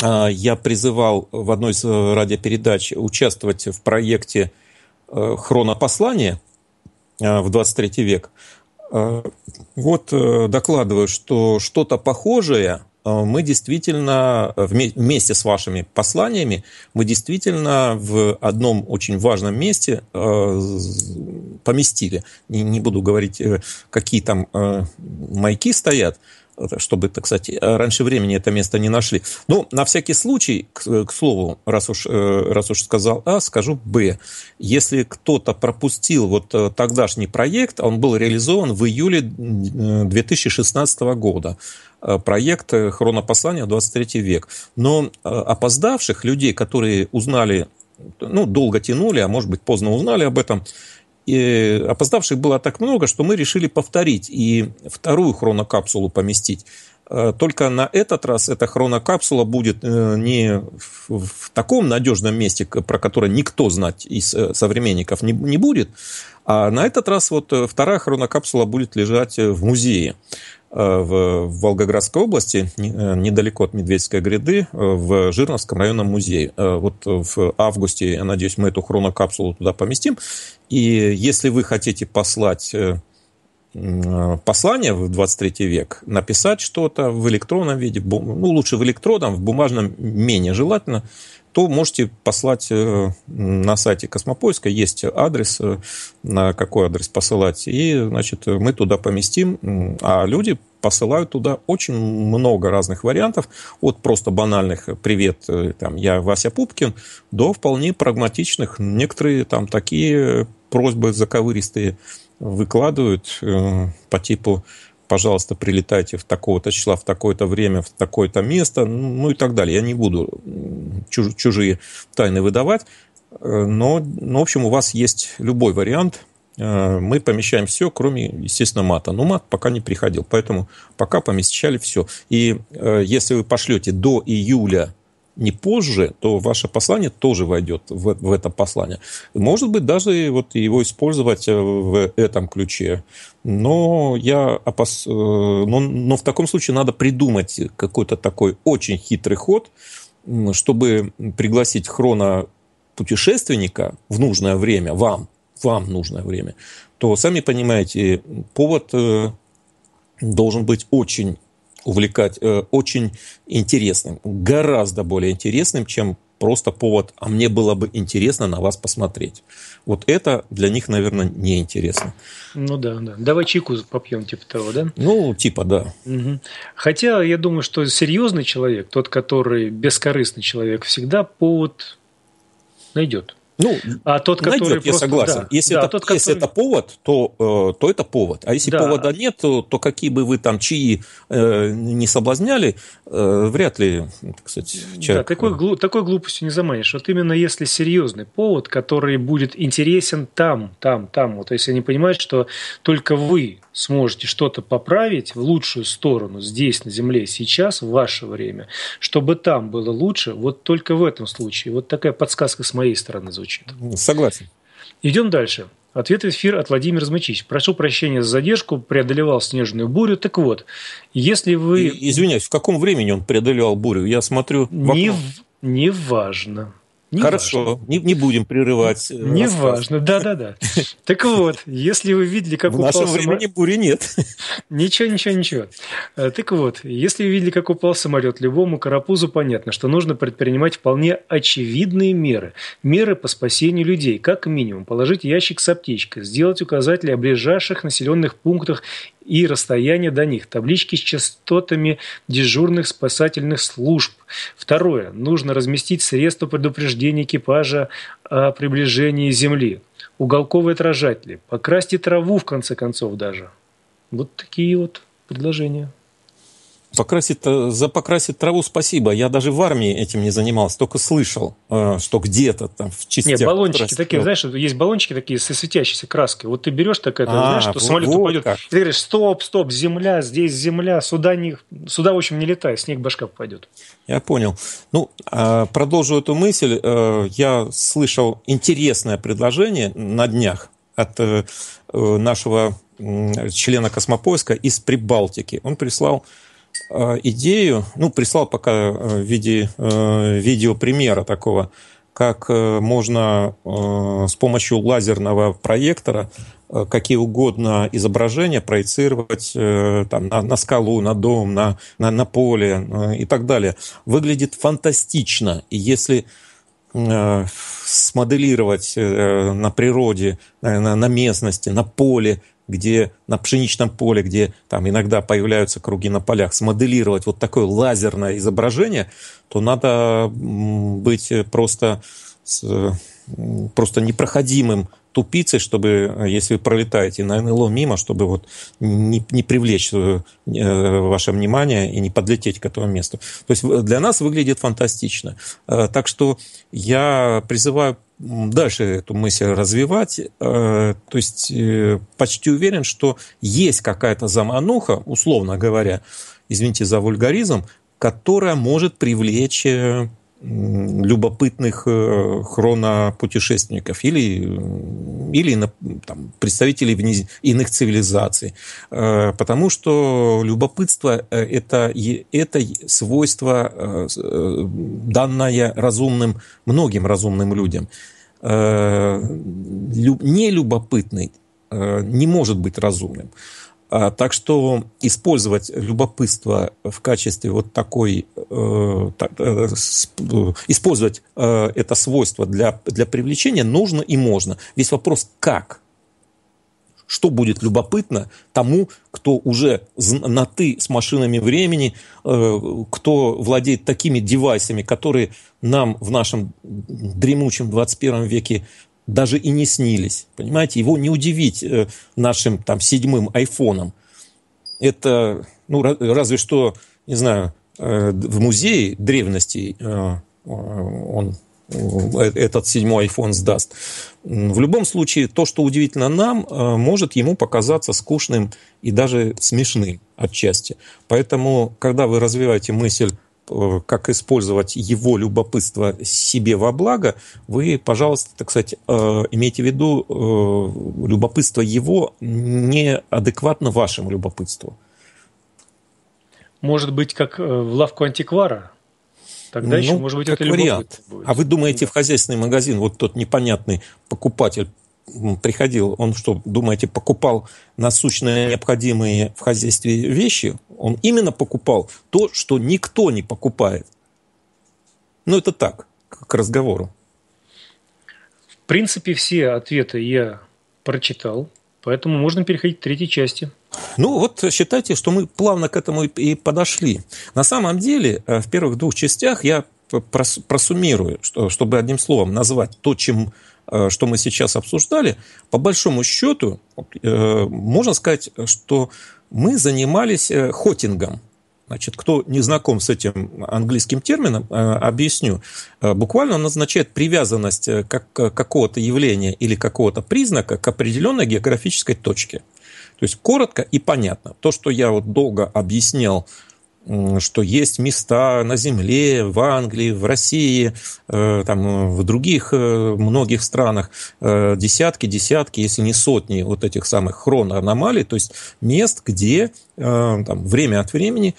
я призывал в одной из радиопередач участвовать в проекте хронопослание в 23 век. Э, вот э, докладываю, что что-то похожее э, мы действительно вместе с вашими посланиями, мы действительно в одном очень важном месте поместили. Не буду говорить, какие там маяки стоят, Э, чтобы, так сказать, э, раньше времени это место не нашли. Ну, на всякий случай, к, э, к слову, раз уж, раз уж сказал А, скажу Б. Если кто-то пропустил вот тогдашний проект, он был реализован в июле 2016 года. Проект «Хронопослание. 23 век». Но опоздавших людей, которые узнали ну, долго тянули, а может быть, поздно узнали об этом, и опоздавших было так много, что мы решили повторить и вторую хронокапсулу поместить. Э, только на этот раз эта хронокапсула будет э, не в таком надежном месте, про которое никто знать из э, современников не, не будет, а на этот раз вот вторая хронокапсула будет лежать в музее. Э, в Волгоградской области, э, недалеко от Медведской гряды, э, в Жирновском районном музее. Вот в августе, я надеюсь, мы эту хронокапсулу туда поместим. И если вы хотите послать послание в 23 век, написать что-то в электронном виде, ну, лучше в электронном, в бумажном менее желательно, то можете послать э, на сайте Космопоиска, есть адрес, э, на какой адрес посылать, и, значит, мы туда поместим, а люди посылают туда очень много разных вариантов, от просто банальных э, «Привет, там, я Вася Пупкин», до вполне прагматичных, некоторые там такие просьбы заковыристые выкладывают по типу пожалуйста, прилетайте в такого-то числа, в такое-то время, в такое-то место, ну, ну и так далее. Я не буду чужие тайны выдавать, э, но, ну, в общем, у вас есть любой вариант. Э, мы помещаем все, кроме, естественно, мата. Но мат пока не приходил, поэтому пока помещали все. И э, если вы пошлете до июля не позже, то ваше послание тоже войдет в, в это послание. Может быть, даже вот его использовать э, в этом ключе. Но, я опас... Э, но, но в таком случае надо придумать какой-то такой очень хитрый ход, чтобы пригласить хрона путешественника в нужное время, вам, вам нужное время, то, сами понимаете, повод э, должен быть очень увлекать, э, очень интересным, гораздо более интересным, чем просто повод, а мне было бы интересно на вас посмотреть. Вот это для них, наверное, неинтересно. Ну да, да. Давай чайку попьем, типа того, да? Ну, типа, да. Угу. Хотя я думаю, что серьезный человек, тот, который бескорыстный человек, всегда повод найдет. Ну, а тот, который найдет, я согласен. Да, если, да, это, тот, если который... это повод, то, э, то это повод. А если да. повода нет, то, то какие бы вы там чьи э, не соблазняли, э, вряд ли, кстати, человек... Да, такой, э, глу... такой глупостью не заманишь. Вот именно если серьезный повод, который будет интересен там, там, там. Вот если они понимают, что только вы сможете что-то поправить в лучшую сторону здесь, на Земле, сейчас, в ваше время, чтобы там было лучше, вот только в этом случае. Вот такая подсказка с моей стороны звучит. Ну, согласен. Идем дальше. Ответ в эфир от Владимира Змычич. Прошу прощения за задержку, преодолевал снежную бурю. Так вот, если вы... И, извиняюсь, в каком времени он преодолевал бурю? Я смотрю... Не, в... Неважно. Не Хорошо, Не, не будем прерывать. Э, Неважно, да-да-да. Так вот, если вы видели, как упал самолет, В упал нашем самолет... времени бури нет. Ничего, ничего, ничего. Э, так вот, если вы видели, как упал самолет, любому карапузу понятно, что нужно предпринимать вполне очевидные меры. Меры по спасению людей. Как минимум, положить ящик с аптечкой, сделать указатели о ближайших населенных пунктах и расстояние до них, таблички с частотами дежурных спасательных служб. Второе. Нужно разместить средства предупреждения экипажа о приближении Земли, уголковые отражатели, покрасьте траву в конце концов даже. Вот такие вот предложения. Покрасить, за покрасить траву спасибо. Я даже в армии этим не занимался, только слышал, э, что где-то там в частях... Нет, баллончики красил. такие, знаешь, есть баллончики такие со светящейся краской. Вот ты берешь такая, там, а, знаешь, что вот, самолет вот упадет. Как. И ты говоришь, стоп, стоп, земля, здесь земля, сюда, не, сюда в общем, не летай, снег башка попадет. Я понял. Ну, а, продолжу эту мысль. Э, я слышал интересное предложение на днях от э, нашего члена Космопоиска из Прибалтики. Он прислал Э, идею, ну, прислал пока э, в виде э, видеопримера такого, как можно с помощью лазерного проектора какие угодно изображения проецировать там, на, на скалу, на дом, на, на, на поле и так далее. Выглядит фантастично. И если смоделировать на природе, на местности, на поле где на пшеничном поле, где там иногда появляются круги на полях, смоделировать вот такое лазерное изображение, то надо быть просто, просто непроходимым тупицы, чтобы, э, если вы пролетаете на НЛО мимо, чтобы вот не, не привлечь э, э, ваше внимание и не подлететь к этому месту. То есть для нас выглядит фантастично. так что я призываю дальше эту мысль развивать. То есть почти уверен, что есть какая-то замануха, условно говоря, извините за вульгаризм, которая может привлечь любопытных э, хронопутешественников или, э, или там, представителей вниз, иных цивилизаций. Э, потому что любопытство – это, это свойство, данное разумным, многим разумным людям. Нелюбопытный не может быть разумным. А, так что использовать любопытство в качестве вот такой, э, э, э, использовать это свойство для, для привлечения нужно и можно. Весь вопрос как? Что будет любопытно тому, кто уже на «ты» с машинами времени, кто владеет такими девайсами, которые нам в нашем дремучем 21 веке даже и не снились. Понимаете, его не удивить э, нашим там седьмым айфоном. Это, ну, разве что, не знаю, э, в музее древностей э, он этот седьмой iPhone сдаст. В любом случае, то, что удивительно нам, может ему показаться скучным и даже смешным отчасти. Поэтому, когда вы развиваете мысль Э, как использовать его любопытство себе во благо, вы, пожалуйста, так сказать, э, имейте в виду, э, любопытство его неадекватно вашему любопытству. Может быть, как в лавку антиквара? Тогда ну, еще, может быть, как это вариант. Будет. А вы думаете, в хозяйственный магазин вот тот непонятный покупатель приходил, он что, думаете, покупал насущные необходимые в хозяйстве вещи? Он именно покупал то, что никто не покупает. Ну, это так, к разговору. В принципе, все ответы я прочитал, поэтому можно переходить к третьей части. Ну вот считайте, что мы плавно к этому и подошли. На самом деле, э, в первых двух частях я просуммирую, чтобы одним словом назвать то, чем Э, что мы сейчас обсуждали, по большому счету, э, можно сказать, что мы занимались э, хотингом. Значит, кто не знаком с этим английским термином, объясню. Буквально он означает привязанность как какого-то явления или какого-то признака к определенной географической точке. То есть коротко и понятно. То, что я вот долго объяснял что есть места на Земле, в Англии, в России, э, там, э, в других э, многих странах десятки, десятки, если не сотни вот этих самых хроноаномалий, то есть мест, где там, время от времени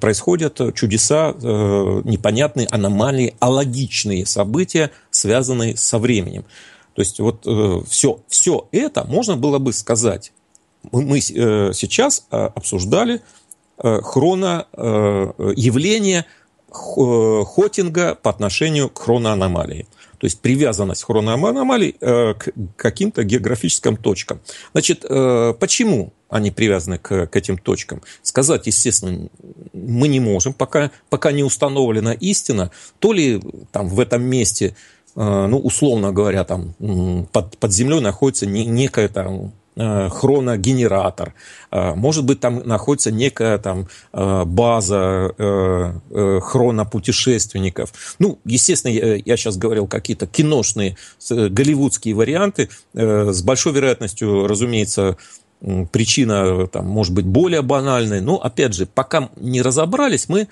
происходят чудеса, непонятные аномалии, алогичные события, связанные со временем. То есть вот все, все это можно было бы сказать. Мы сейчас обсуждали Э, хрона э, явления э, Хотинга по отношению к хроноаномалии. То есть привязанность хроноаномалий к каким-то географическим точкам. Значит, почему они привязаны к, к этим точкам. Сказать, естественно, мы не можем, пока, пока не установлена истина, то ли там в этом месте, ну, условно говоря, там под, под землей находится некая там Э, хроногенератор. Э, может быть, там находится некая там, э, база хронопутешественников. Ну, естественно, я сейчас говорил какие-то киношные, голливудские варианты. С большой вероятностью, разумеется, причина там, может быть более банальная. Но опять же, пока не разобрались, мы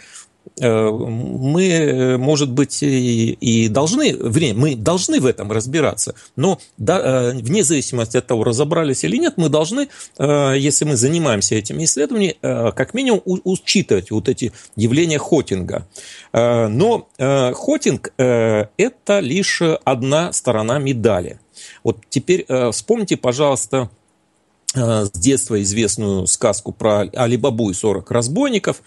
Э, мы, э, может быть, и, должны, время, мы должны в этом разбираться, но э, вне зависимости от того, разобрались или нет, мы должны, если мы занимаемся этими исследованиями, как минимум учитывать вот эти явления Хотинга. Но Хотинг – это лишь одна сторона медали. Вот теперь вспомните, пожалуйста, с детства известную сказку про Алибабу и 40 разбойников –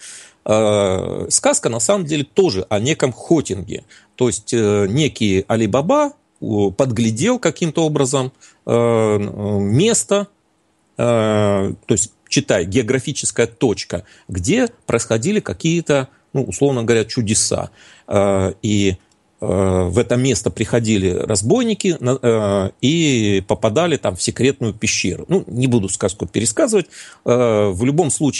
Э, сказка на самом деле тоже о неком хотинге. То есть э, некий Алибаба подглядел каким-то образом э, место, то есть, читай, географическая точка, где происходили какие-то, ну, условно говоря, чудеса. и Э, в это место приходили разбойники э, и попадали там в секретную пещеру. Ну, не буду сказку пересказывать. Э, в любом случае,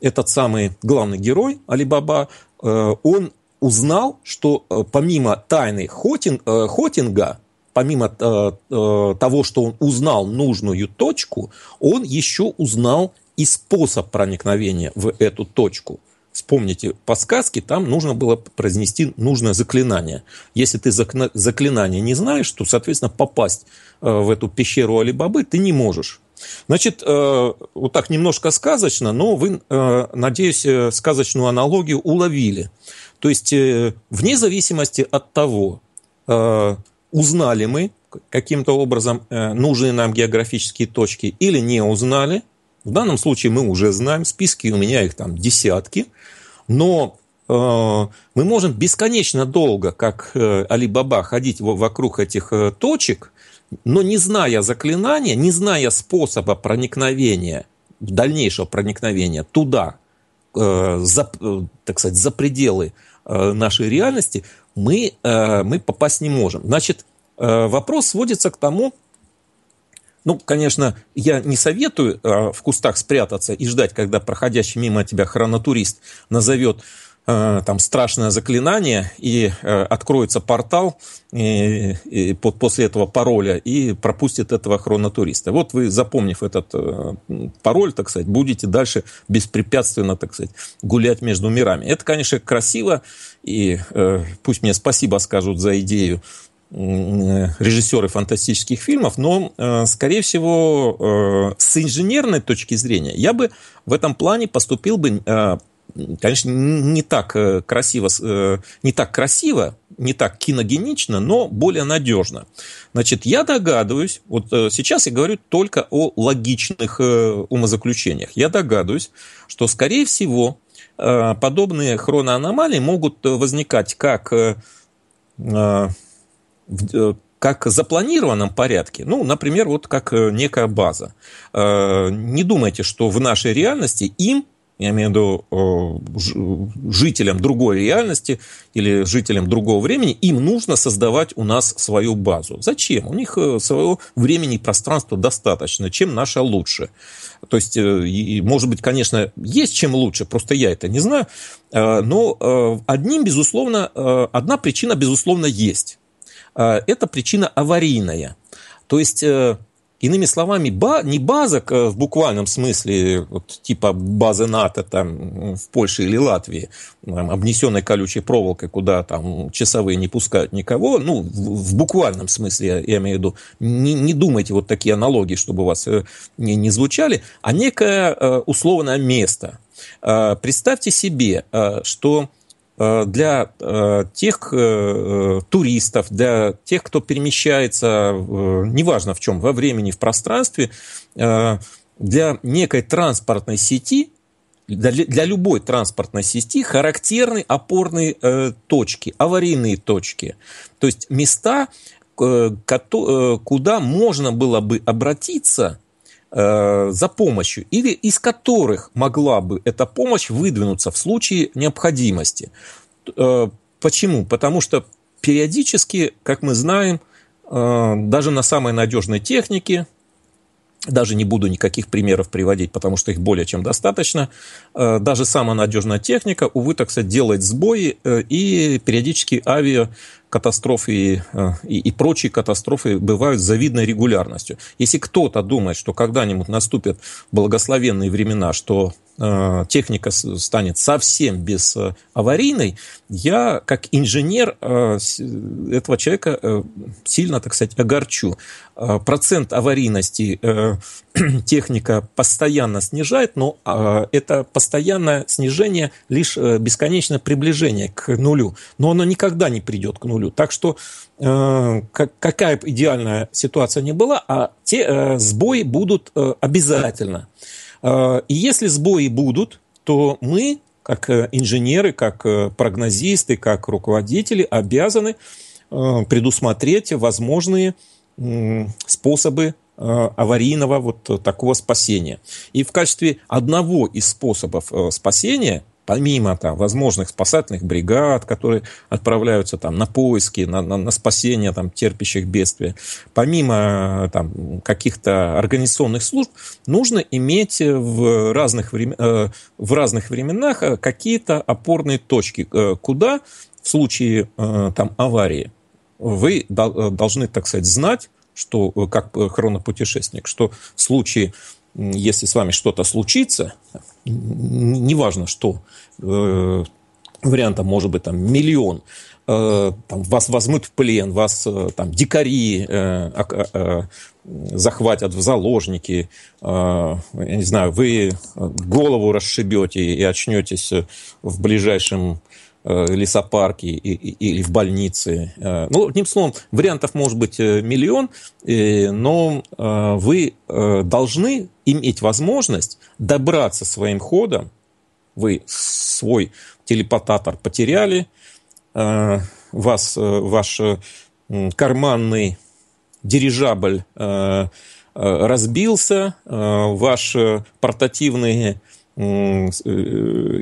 этот самый главный герой Алибаба, он узнал, что помимо тайны Хотинга, помимо того, что он узнал нужную точку, он еще узнал и способ проникновения в эту точку – вспомните подсказки, там нужно было произнести нужное заклинание. Если ты заклинание не знаешь, то, соответственно, попасть э, в эту пещеру Алибабы ты не можешь. Значит, э, вот так немножко сказочно, но вы, э, надеюсь, сказочную аналогию уловили. То есть, вне зависимости от того, узнали мы каким-то образом нужные нам географические точки или не узнали, в данном случае мы уже знаем, списки у меня их там десятки – но э, мы можем бесконечно долго, как э, Али Баба, ходить вокруг этих э, точек, но не зная заклинания, не зная способа проникновения, дальнейшего проникновения туда, за, так сказать, за пределы нашей реальности, мы, мы попасть не можем. Значит, вопрос сводится к тому, ну, конечно, я не советую э, в кустах спрятаться и ждать, когда проходящий мимо тебя хронотурист назовет э, там страшное заклинание и э, откроется портал и, и под, после этого пароля и пропустит этого хронотуриста. Вот вы, запомнив этот пароль, так сказать, будете дальше беспрепятственно, так сказать, гулять между мирами. Это, конечно, красиво, и э, пусть мне спасибо скажут за идею Э, режиссеры фантастических фильмов, но, э, скорее всего, э, с инженерной точки зрения я бы в этом плане поступил бы, конечно, не так красиво, не так красиво, не так киногенично, но более надежно. Значит, я догадываюсь, вот сейчас я говорю только о логичных умозаключениях, я догадываюсь, что, скорее всего, подобные хроноаномалии могут возникать как Э, как запланированном порядке, ну, например, вот как э, некая база. Э, не думайте, что в нашей реальности им, я имею в виду жителям другой реальности или жителям другого времени, им нужно создавать у нас свою базу. Зачем? У них своего времени и пространства достаточно, чем наша лучше. То есть, может быть, конечно, есть чем лучше, просто я это не знаю, но одним, безусловно, одна причина, безусловно, есть Э, это причина аварийная. То есть, э, иными словами, не база э, в буквальном смысле, вот, типа базы НАТО там, в Польше или Латвии, там, обнесенной колючей проволокой, куда там часовые не пускают никого, ну, в, в буквальном смысле я имею в виду, не, не думайте вот такие аналогии, чтобы у вас не, не звучали, а некое условное место. Представьте себе, что Э, для э, тех э, туристов, для тех, кто перемещается, неважно в чем, во времени, в пространстве, для некой транспортной сети, для любой транспортной сети характерны опорные точки, аварийные точки. То есть места, куда можно было бы обратиться – Э, за помощью или из которых могла бы эта помощь выдвинуться в случае необходимости. Э, почему? Потому что периодически, как мы знаем, э, даже на самой надежной технике даже не буду никаких примеров приводить, потому что их более чем достаточно. Э, даже самая надежная техника, увы, так сказать, делает сбои, э, и периодически авиакатастрофы и, э, и, и прочие катастрофы бывают с завидной регулярностью. Если кто-то думает, что когда-нибудь наступят благословенные времена, что Э, техника станет совсем без э, аварийной, я как инженер э, этого человека сильно, так сказать, огорчу. Процент аварийности техника постоянно снижает, но это постоянное снижение лишь бесконечное приближение к нулю. Но оно никогда не придет к нулю. Так что какая бы идеальная ситуация ни была, а те сбои будут обязательно. А, и если сбои будут, то мы, как э, инженеры, как э, прогнозисты, как руководители, обязаны э, предусмотреть возможные способы аварийного вот такого спасения. И в качестве одного из способов спасения – помимо там, возможных спасательных бригад, которые отправляются там, на поиски, на, на, на спасение там, терпящих бедствия, помимо э, там, каких-то организационных служб, нужно иметь в разных, врем... Э, в разных временах э, какие-то опорные точки, куда в случае там, аварии вы должны, так сказать, знать, что как хронопутешественник, что в случае, если с вами что-то случится, неважно что, э, вариантов может быть там миллион, э, там, вас возьмут в плен, вас э, там дикари э, э, э, захватят в заложники, э, я не знаю, вы голову расшибете и очнетесь в ближайшем Э, лесопарки или в больнице. Э, ну, одним словом, вариантов может быть э, миллион, но вы должны иметь возможность добраться своим ходом. Вы свой телепотатор потеряли, вас, ваш карманный дирижабль разбился, ваши портативные Э, э,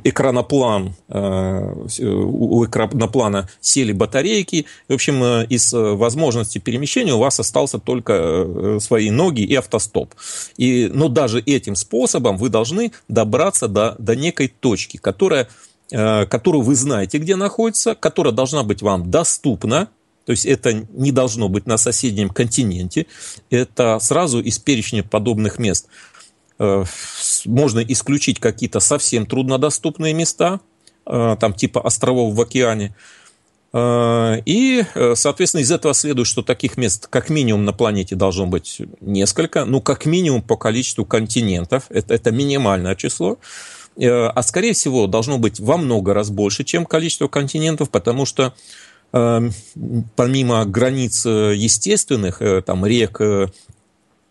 экраноплан, э, у экраноплана сели батарейки. В общем, из возможности перемещения у вас остался только свои ноги и автостоп. И, но даже этим способом вы должны добраться до, до некой точки, которая, которую вы знаете, где находится, которая должна быть вам доступна, то есть это не должно быть на соседнем континенте. Это сразу из перечня подобных мест. Э, можно исключить какие-то совсем труднодоступные места, э, там типа островов в океане. Э, и, соответственно, из этого следует, что таких мест как минимум на планете должно быть несколько, ну, как минимум по количеству континентов, это, это минимальное число, а, скорее всего, должно быть во много раз больше, чем количество континентов, потому что помимо границ естественных, там, рек,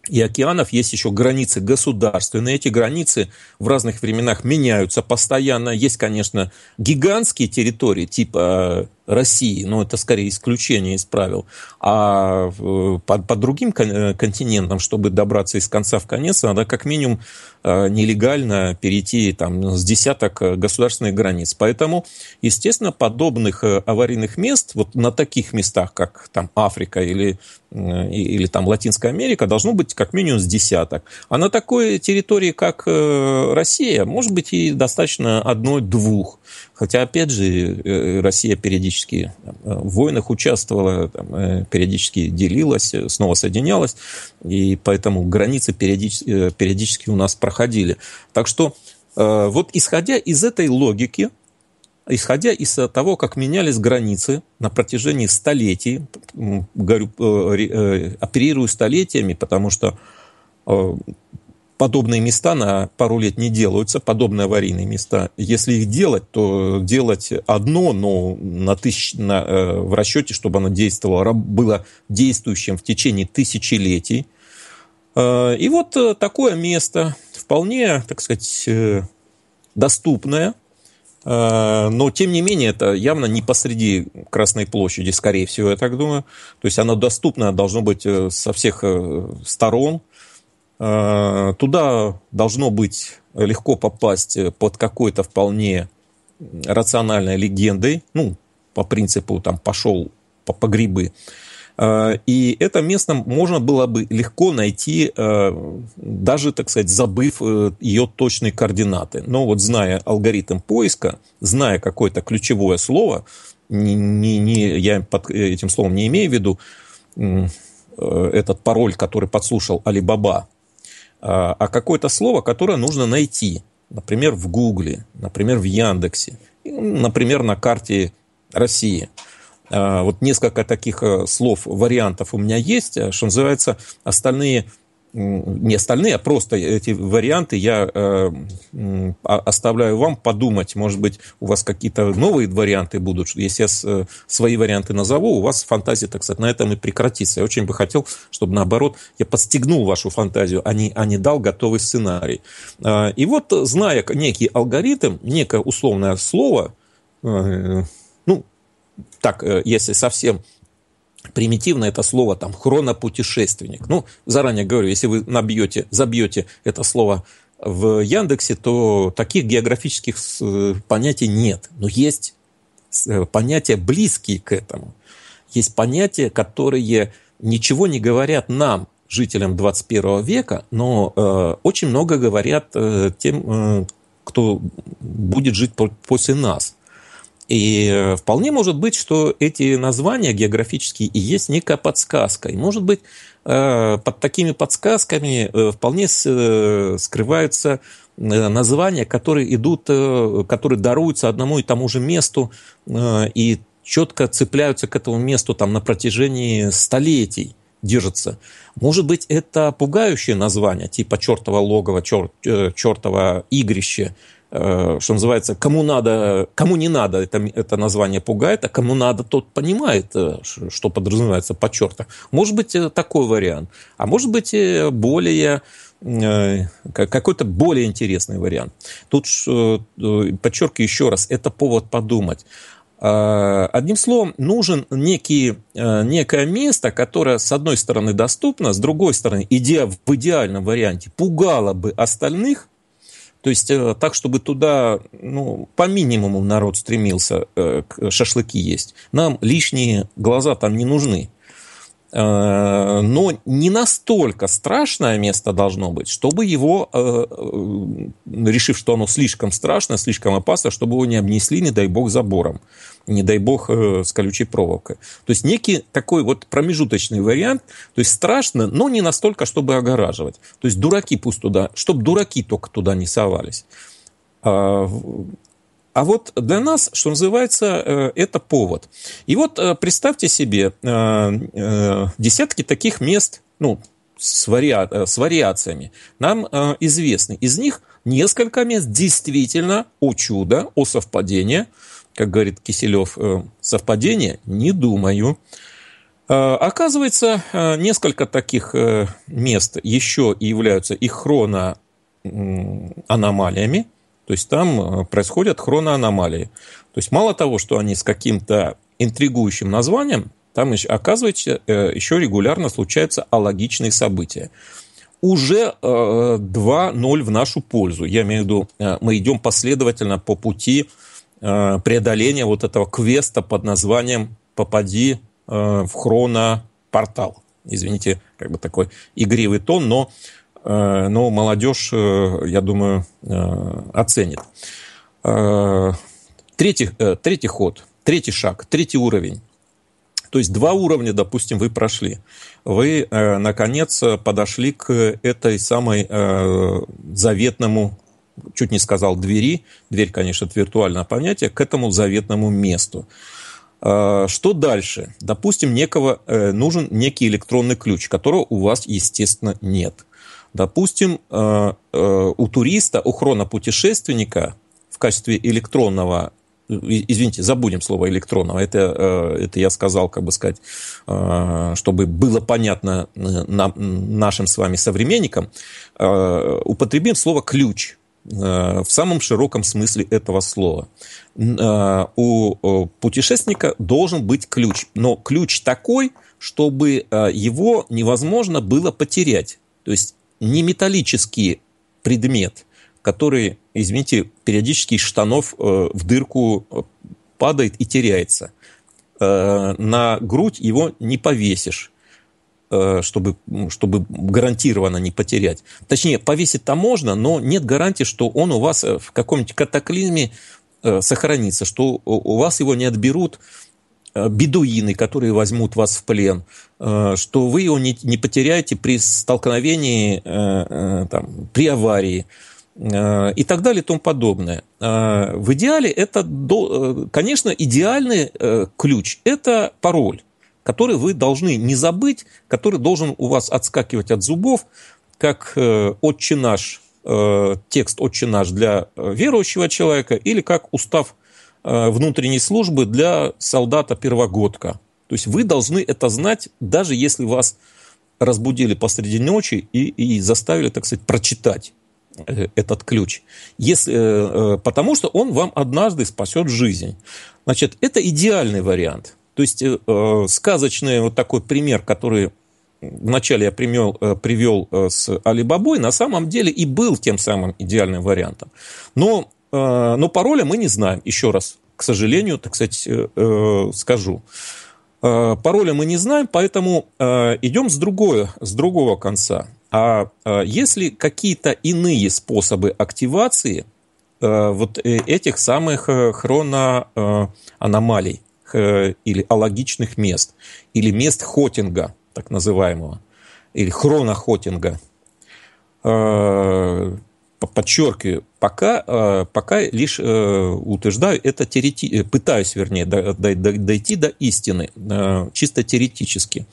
и океанов есть еще границы государственные. Эти границы в разных временах меняются постоянно. Есть, конечно, гигантские территории типа э, России, но это скорее исключение из правил. А по, э, по другим э, континентам, чтобы добраться из конца в конец, надо как минимум Э, нелегально перейти там, ну, с десяток э, государственных границ. Поэтому, естественно, подобных э, аварийных мест вот на таких местах, как там Африка или, или там Латинская Америка, должно быть как минимум с десяток. А на такой территории, как Россия, может быть и достаточно одной-двух. Хотя, опять же, Россия периодически в войнах участвовала, там, периодически делилась, снова соединялась, и поэтому границы периодически, периодически у нас проходят ходили. Так что э, вот исходя из этой логики, исходя из того, как менялись границы на протяжении столетий, говорю, э, э, оперирую столетиями, потому что подобные места на пару лет не делаются, подобные аварийные места. Если их делать, то делать одно, но на тысяч, на, в расчете, чтобы оно действовало, было действующим в течение тысячелетий. И вот такое место, вполне, так сказать, э, доступная, э, но, тем не менее, это явно не посреди Красной площади, скорее всего, я так думаю. То есть она доступно должно быть э, со всех сторон. Туда должно быть легко попасть под какой-то вполне рациональной легендой. Ну, по принципу, там, пошел по, по грибы. А, и это место можно было бы легко найти, э, даже, так сказать, забыв э, ее точные координаты. Но вот зная алгоритм поиска, зная какое-то ключевое слово, не, не, не, я под э, этим словом не имею в виду этот пароль, который подслушал Алибаба, а, а какое-то слово, которое нужно найти. Например, в Гугле, например, в Яндексе, например, на карте России – а, вот несколько таких э, слов, вариантов у меня есть, э, что называется, остальные не остальные, а просто эти варианты я э, оставляю вам подумать. Может быть, у вас какие-то новые варианты будут. Если я с, э, свои варианты назову, у вас фантазия, так сказать, на этом и прекратится. Я очень бы хотел, чтобы наоборот, я подстегнул вашу фантазию, а не, а не дал готовый сценарий. А, и вот, зная некий алгоритм, некое условное слово, так, э, если совсем примитивно это слово там хронопутешественник. Ну, заранее говорю, если вы набьете, забьете это слово в Яндексе, то таких географических э, понятий нет. Но есть э, понятия близкие к этому. Есть понятия, которые ничего не говорят нам, жителям 21 века, но э, очень много говорят э, тем, э, кто будет жить по- после нас. И э, вполне может быть, что эти названия географические и есть некая подсказка. И может быть, э, под такими подсказками э, вполне скрываются названия, которые идут, которые даруются одному и тому же месту и четко цепляются к этому месту там на протяжении столетий держатся. Может быть, это пугающее название, типа чертова логово, чер, чертова игрище, Э, что называется, кому надо, кому не надо, это, это название пугает, а кому надо, тот понимает, э, что подразумевается под чертом. Может быть, э, такой вариант. А может быть, более какой-то более интересный вариант. Тут, подчеркиваю еще раз, это повод подумать. Одним словом, нужен некий, некое место, которое, с одной стороны, доступно, с другой стороны, идея в идеальном варианте, пугало бы остальных, то есть э, так, чтобы туда ну, по минимуму народ стремился э, шашлыки есть. Нам лишние глаза там не нужны. Э, но не настолько страшное место должно быть, чтобы его, э, э, решив, что оно слишком страшно, слишком опасно, чтобы его не обнесли, не дай бог, забором, не дай бог, с колючей проволокой. То есть некий такой вот промежуточный вариант, то есть страшно, но не настолько, чтобы огораживать. То есть дураки пусть туда, чтобы дураки только туда не совались. А а вот для нас, что называется, э, это повод. И вот э, представьте себе э, десятки таких мест, ну, с, вариа с вариациями, нам известны. Из них несколько мест действительно, о чудо, о совпадение, как говорит Киселев, совпадение, не думаю. Оказывается, несколько таких мест еще и являются их хроноаномалиями, то есть там э, происходят хроноаномалии. То есть мало того, что они с каким-то интригующим названием, там, еще оказывается, э, еще регулярно случаются алогичные события. Уже 2-0 э, в нашу пользу. Я имею в виду, мы идем последовательно по пути преодоления вот этого квеста под названием «Попади в хронопортал». Извините, как бы такой игривый тон, но Э, но ну, молодежь, э, я думаю, э, оценит. Третий, третий ход, третий шаг, третий уровень. То есть два уровня, допустим, вы прошли. Вы, наконец, подошли к этой самой заветному, чуть не сказал двери, дверь, конечно, это виртуальное понятие, к этому заветному месту. Что дальше? Допустим, некого, нужен некий электронный ключ, которого у вас, естественно, нет – Допустим, э, э, у туриста, у хронопутешественника в качестве электронного извините, забудем слово электронного, это, э, это я сказал, как бы сказать, чтобы было понятно нашим с вами современникам, употребим слово «ключ» в самом широком смысле этого слова. У путешественника должен быть ключ, но ключ такой, чтобы его невозможно было потерять. То есть не металлический предмет, который, извините, периодически из штанов э, в дырку э, падает и теряется. Э, на грудь его не повесишь чтобы, чтобы гарантированно не потерять. Точнее, повесить-то можно, но нет гарантии, что он у вас в каком-нибудь катаклизме сохранится, что у вас его не отберут Э, бедуины, которые возьмут вас в плен, э, что вы его не, не потеряете при столкновении, э, там, при аварии и так далее и тому подобное. В идеале это, конечно, идеальный ключ – это пароль, который вы должны не забыть, который должен у вас отскакивать от зубов, как «Отче наш», текст «Отче наш» для верующего человека или как устав Э, внутренней службы для солдата-первогодка. То есть вы должны это знать, даже если вас разбудили посреди ночи и, и заставили, так сказать, прочитать э, этот ключ. Если, э, потому что он вам однажды спасет жизнь. Значит, это идеальный вариант. То есть сказочный вот такой пример, который вначале я примел, привел с Алибабой, на самом деле и был тем самым идеальным вариантом. Но а, но пароля мы не знаем. Еще раз, к сожалению, так сказать, э, э, скажу. А, пароля мы не знаем, поэтому а, идем с, другое, с другого конца. А если какие-то иные способы активации э, вот этих самых хроноаномалий или алогичных мест, или мест хотинга, так называемого, или хронохотинга, подчеркиваю, пока, э, пока лишь э, утверждаю, это теорети... Э, пытаюсь, вернее, дойти до истины, чисто теоретически.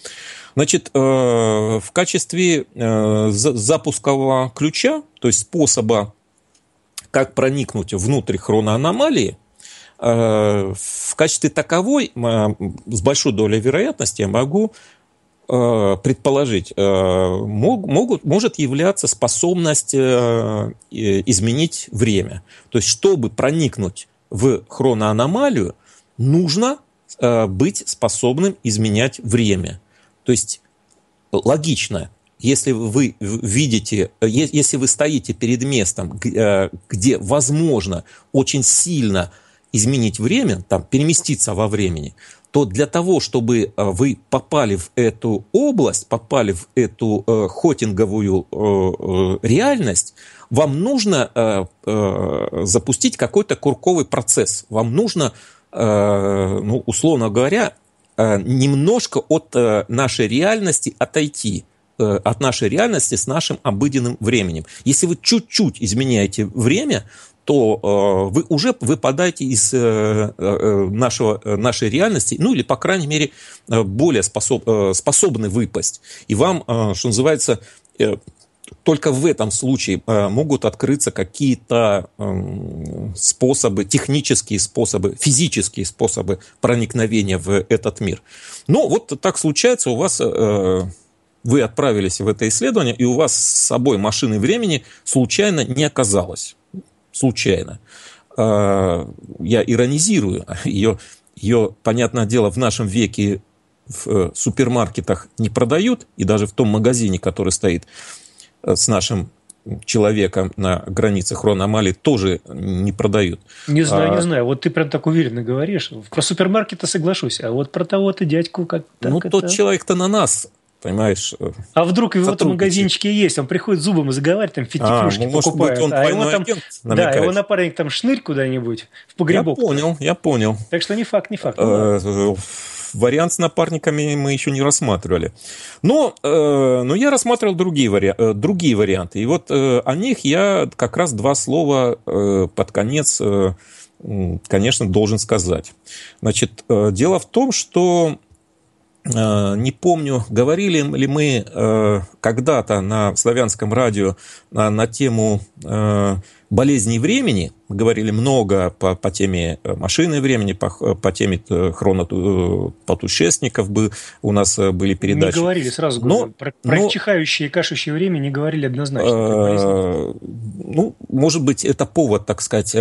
Значит, в качестве запускового ключа, то есть способа, как проникнуть внутрь хроноаномалии, в качестве таковой с большой долей вероятности я могу Э, предположить, э, мог, могут, может являться способность э, изменить время. То есть, чтобы проникнуть в хроноаномалию, нужно быть способным изменять время. То есть, логично, если вы видите, если вы стоите перед местом, где возможно очень сильно изменить время, там, переместиться во времени – то для того, чтобы э, вы попали в эту область, попали в эту э, хотинговую э, реальность, вам нужно запустить какой-то курковый процесс. Вам нужно, ну, условно говоря, немножко от нашей реальности отойти от нашей реальности с нашим обыденным временем. Если вы чуть-чуть изменяете время, то э, вы уже выпадаете из э, э нашего, э, нашей реальности, ну или, по крайней мере, э, более способ, э, способны выпасть. И вам, э, что называется, э, только в этом случае могут открыться какие-то способы, технические способы, физические способы проникновения в этот мир. Но вот так случается, у вас вы отправились в это исследование, и у вас с собой машины времени случайно не оказалось случайно. А, я иронизирую. Ее, а ее, понятное дело, в нашем веке в э, супермаркетах не продают, и даже в том магазине, который стоит э, с нашим человеком на границе хрономали тоже не продают. Не знаю, а... не знаю. Вот ты прям так уверенно говоришь. Про супермаркеты соглашусь, а вот про того-то дядьку как... то ну, это... тот человек-то на нас понимаешь? Э, а вдруг его в этом магазинчике есть, он приходит зубом и заговаривает, там фитифлюшки а, ну, может покупает. Быть, он а его там, да, его напарник там шнырь куда-нибудь в погребок. Я понял, я понял. Так что не факт, не факт. Ну, Вариант с напарниками мы еще не рассматривали. Но, э, но я рассматривал другие, вари... Э, другие варианты. И вот э, о них я как раз два слова э, под конец, э, конечно, должен сказать. Значит, э, дело в том, что Э, не помню, говорили ли мы э, когда-то на славянском радио на, э, на тему болезней времени, мы говорили много по, по теме э, машины времени, по, э, по теме э, хронопотущественников бы у нас были передачи. Не говорили, сразу но, про, про но, чихающее и кашущее время не говорили однозначно. Э, ну, может быть, это повод, так сказать,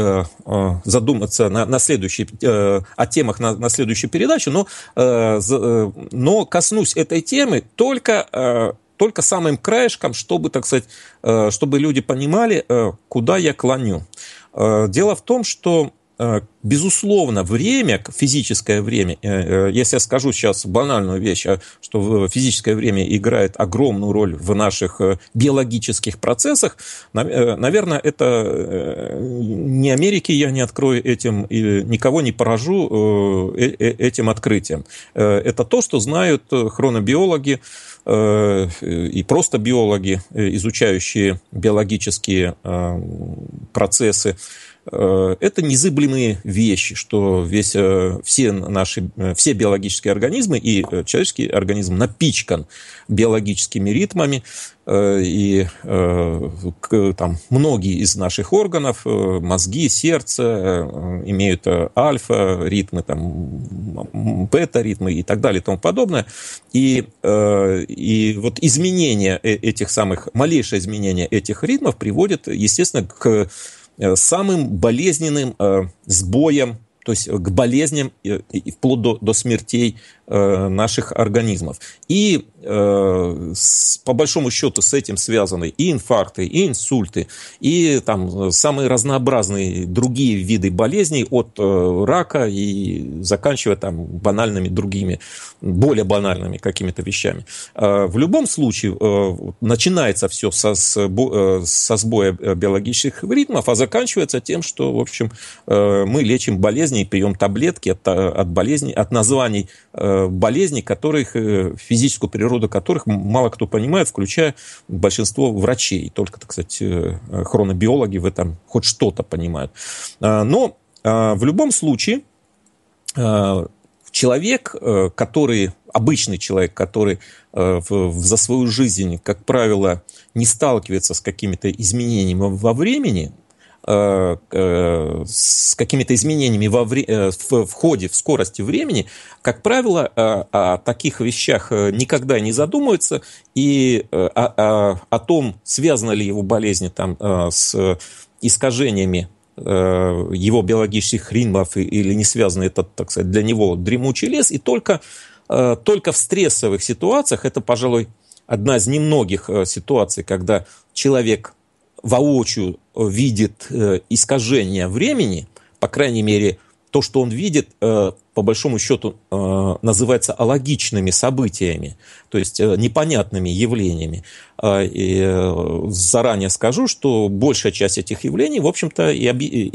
задуматься на, на следующей, о темах на, на следующую передачу, но, но коснусь этой темы только только самым краешком, чтобы, так сказать, э, чтобы люди понимали, э, куда я клоню. Э, дело в том, что Э, безусловно, время, физическое время, э, э, если я скажу сейчас банальную вещь, а, что физическое время играет огромную роль в наших биологических процессах, наверное, это не Америки я не открою этим, и никого не поражу этим открытием. Это то, что знают хронобиологи, и просто биологи, изучающие биологические процессы, Э, это незыблемые вещи, что весь, э, все наши, э, все биологические организмы и человеческий организм напичкан биологическими ритмами, и там многие из наших органов, мозги, сердце имеют альфа-ритмы, там бета-ритмы и так далее и тому подобное. И, и вот изменение этих самых, малейшее изменение этих ритмов приводит, естественно, к Э, самым болезненным э, сбоем то есть э, к болезням и вплоть до, до смертей э, наших организмов. И э, по большому счету с этим связаны и инфаркты, и инсульты, и там самые разнообразные другие виды болезней от рака и заканчивая там банальными другими, более банальными какими-то вещами. В любом случае начинается все со, со сбоя биологических ритмов, а заканчивается тем, что, в общем, мы лечим болезнь болезней, прием таблетки от, э, от болезней, от названий э, болезней, которых, э, физическую природу которых мало кто понимает, включая большинство врачей. Только, так сказать, э, хронобиологи в этом хоть что-то понимают. Э, но э, в любом случае э, человек, э, который обычный человек, который э, за свою жизнь, как правило, не сталкивается с какими-то изменениями во времени, Э, э, с какими-то изменениями во вре- э, в, в ходе, в скорости времени, как правило, о таких вещах никогда не задумываются, и о, о, о том, связаны ли его болезни там, с искажениями его биологических ритмов или не связан этот, так сказать, для него дремучий лес. И только, только в стрессовых ситуациях, это, пожалуй, одна из немногих ситуаций, когда человек воочию видит э, искажение времени, по крайней мере, то, что он видит, э, по большому счету э, называется алогичными событиями, то есть э, непонятными явлениями. А, и заранее скажу, что большая часть этих явлений, в общем-то, и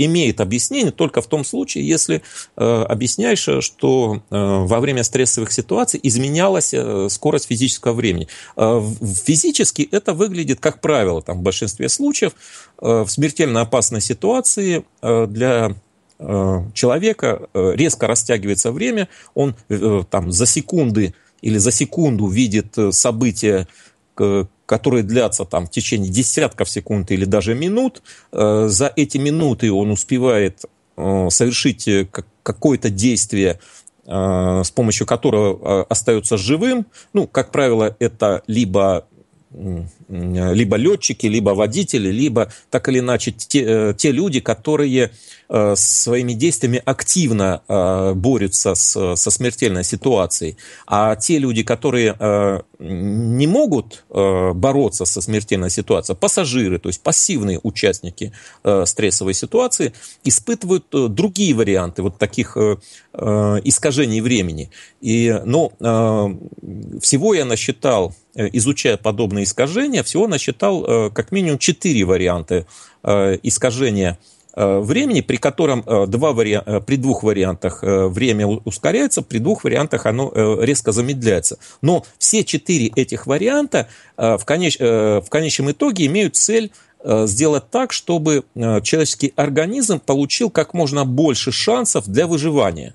имеет объяснение только в том случае, если объясняешь, что во время стрессовых ситуаций изменялась скорость физического времени. Физически это выглядит, как правило, там, в большинстве случаев, в смертельно опасной ситуации для Э, человека э, резко растягивается время, он э, там за секунды или за секунду видит события, которые длятся там в течение десятков секунд или даже минут. За эти минуты он успевает совершить какое-то действие, с помощью которого остается живым. Ну, как правило, это либо либо летчики, либо водители, либо так или иначе те, э, те люди, которые э, своими действиями активно э, борются с, со смертельной ситуацией. А те люди, которые не могут бороться со смертельной ситуацией, пассажиры, то есть пассивные участники стрессовой ситуации, испытывают другие варианты вот таких искажений времени. И, но всего я насчитал Э, изучая подобные искажения, всего насчитал э, как минимум четыре варианта э, искажения времени, при котором два вари... при двух вариантах время ускоряется, при двух вариантах оно резко замедляется. Но все четыре этих варианта в, конеч... в конечном итоге имеют цель сделать так, чтобы человеческий организм получил как можно больше шансов для выживания.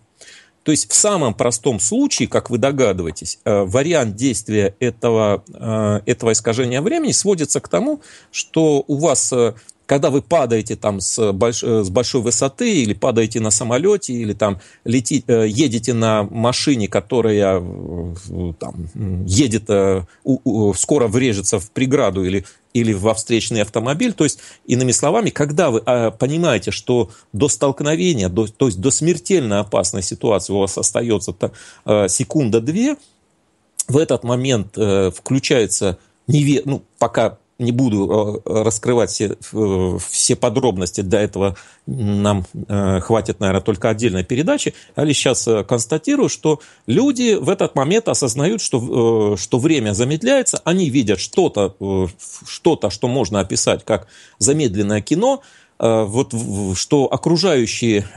То есть в самом простом случае, как вы догадываетесь, э, вариант действия этого, э, этого искажения времени сводится к тому, что у вас э, когда вы падаете там с, больш... с большой высоты или падаете на самолете или там летит, едете на машине, которая там, едет, скоро врежется в преграду или или во встречный автомобиль. То есть, иными словами, когда вы а, понимаете, что до столкновения, до, то есть до смертельно опасной ситуации у вас остается а, секунда-две, в этот момент э, включается неве... ну, пока не буду э, раскрывать все, э, все подробности, до этого нам э, хватит, наверное, только отдельной передачи, а лишь сейчас констатирую, что люди в этот момент осознают, что, что время замедляется, они видят что-то, что-то, что можно описать как замедленное кино, вот что окружающие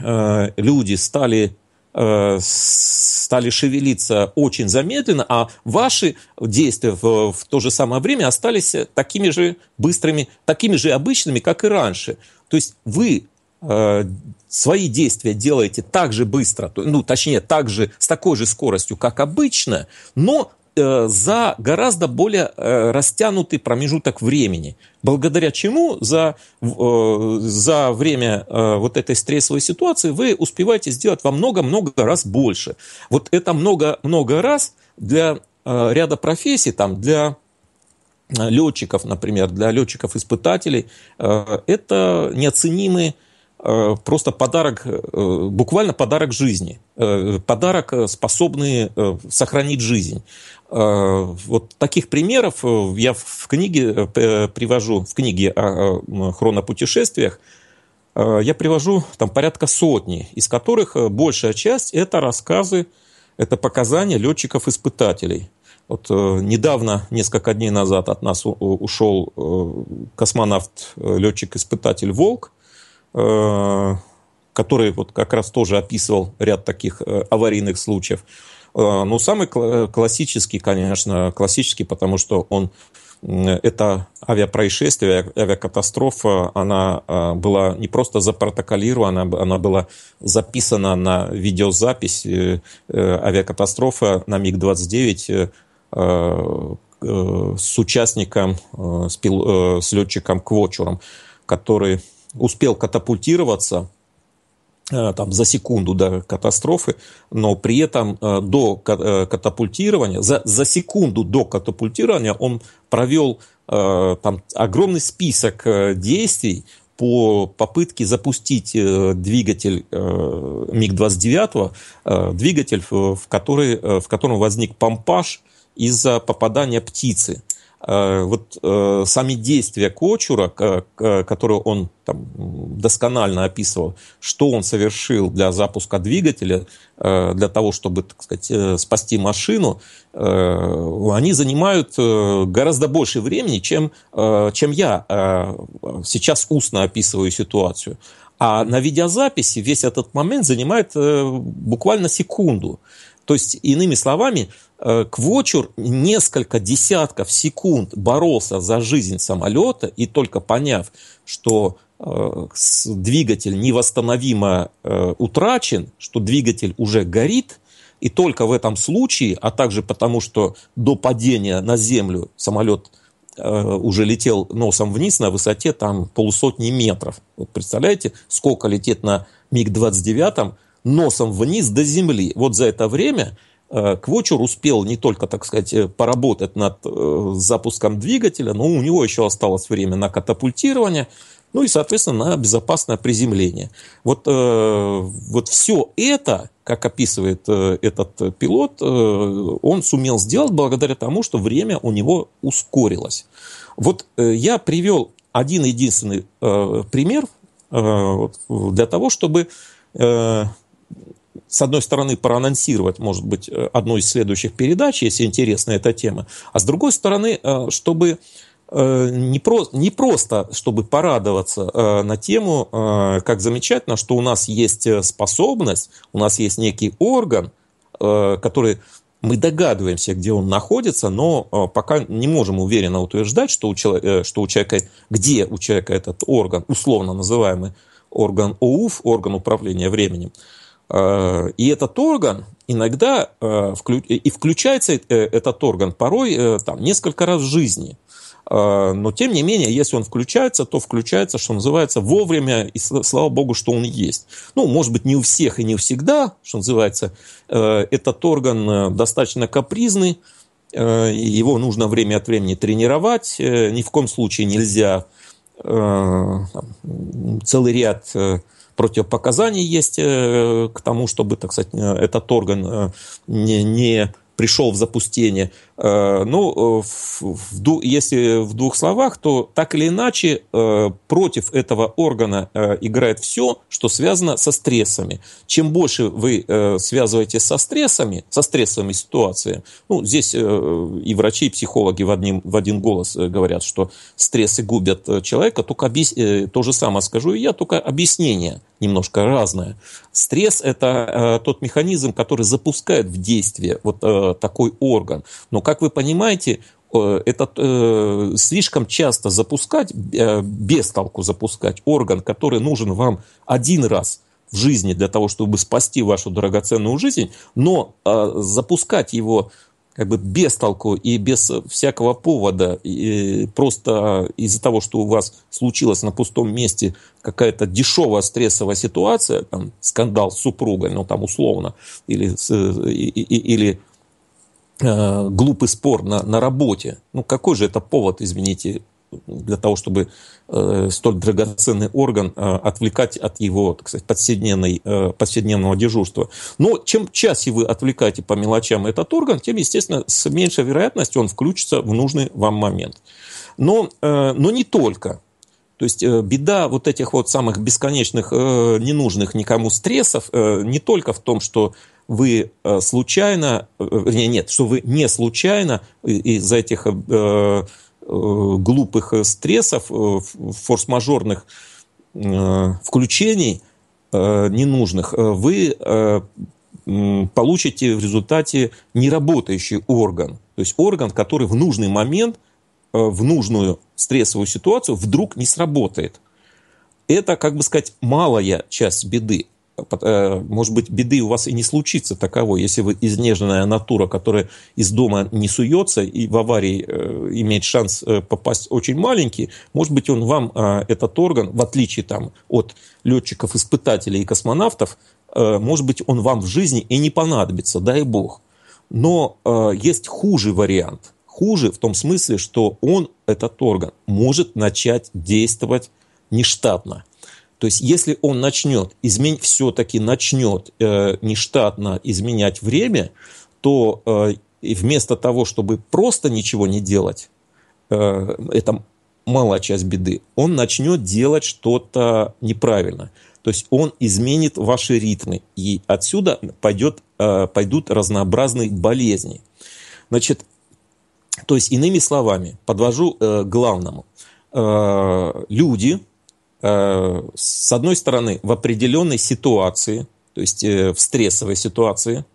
люди стали Э, стали шевелиться очень замедленно, а ваши действия в, в то же самое время остались такими же быстрыми, такими же обычными, как и раньше. То есть вы э, свои действия делаете так же быстро, ну, точнее, так же, с такой же скоростью, как обычно, но Э, за гораздо более э, растянутый промежуток времени, благодаря чему за, э, за время вот этой стрессовой ситуации вы успеваете сделать во много-много раз больше. Вот это много-много раз для ряда профессий, там, для летчиков, например, для летчиков-испытателей, это неоценимые Э, просто подарок, э, буквально подарок жизни, э, подарок, способный сохранить жизнь. Вот таких примеров я в книге привожу, в книге о хронопутешествиях, я привожу там порядка сотни, из которых большая часть – это рассказы, это показания летчиков-испытателей. Вот недавно, несколько дней назад от нас ушел космонавт, летчик-испытатель «Волк», Э, который вот как раз тоже описывал ряд таких э, аварийных случаев. Э, Но ну, самый классический, конечно, классический, потому что он это авиапроисшествие, авиакатастрофа, она была не просто запротоколирована, она была записана на видеозапись авиакатастрофа на МиГ-29 с участником, с, летчиком Квочером, который успел катапультироваться э, там, за секунду до катастрофы, но при этом э, до э, катапультирования, за, за секунду до катапультирования он провел там, огромный список действий по попытке запустить двигатель МиГ-29, двигатель, в, который, в котором возник помпаж из-за попадания птицы. Э, вот э, сами действия Кочура, которые он там досконально описывал, что он совершил для запуска двигателя, э, для того, чтобы, так сказать, спасти машину, они занимают гораздо больше времени, чем, чем я сейчас устно описываю ситуацию. А на видеозаписи весь этот момент занимает буквально секунду. То есть, иными словами, э, Квочур несколько десятков секунд боролся за жизнь самолета, и только поняв, что э, двигатель невосстановимо э, утрачен, что двигатель уже горит, и только в этом случае, а также потому, что до падения на землю самолет уже летел носом вниз на высоте там полусотни метров. Вот представляете, сколько летит на МиГ-29 носом вниз до земли. Вот за это время э, Квочер успел не только, так сказать, э, поработать над э, запуском двигателя, но у него еще осталось время на катапультирование, ну и, соответственно, на безопасное приземление. Вот, вот все это, как описывает этот пилот, он сумел сделать благодаря тому, что время у него ускорилось. Вот я привел один единственный пример для того, чтобы с одной стороны, проанонсировать, может быть, э, одну из следующих передач, если интересна эта тема, а с другой стороны, э, чтобы э, не, про, не просто, чтобы порадоваться э, на тему, э, как замечательно, что у нас есть способность, у нас есть некий орган, э, который мы догадываемся, где он находится, но пока не можем уверенно утверждать, что у, человека, что у человека, где у человека этот орган, условно называемый орган ОУФ, орган управления временем. Э, и этот орган иногда э, и включается э, этот орган порой там, несколько раз в жизни. Но тем не менее, если он включается, то включается, что называется, вовремя, и слава богу, что он есть. Ну, может быть, не у всех и не всегда, что называется, этот орган достаточно капризный, его нужно время от времени тренировать, ни в коем случае нельзя целый ряд противопоказаний есть э, к тому, чтобы, так сказать, э, этот орган э, не, не пришел в запустение. Э, ну, э, в, в, если в двух словах, то так или иначе э, против этого органа играет все, что связано со стрессами. Чем больше вы связываете со стрессами, со стрессовыми ситуациями, ну, здесь и врачи, и психологи в, одним, в один голос говорят, что стрессы губят человека, только объяс... то же самое скажу и я, только объяснение немножко разное. Стресс – это тот механизм, который запускает в действие вот такой орган. Но как вы понимаете, э, это э, слишком часто запускать, э, без толку запускать орган, который нужен вам один раз в жизни для того, чтобы спасти вашу драгоценную жизнь, но э, запускать его как бы без толку и без всякого повода, и просто из-за того, что у вас случилась на пустом месте какая-то дешевая стрессовая ситуация, там, скандал с супругой, ну, там, условно, или, или Э, глупый спор на, на работе. Ну, какой же это повод, извините, для того, чтобы э, столь драгоценный орган э, отвлекать от его, так сказать, повседневной, э, повседневного дежурства. Но чем чаще вы отвлекаете по мелочам этот орган, тем, естественно, с меньшей вероятностью он включится в нужный вам момент. Но, э, но не только. То есть э, беда вот этих вот самых бесконечных, э, ненужных никому стрессов э, не только в том, что вы э, случайно, э, э, вернее, нет, что вы не случайно из этих глупых стрессов, форс-мажорных включений ненужных, вы получите в результате неработающий орган. То есть орган, который в нужный момент, в нужную стрессовую ситуацию вдруг не сработает. Это, как бы сказать, малая часть беды. Э, может быть, беды у вас и не случится таковой, если вы изнеженная натура, которая из дома не суется и в аварии э, имеет шанс э, попасть очень маленький, может быть, он вам, этот орган, в отличие там, от летчиков-испытателей и космонавтов, может быть, он вам в жизни и не понадобится, дай бог. Но есть хуже вариант. Хуже в том смысле, что он, этот орган, может начать действовать нештатно – то есть, если он начнет, измен... все-таки начнет э, нештатно изменять время, то э, вместо того, чтобы просто ничего не делать, э, это малая часть беды, он начнет делать что-то неправильно. То есть он изменит ваши ритмы, и отсюда пойдет, э, пойдут разнообразные болезни. Значит, то есть, иными словами, подвожу э, главному. Э, люди, Э, с одной стороны, в определенной ситуации, то есть э, в стрессовой ситуации,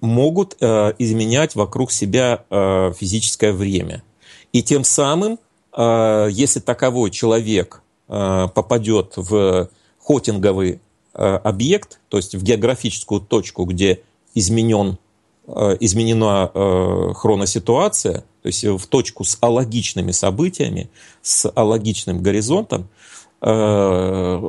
могут э, изменять вокруг себя физическое время. И тем самым, если таковой человек попадет в хотинговый объект, то есть в географическую точку, где изменен, изменена хроноситуация, то есть в точку с алогичными событиями, с алогичным горизонтом, Э,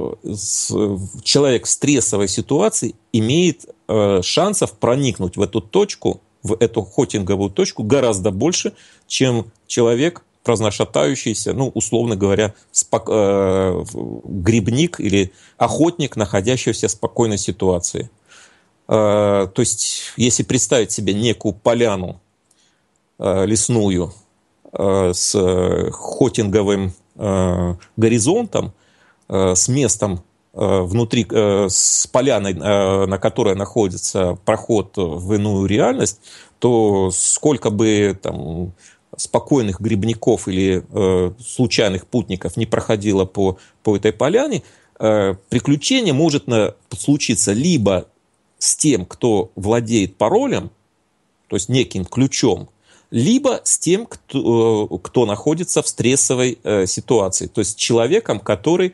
человек в стрессовой ситуации имеет э, шансов проникнуть в эту точку, в эту хотинговую точку гораздо больше, чем человек, прознашатающийся, ну, условно говоря, спок... Э, грибник или охотник, находящийся в спокойной ситуации. То есть, если представить себе некую поляну лесную с хотинговым горизонтом – Э, с местом э, внутри, э, с поляной, на которой находится проход в иную реальность, то сколько бы там, спокойных грибников или случайных путников не проходило по, по этой поляне, приключение может на, случиться либо с тем, кто владеет паролем, то есть неким ключом, либо с тем, кто, кто находится в стрессовой э, ситуации, то есть человеком, который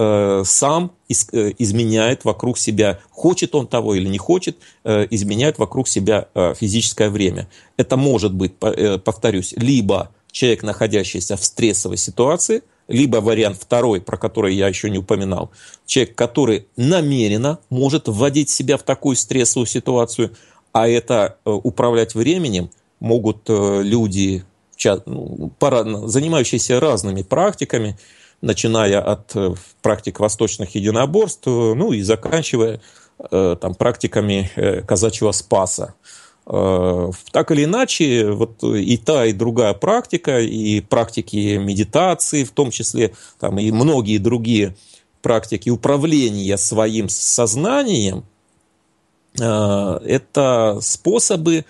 Э, сам из, э, изменяет вокруг себя, хочет он того или не хочет, э, изменяет вокруг себя физическое время. Это может быть, повторюсь, либо человек, находящийся в стрессовой ситуации, либо вариант второй, про который я еще не упоминал, человек, который намеренно может вводить себя в такую стрессовую ситуацию, а это управлять временем могут люди, ну, занимающиеся разными практиками, начиная от э, практик восточных единоборств, э, ну и заканчивая э, там, практиками казачьего спаса. Так или иначе, вот и та, и другая практика, и практики медитации, в том числе там, и многие другие практики управления своим сознанием, это способы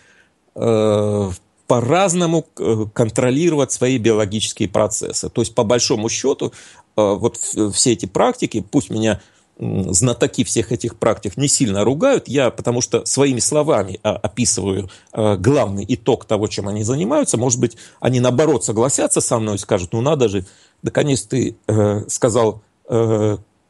по-разному э, контролировать свои биологические процессы. То есть, по большому счету, э, вот все эти практики, пусть меня знатоки всех этих практик не сильно ругают, я потому что своими словами а, описываю э, главный итог того, чем они занимаются. Может быть, они наоборот согласятся со мной и скажут, ну надо же, наконец конечно, ты сказал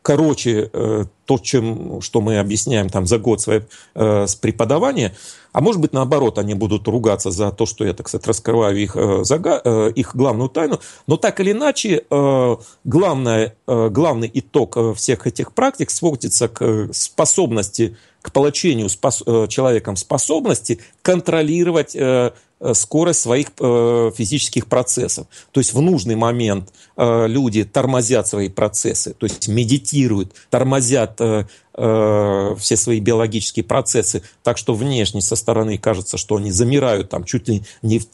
короче э, то, чем, что мы объясняем там за год свое э, преподавание, а может быть, наоборот, они будут ругаться за то, что я, так сказать, раскрываю их, э, зага, э, их главную тайну. Но так или иначе, э, главное, э, главный итог э, всех этих практик сводится к э, способности, к получению спос, э, человеком способности контролировать э, Э, скорость своих э, физических процессов. То есть в нужный момент э, люди тормозят свои процессы, то есть медитируют, тормозят все свои биологические процессы, так что внешне со стороны кажется, что они замирают, там чуть ли не в,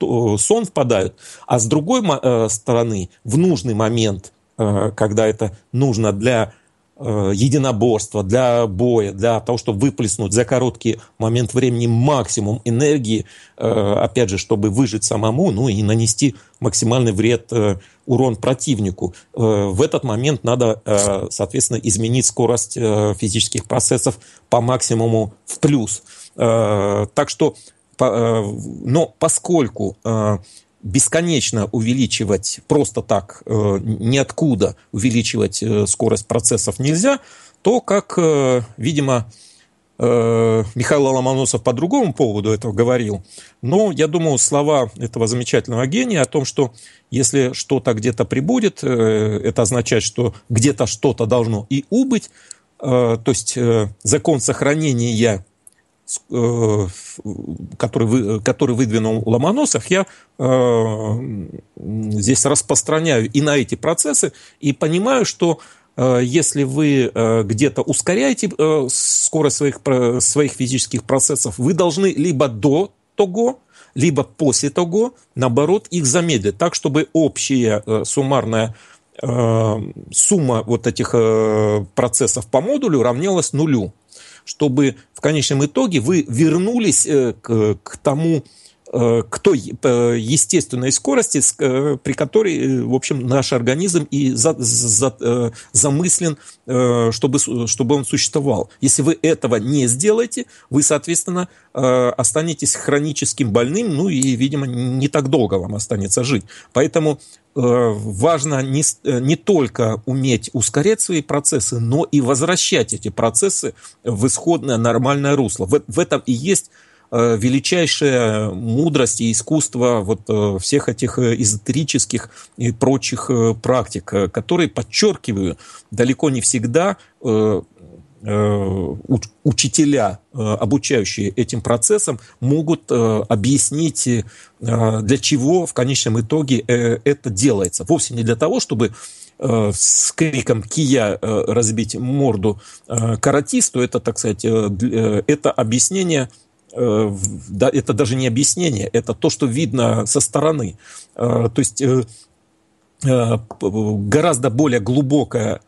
в сон впадают, а с другой стороны в нужный момент, когда это нужно для Э, единоборства, для боя, для того, чтобы выплеснуть за короткий момент времени максимум энергии, э, опять же, чтобы выжить самому, ну и нанести максимальный вред, э, урон противнику. В этот момент надо, соответственно, изменить скорость физических процессов по максимуму в плюс. Так что, но поскольку бесконечно увеличивать просто так, э, ниоткуда увеличивать э, скорость процессов нельзя, то, как, э, видимо, Михаил Ломоносов по другому поводу этого говорил, но я думаю, слова этого замечательного гения о том, что если что-то где-то прибудет, это означает, что где-то что-то должно и убыть, то есть закон сохранения Э, который, вы, который выдвинул Ломоносов, я э, здесь распространяю и на эти процессы, и понимаю, что э, если вы э, где-то ускоряете э, скорость своих, своих физических процессов, вы должны либо до того, либо после того, наоборот, их замедлить, так, чтобы общая э, суммарная сумма вот этих процессов по модулю равнялась нулю чтобы в конечном итоге вы вернулись э, к, к тому Э, к той естественной скорости, э, при которой, э, в общем, наш организм и за, за, замыслен, чтобы, чтобы он существовал. Если вы этого не сделаете, вы, соответственно, останетесь хроническим больным, ну и, видимо, не так долго вам останется жить. Поэтому важно не, не только уметь ускорять свои процессы, но и возвращать эти процессы в исходное нормальное русло. В, в этом и есть Э, величайшая мудрость и искусство вот э, всех этих э, эзотерических и прочих практик, которые, подчеркиваю, далеко не всегда учителя, обучающие этим процессам, могут объяснить, для чего в конечном итоге это делается. Вовсе не для того, чтобы с криком «Кия» разбить морду каратисту, это, так сказать, это объяснение – Э, да, это даже не объяснение, это то, что видно со стороны. Э, то есть э, гораздо более глубокая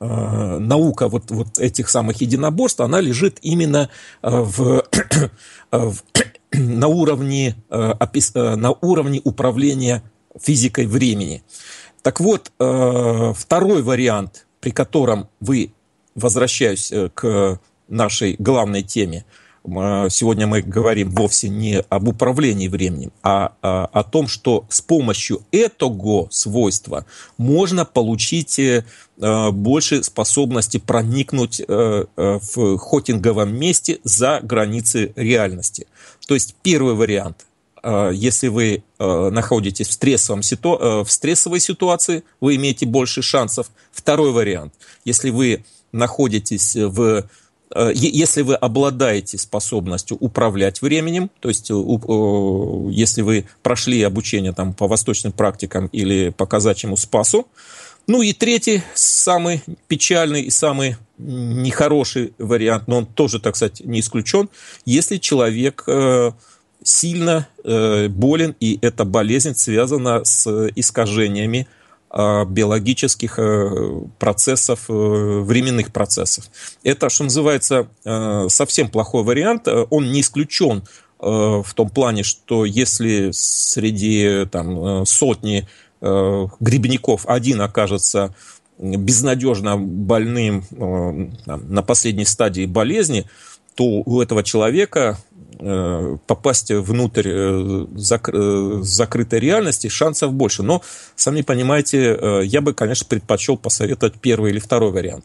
наука вот, вот этих самых единоборств, она лежит именно в, в, на, уровне, на уровне управления физикой времени. Так вот, второй вариант, при котором вы, возвращаюсь к нашей главной теме, Э, сегодня мы говорим вовсе не об управлении временем, а, а о том, что с помощью этого свойства можно получить э, э, больше способности проникнуть в хотинговом месте за границы реальности. То есть первый вариант если вы находитесь в, стрессовом ситу... в стрессовой ситуации, вы имеете больше шансов. Второй вариант. Если вы находитесь в Э, если вы обладаете способностью управлять временем, то есть э, если вы прошли обучение там, по восточным практикам или по казачьему спасу, ну и третий, самый печальный и самый нехороший вариант, но он тоже, так сказать, не исключен, если человек э, сильно болен, и эта болезнь связана с искажениями Э, биологических э, процессов, э, временных процессов. Это, что называется, совсем плохой вариант. Он не исключен в том плане, что если среди там, сотни грибников один окажется безнадежно больным там, на последней стадии болезни, то у этого человека Э, попасть внутрь э, зак э, закрытой реальности, шансов больше. Но, сами понимаете, я бы, конечно, предпочел посоветовать первый или второй вариант.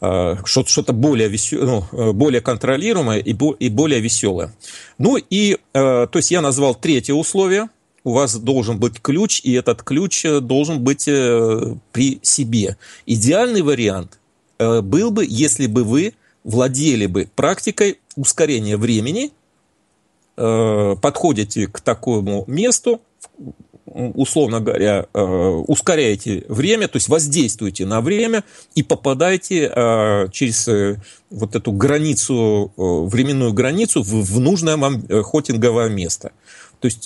Что-то более, весел... ну, более контролируемое и, бо... и более веселое. Ну и, то есть я назвал третье условие. У вас должен быть ключ, и этот ключ должен быть при себе. Идеальный вариант был бы, если бы вы владели бы практикой ускорения времени – Э, подходите к такому месту, условно говоря, э, ускоряете время, то есть воздействуете на время и попадаете э, через вот эту границу, временную границу в, нужное вам э, хотинговое место. То есть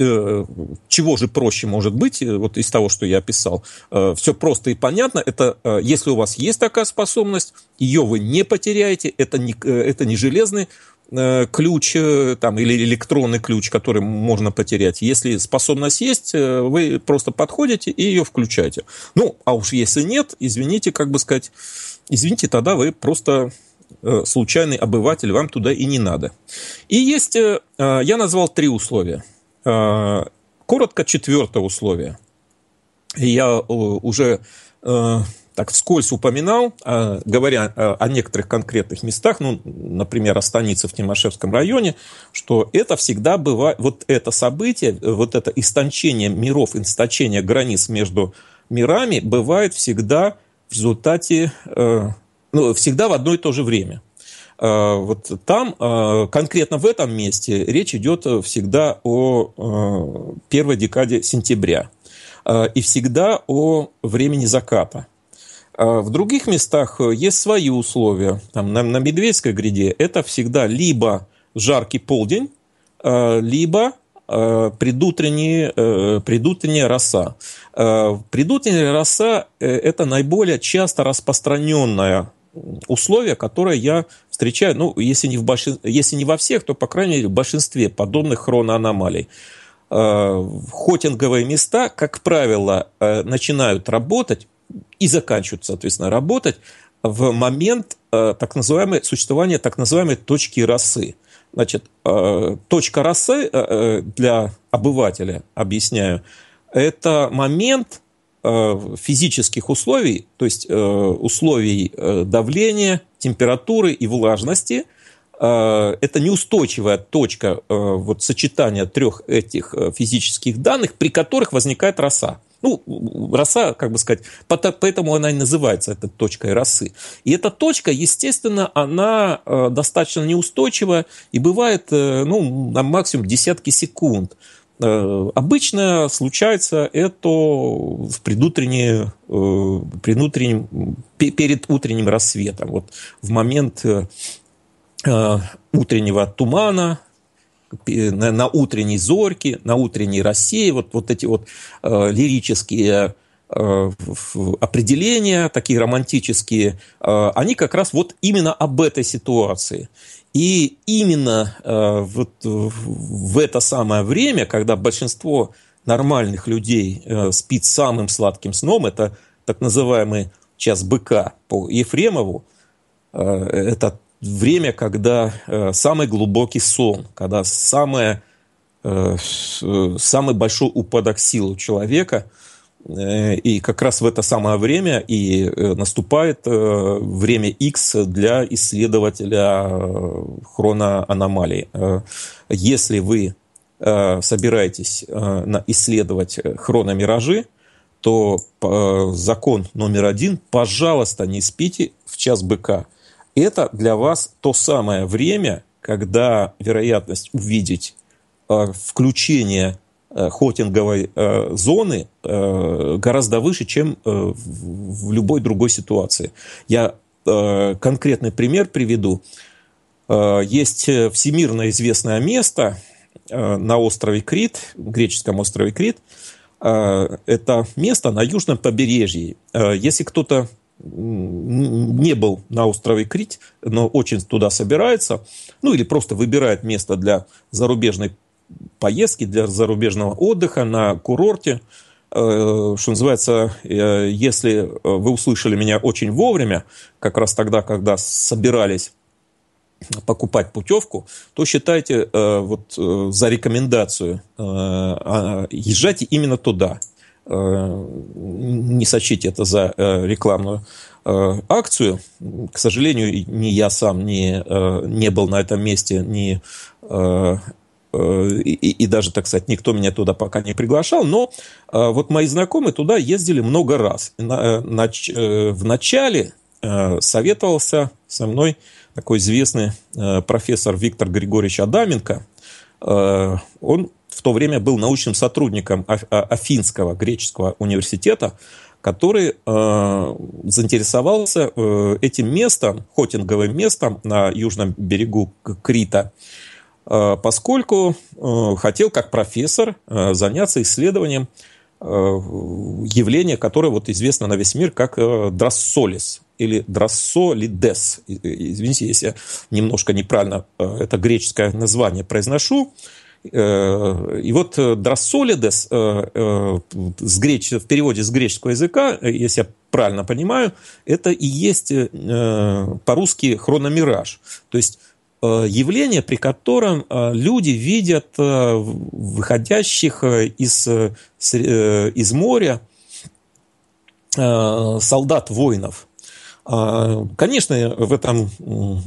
чего же проще может быть, вот из того, что я описал, все просто и понятно, это если у вас есть такая способность, ее вы не потеряете, это не, это не железный Э, ключ э, там, или электронный ключ, который можно потерять. Если способность есть, э, вы просто подходите и ее включаете. Ну, а уж если нет, извините, как бы сказать, извините, тогда вы просто случайный обыватель, вам туда и не надо. И есть, я назвал три условия. Коротко четвертое условие. Я уже так вскользь упоминал, а, говоря а, о некоторых конкретных местах, ну, например, о станице в Тимошевском районе, что это всегда бывает, вот это событие, вот это истончение миров, истончение границ между мирами бывает всегда в результате, э, ну, всегда в одно и то же время. Э, вот там, э, конкретно в этом месте, речь идет всегда о первой декаде сентября и всегда о времени заката – а в других местах э, есть свои условия. Там, на, на Медведской гряде это всегда либо жаркий полдень, э, либо э, предутренняя, предутренняя роса. Предутренняя роса – это наиболее часто распространенное условие, которое я встречаю, ну, если не, в большин... если не во всех, то, по крайней мере, в большинстве подобных хроноаномалий. Хотинговые места, как правило, начинают работать и заканчивают, соответственно, работать в момент э, так называемой, существования так называемой точки росы. Значит, э, точка росы э, э, для обывателя, объясняю, это момент э, физических условий, то есть э, условий э, давления, температуры и влажности. Э, это неустойчивая точка э, вот, сочетания трех этих э, физических данных, при которых возникает роса. Ну, роса, как бы сказать, поэтому она и называется этой точкой росы. И эта точка, естественно, она э, достаточно неустойчива и бывает, э, ну, на максимум десятки секунд. Э, обычно случается это в предутреннее, предутреннем, перед утренним рассветом, вот в момент утреннего тумана, на, на утренней зорьке, на утренней России, вот, вот эти вот э, лирические э, определения, такие романтические, э, они как раз вот именно об этой ситуации. И именно э, вот в это самое время, когда большинство нормальных людей э, спит самым сладким сном, это так называемый час быка по Ефремову, э, это время, когда э, самый глубокий сон, когда самое, э, э, самый большой упадок сил у человека, э, и как раз в это самое время и наступает время X для исследователя хроноаномалий. если вы собираетесь исследовать хрономиражи, то закон номер один – пожалуйста, не спите в час быка – это для вас то самое время, когда вероятность увидеть э, включение э, хотинговой э, зоны э, гораздо выше, чем э, в, в любой другой ситуации. Я э, конкретный пример приведу. Э, есть э, всемирно известное место э, на острове Крит, греческом острове Крит. Э, это место на южном побережье. Э, если кто-то не был на острове Крит, но очень туда собирается, ну или просто выбирает место для зарубежной поездки, для зарубежного отдыха на курорте. Э, что называется, э, если вы услышали меня очень вовремя, как раз тогда, когда собирались покупать путевку, то считайте э, вот за рекомендацию а, езжайте именно туда, Э, не сочтите это за э, рекламную э, акцию. К сожалению, ни я сам не, не был на этом месте, ни и, и, даже, так сказать, никто меня туда пока не приглашал, но вот мои знакомые туда ездили много раз. в начале советовался со мной такой известный профессор Виктор Григорьевич Адаменко. он в то время был научным сотрудником а, Афинского греческого университета, который э, заинтересовался э, этим местом, хотинговым местом на южном берегу Крита, э, поскольку э, хотел как профессор э, заняться исследованием э, явления, которое вот известно на весь мир как э, драссолис или драссолидес. Извините, если я немножко неправильно э, это греческое название произношу. Э, Э, и вот э, «драсолидес» с э, греч... в переводе с греческого языка, если я правильно понимаю, это и есть по-русски хрономираж. То есть явление, при котором люди видят выходящих из, из моря солдат-воинов. Конечно, в этом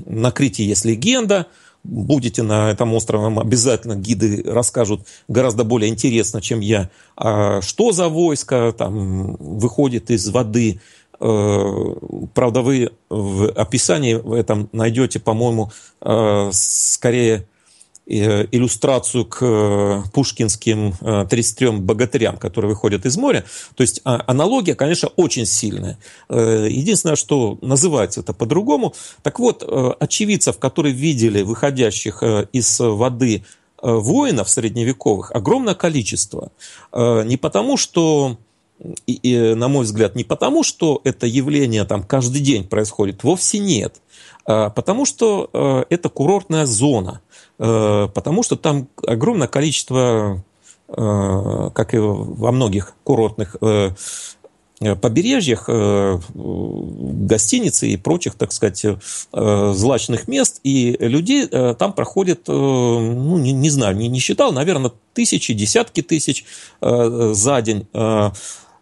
на есть легенда – будете на этом острове, вам обязательно гиды расскажут гораздо более интересно, чем я, а что за войско там выходит из воды. Э, правда, вы в описании в этом найдете, по-моему, э, скорее Э, иллюстрацию к э, пушкинским 33 э, богатырям, которые выходят из моря. То есть а, аналогия, конечно, очень сильная. Единственное, что называется это по-другому. Так вот, очевидцев, которые видели выходящих из воды воинов средневековых, огромное количество. Не потому, что и, и, на мой взгляд, не потому, что это явление там каждый день происходит, вовсе нет, а потому что э, это курортная зона – Э, потому что там огромное количество, э, как и во многих курортных э, побережьях, гостиницы и прочих, так сказать, злачных мест, и людей там проходит, ну, не, не знаю, не, не считал, наверное, тысячи, десятки тысяч за день.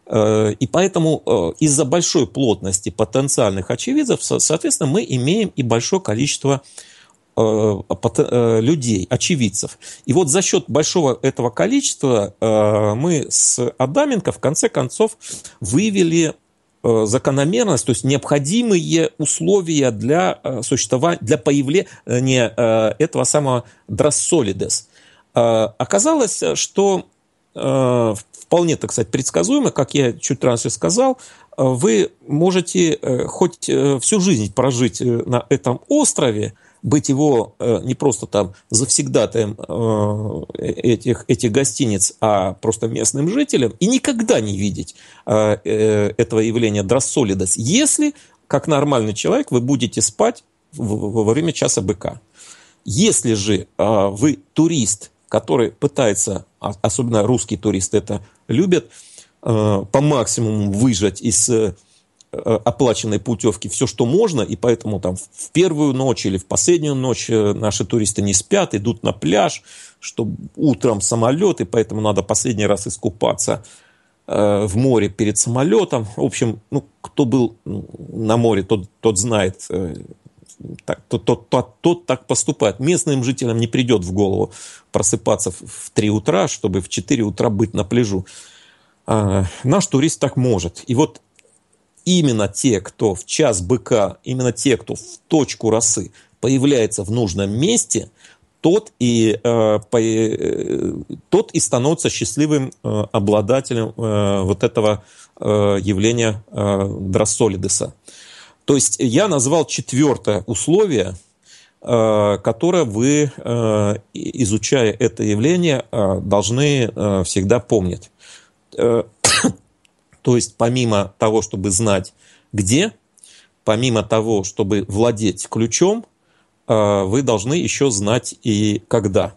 И поэтому из-за большой плотности потенциальных очевидцев, соответственно, мы имеем и большое количество э, Э, э, людей, очевидцев. И вот за счет большого этого количества э, мы с Адаменко в конце концов вывели закономерность, то есть необходимые условия для существования, для появления этого самого дроссолидес. Оказалось, что вполне, так сказать, предсказуемо, как я чуть раньше сказал, вы можете хоть всю жизнь прожить на этом острове, быть его э, не просто там завсегдатаем э, этих, этих гостиниц, а просто местным жителем и никогда не видеть э, э этого явления дроссолидос, если, как нормальный человек, вы будете спать во время часа быка. Если же э, вы турист, который пытается, а, особенно русский турист, это любят, э, по максимуму выжать из э, Э, оплаченной путевки все, что можно, и поэтому там в первую ночь или в последнюю ночь э, наши туристы не спят, идут на пляж, что утром самолет, и поэтому надо последний раз искупаться э, в море перед самолетом. В общем, ну, кто был на море, тот, тот знает, так, тот, тот, тот, тот так поступает. Местным жителям не придет в голову просыпаться в 3 утра, чтобы в 4 утра быть на пляжу. А, наш турист так может. И вот именно те, кто в час быка, именно те, кто в точку росы появляется в нужном месте, тот и, э, по, э, тот и становится счастливым э, обладателем э, вот этого э, явления э, Драссолидеса. То есть я назвал четвертое условие, э, которое вы, э, изучая это явление, э, должны всегда помнить то есть помимо того, чтобы знать где, помимо того, чтобы владеть ключом, э, вы должны еще знать и когда.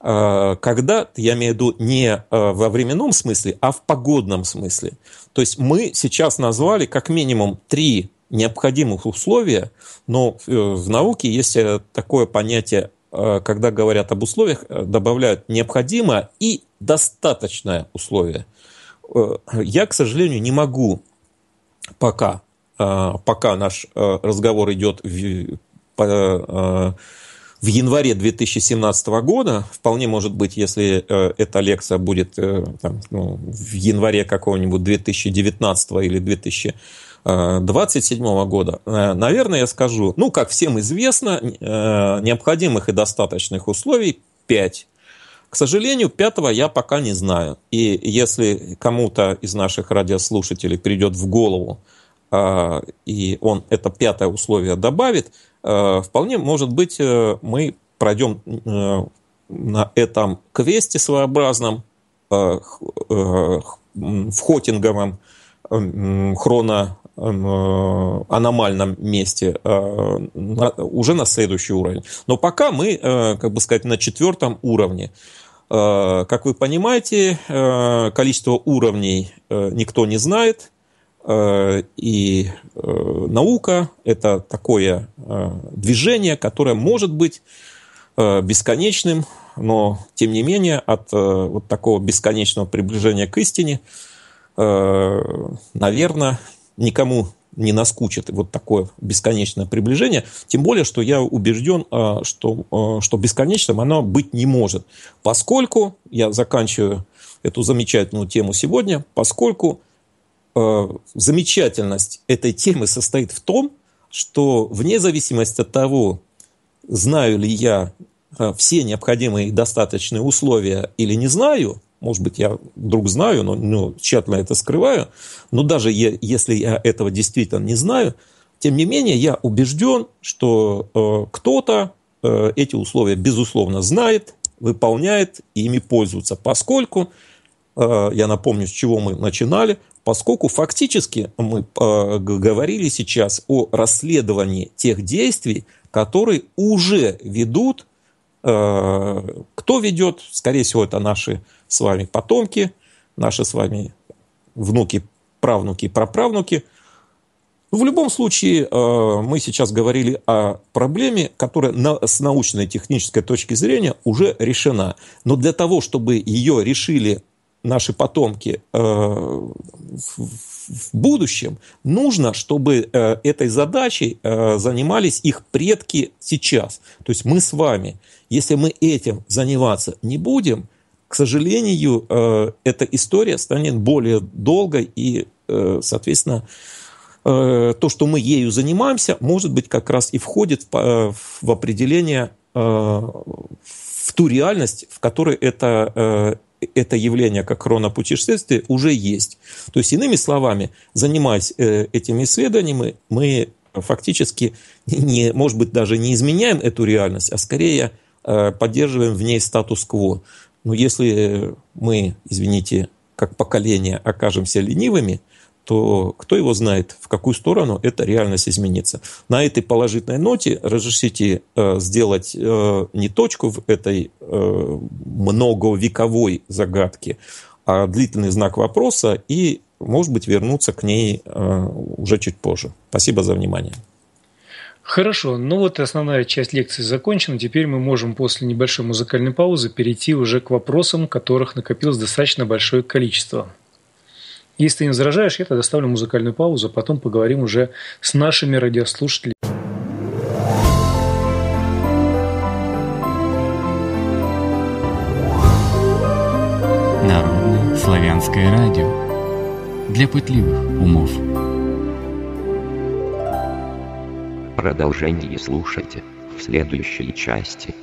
Э, когда, я имею в виду не э, во временном смысле, а в погодном смысле. То есть мы сейчас назвали как минимум три необходимых условия, но в науке есть такое понятие, когда говорят об условиях, добавляют необходимое и достаточное условие – Э, я, к сожалению, не могу пока, э, пока наш э, разговор идет в, по, в январе 2017 года, вполне может быть, если эта лекция будет там, ну, в январе какого-нибудь 2019 или 2027 года, наверное, я скажу, ну, как всем известно, необходимых и достаточных условий 5. К сожалению, пятого я пока не знаю. И если кому-то из наших радиослушателей придет в голову, а, и он это пятое условие добавит, а, вполне может быть э, мы пройдем э, на этом квесте своеобразном, э, в хотинговом хроно аномальном месте уже на следующий уровень. Но пока мы, как бы сказать, на четвертом уровне. Э, как вы понимаете, э, количество уровней э, никто не знает, и наука – это такое движение, которое может быть бесконечным, но тем не менее от вот такого бесконечного приближения к истине, наверное, никому не наскучит вот такое бесконечное приближение. Тем более, что я убежден, а, что, а, что бесконечным оно быть не может. Поскольку, я заканчиваю эту замечательную тему сегодня, поскольку а, замечательность этой темы состоит в том, что вне зависимости от того, знаю ли я все необходимые и достаточные условия или не знаю, может быть, я вдруг знаю, но ну, тщательно это скрываю, но даже я, если я этого действительно не знаю, тем не менее я убежден, что э, кто-то э, эти условия, безусловно, знает, выполняет и ими пользуется, поскольку, э, я напомню, с чего мы начинали, поскольку фактически мы э, говорили сейчас о расследовании тех действий, которые уже ведут, э, кто ведет, скорее всего, это наши с вами потомки, наши с вами внуки, правнуки, праправнуки. Но в любом случае, э, мы сейчас говорили о проблеме, которая с научно-технической точки зрения уже решена. Но для того, чтобы ее решили наши потомки э, в будущем, нужно, чтобы э, этой задачей занимались их предки сейчас. То есть мы с вами, если мы этим заниматься не будем – к сожалению, э, эта история станет более долгой и, э, соответственно, э, то, что мы ею занимаемся, может быть, как раз и входит в, в определение, в ту реальность, в которой это это явление, как хронопутешествие, уже есть. То есть, иными словами, занимаясь этими исследованиями, мы фактически, не, может быть, даже не изменяем эту реальность, а скорее поддерживаем в ней статус-кво. Но если э, мы, извините, как поколение окажемся ленивыми, то кто его знает, в какую сторону эта реальность изменится. На этой положительной ноте разрешите э, сделать э, не точку в этой э, многовековой загадке, а длительный знак вопроса и, может быть, вернуться к ней э, уже чуть позже. Спасибо за внимание. Хорошо, ну вот основная часть лекции закончена. Теперь мы можем после небольшой музыкальной паузы перейти уже к вопросам, которых накопилось достаточно большое количество. Если ты не возражаешь, я тогда ставлю музыкальную паузу, а потом поговорим уже с нашими радиослушателями. Народное славянское радио для пытливых умов. Продолжение слушайте в следующей части.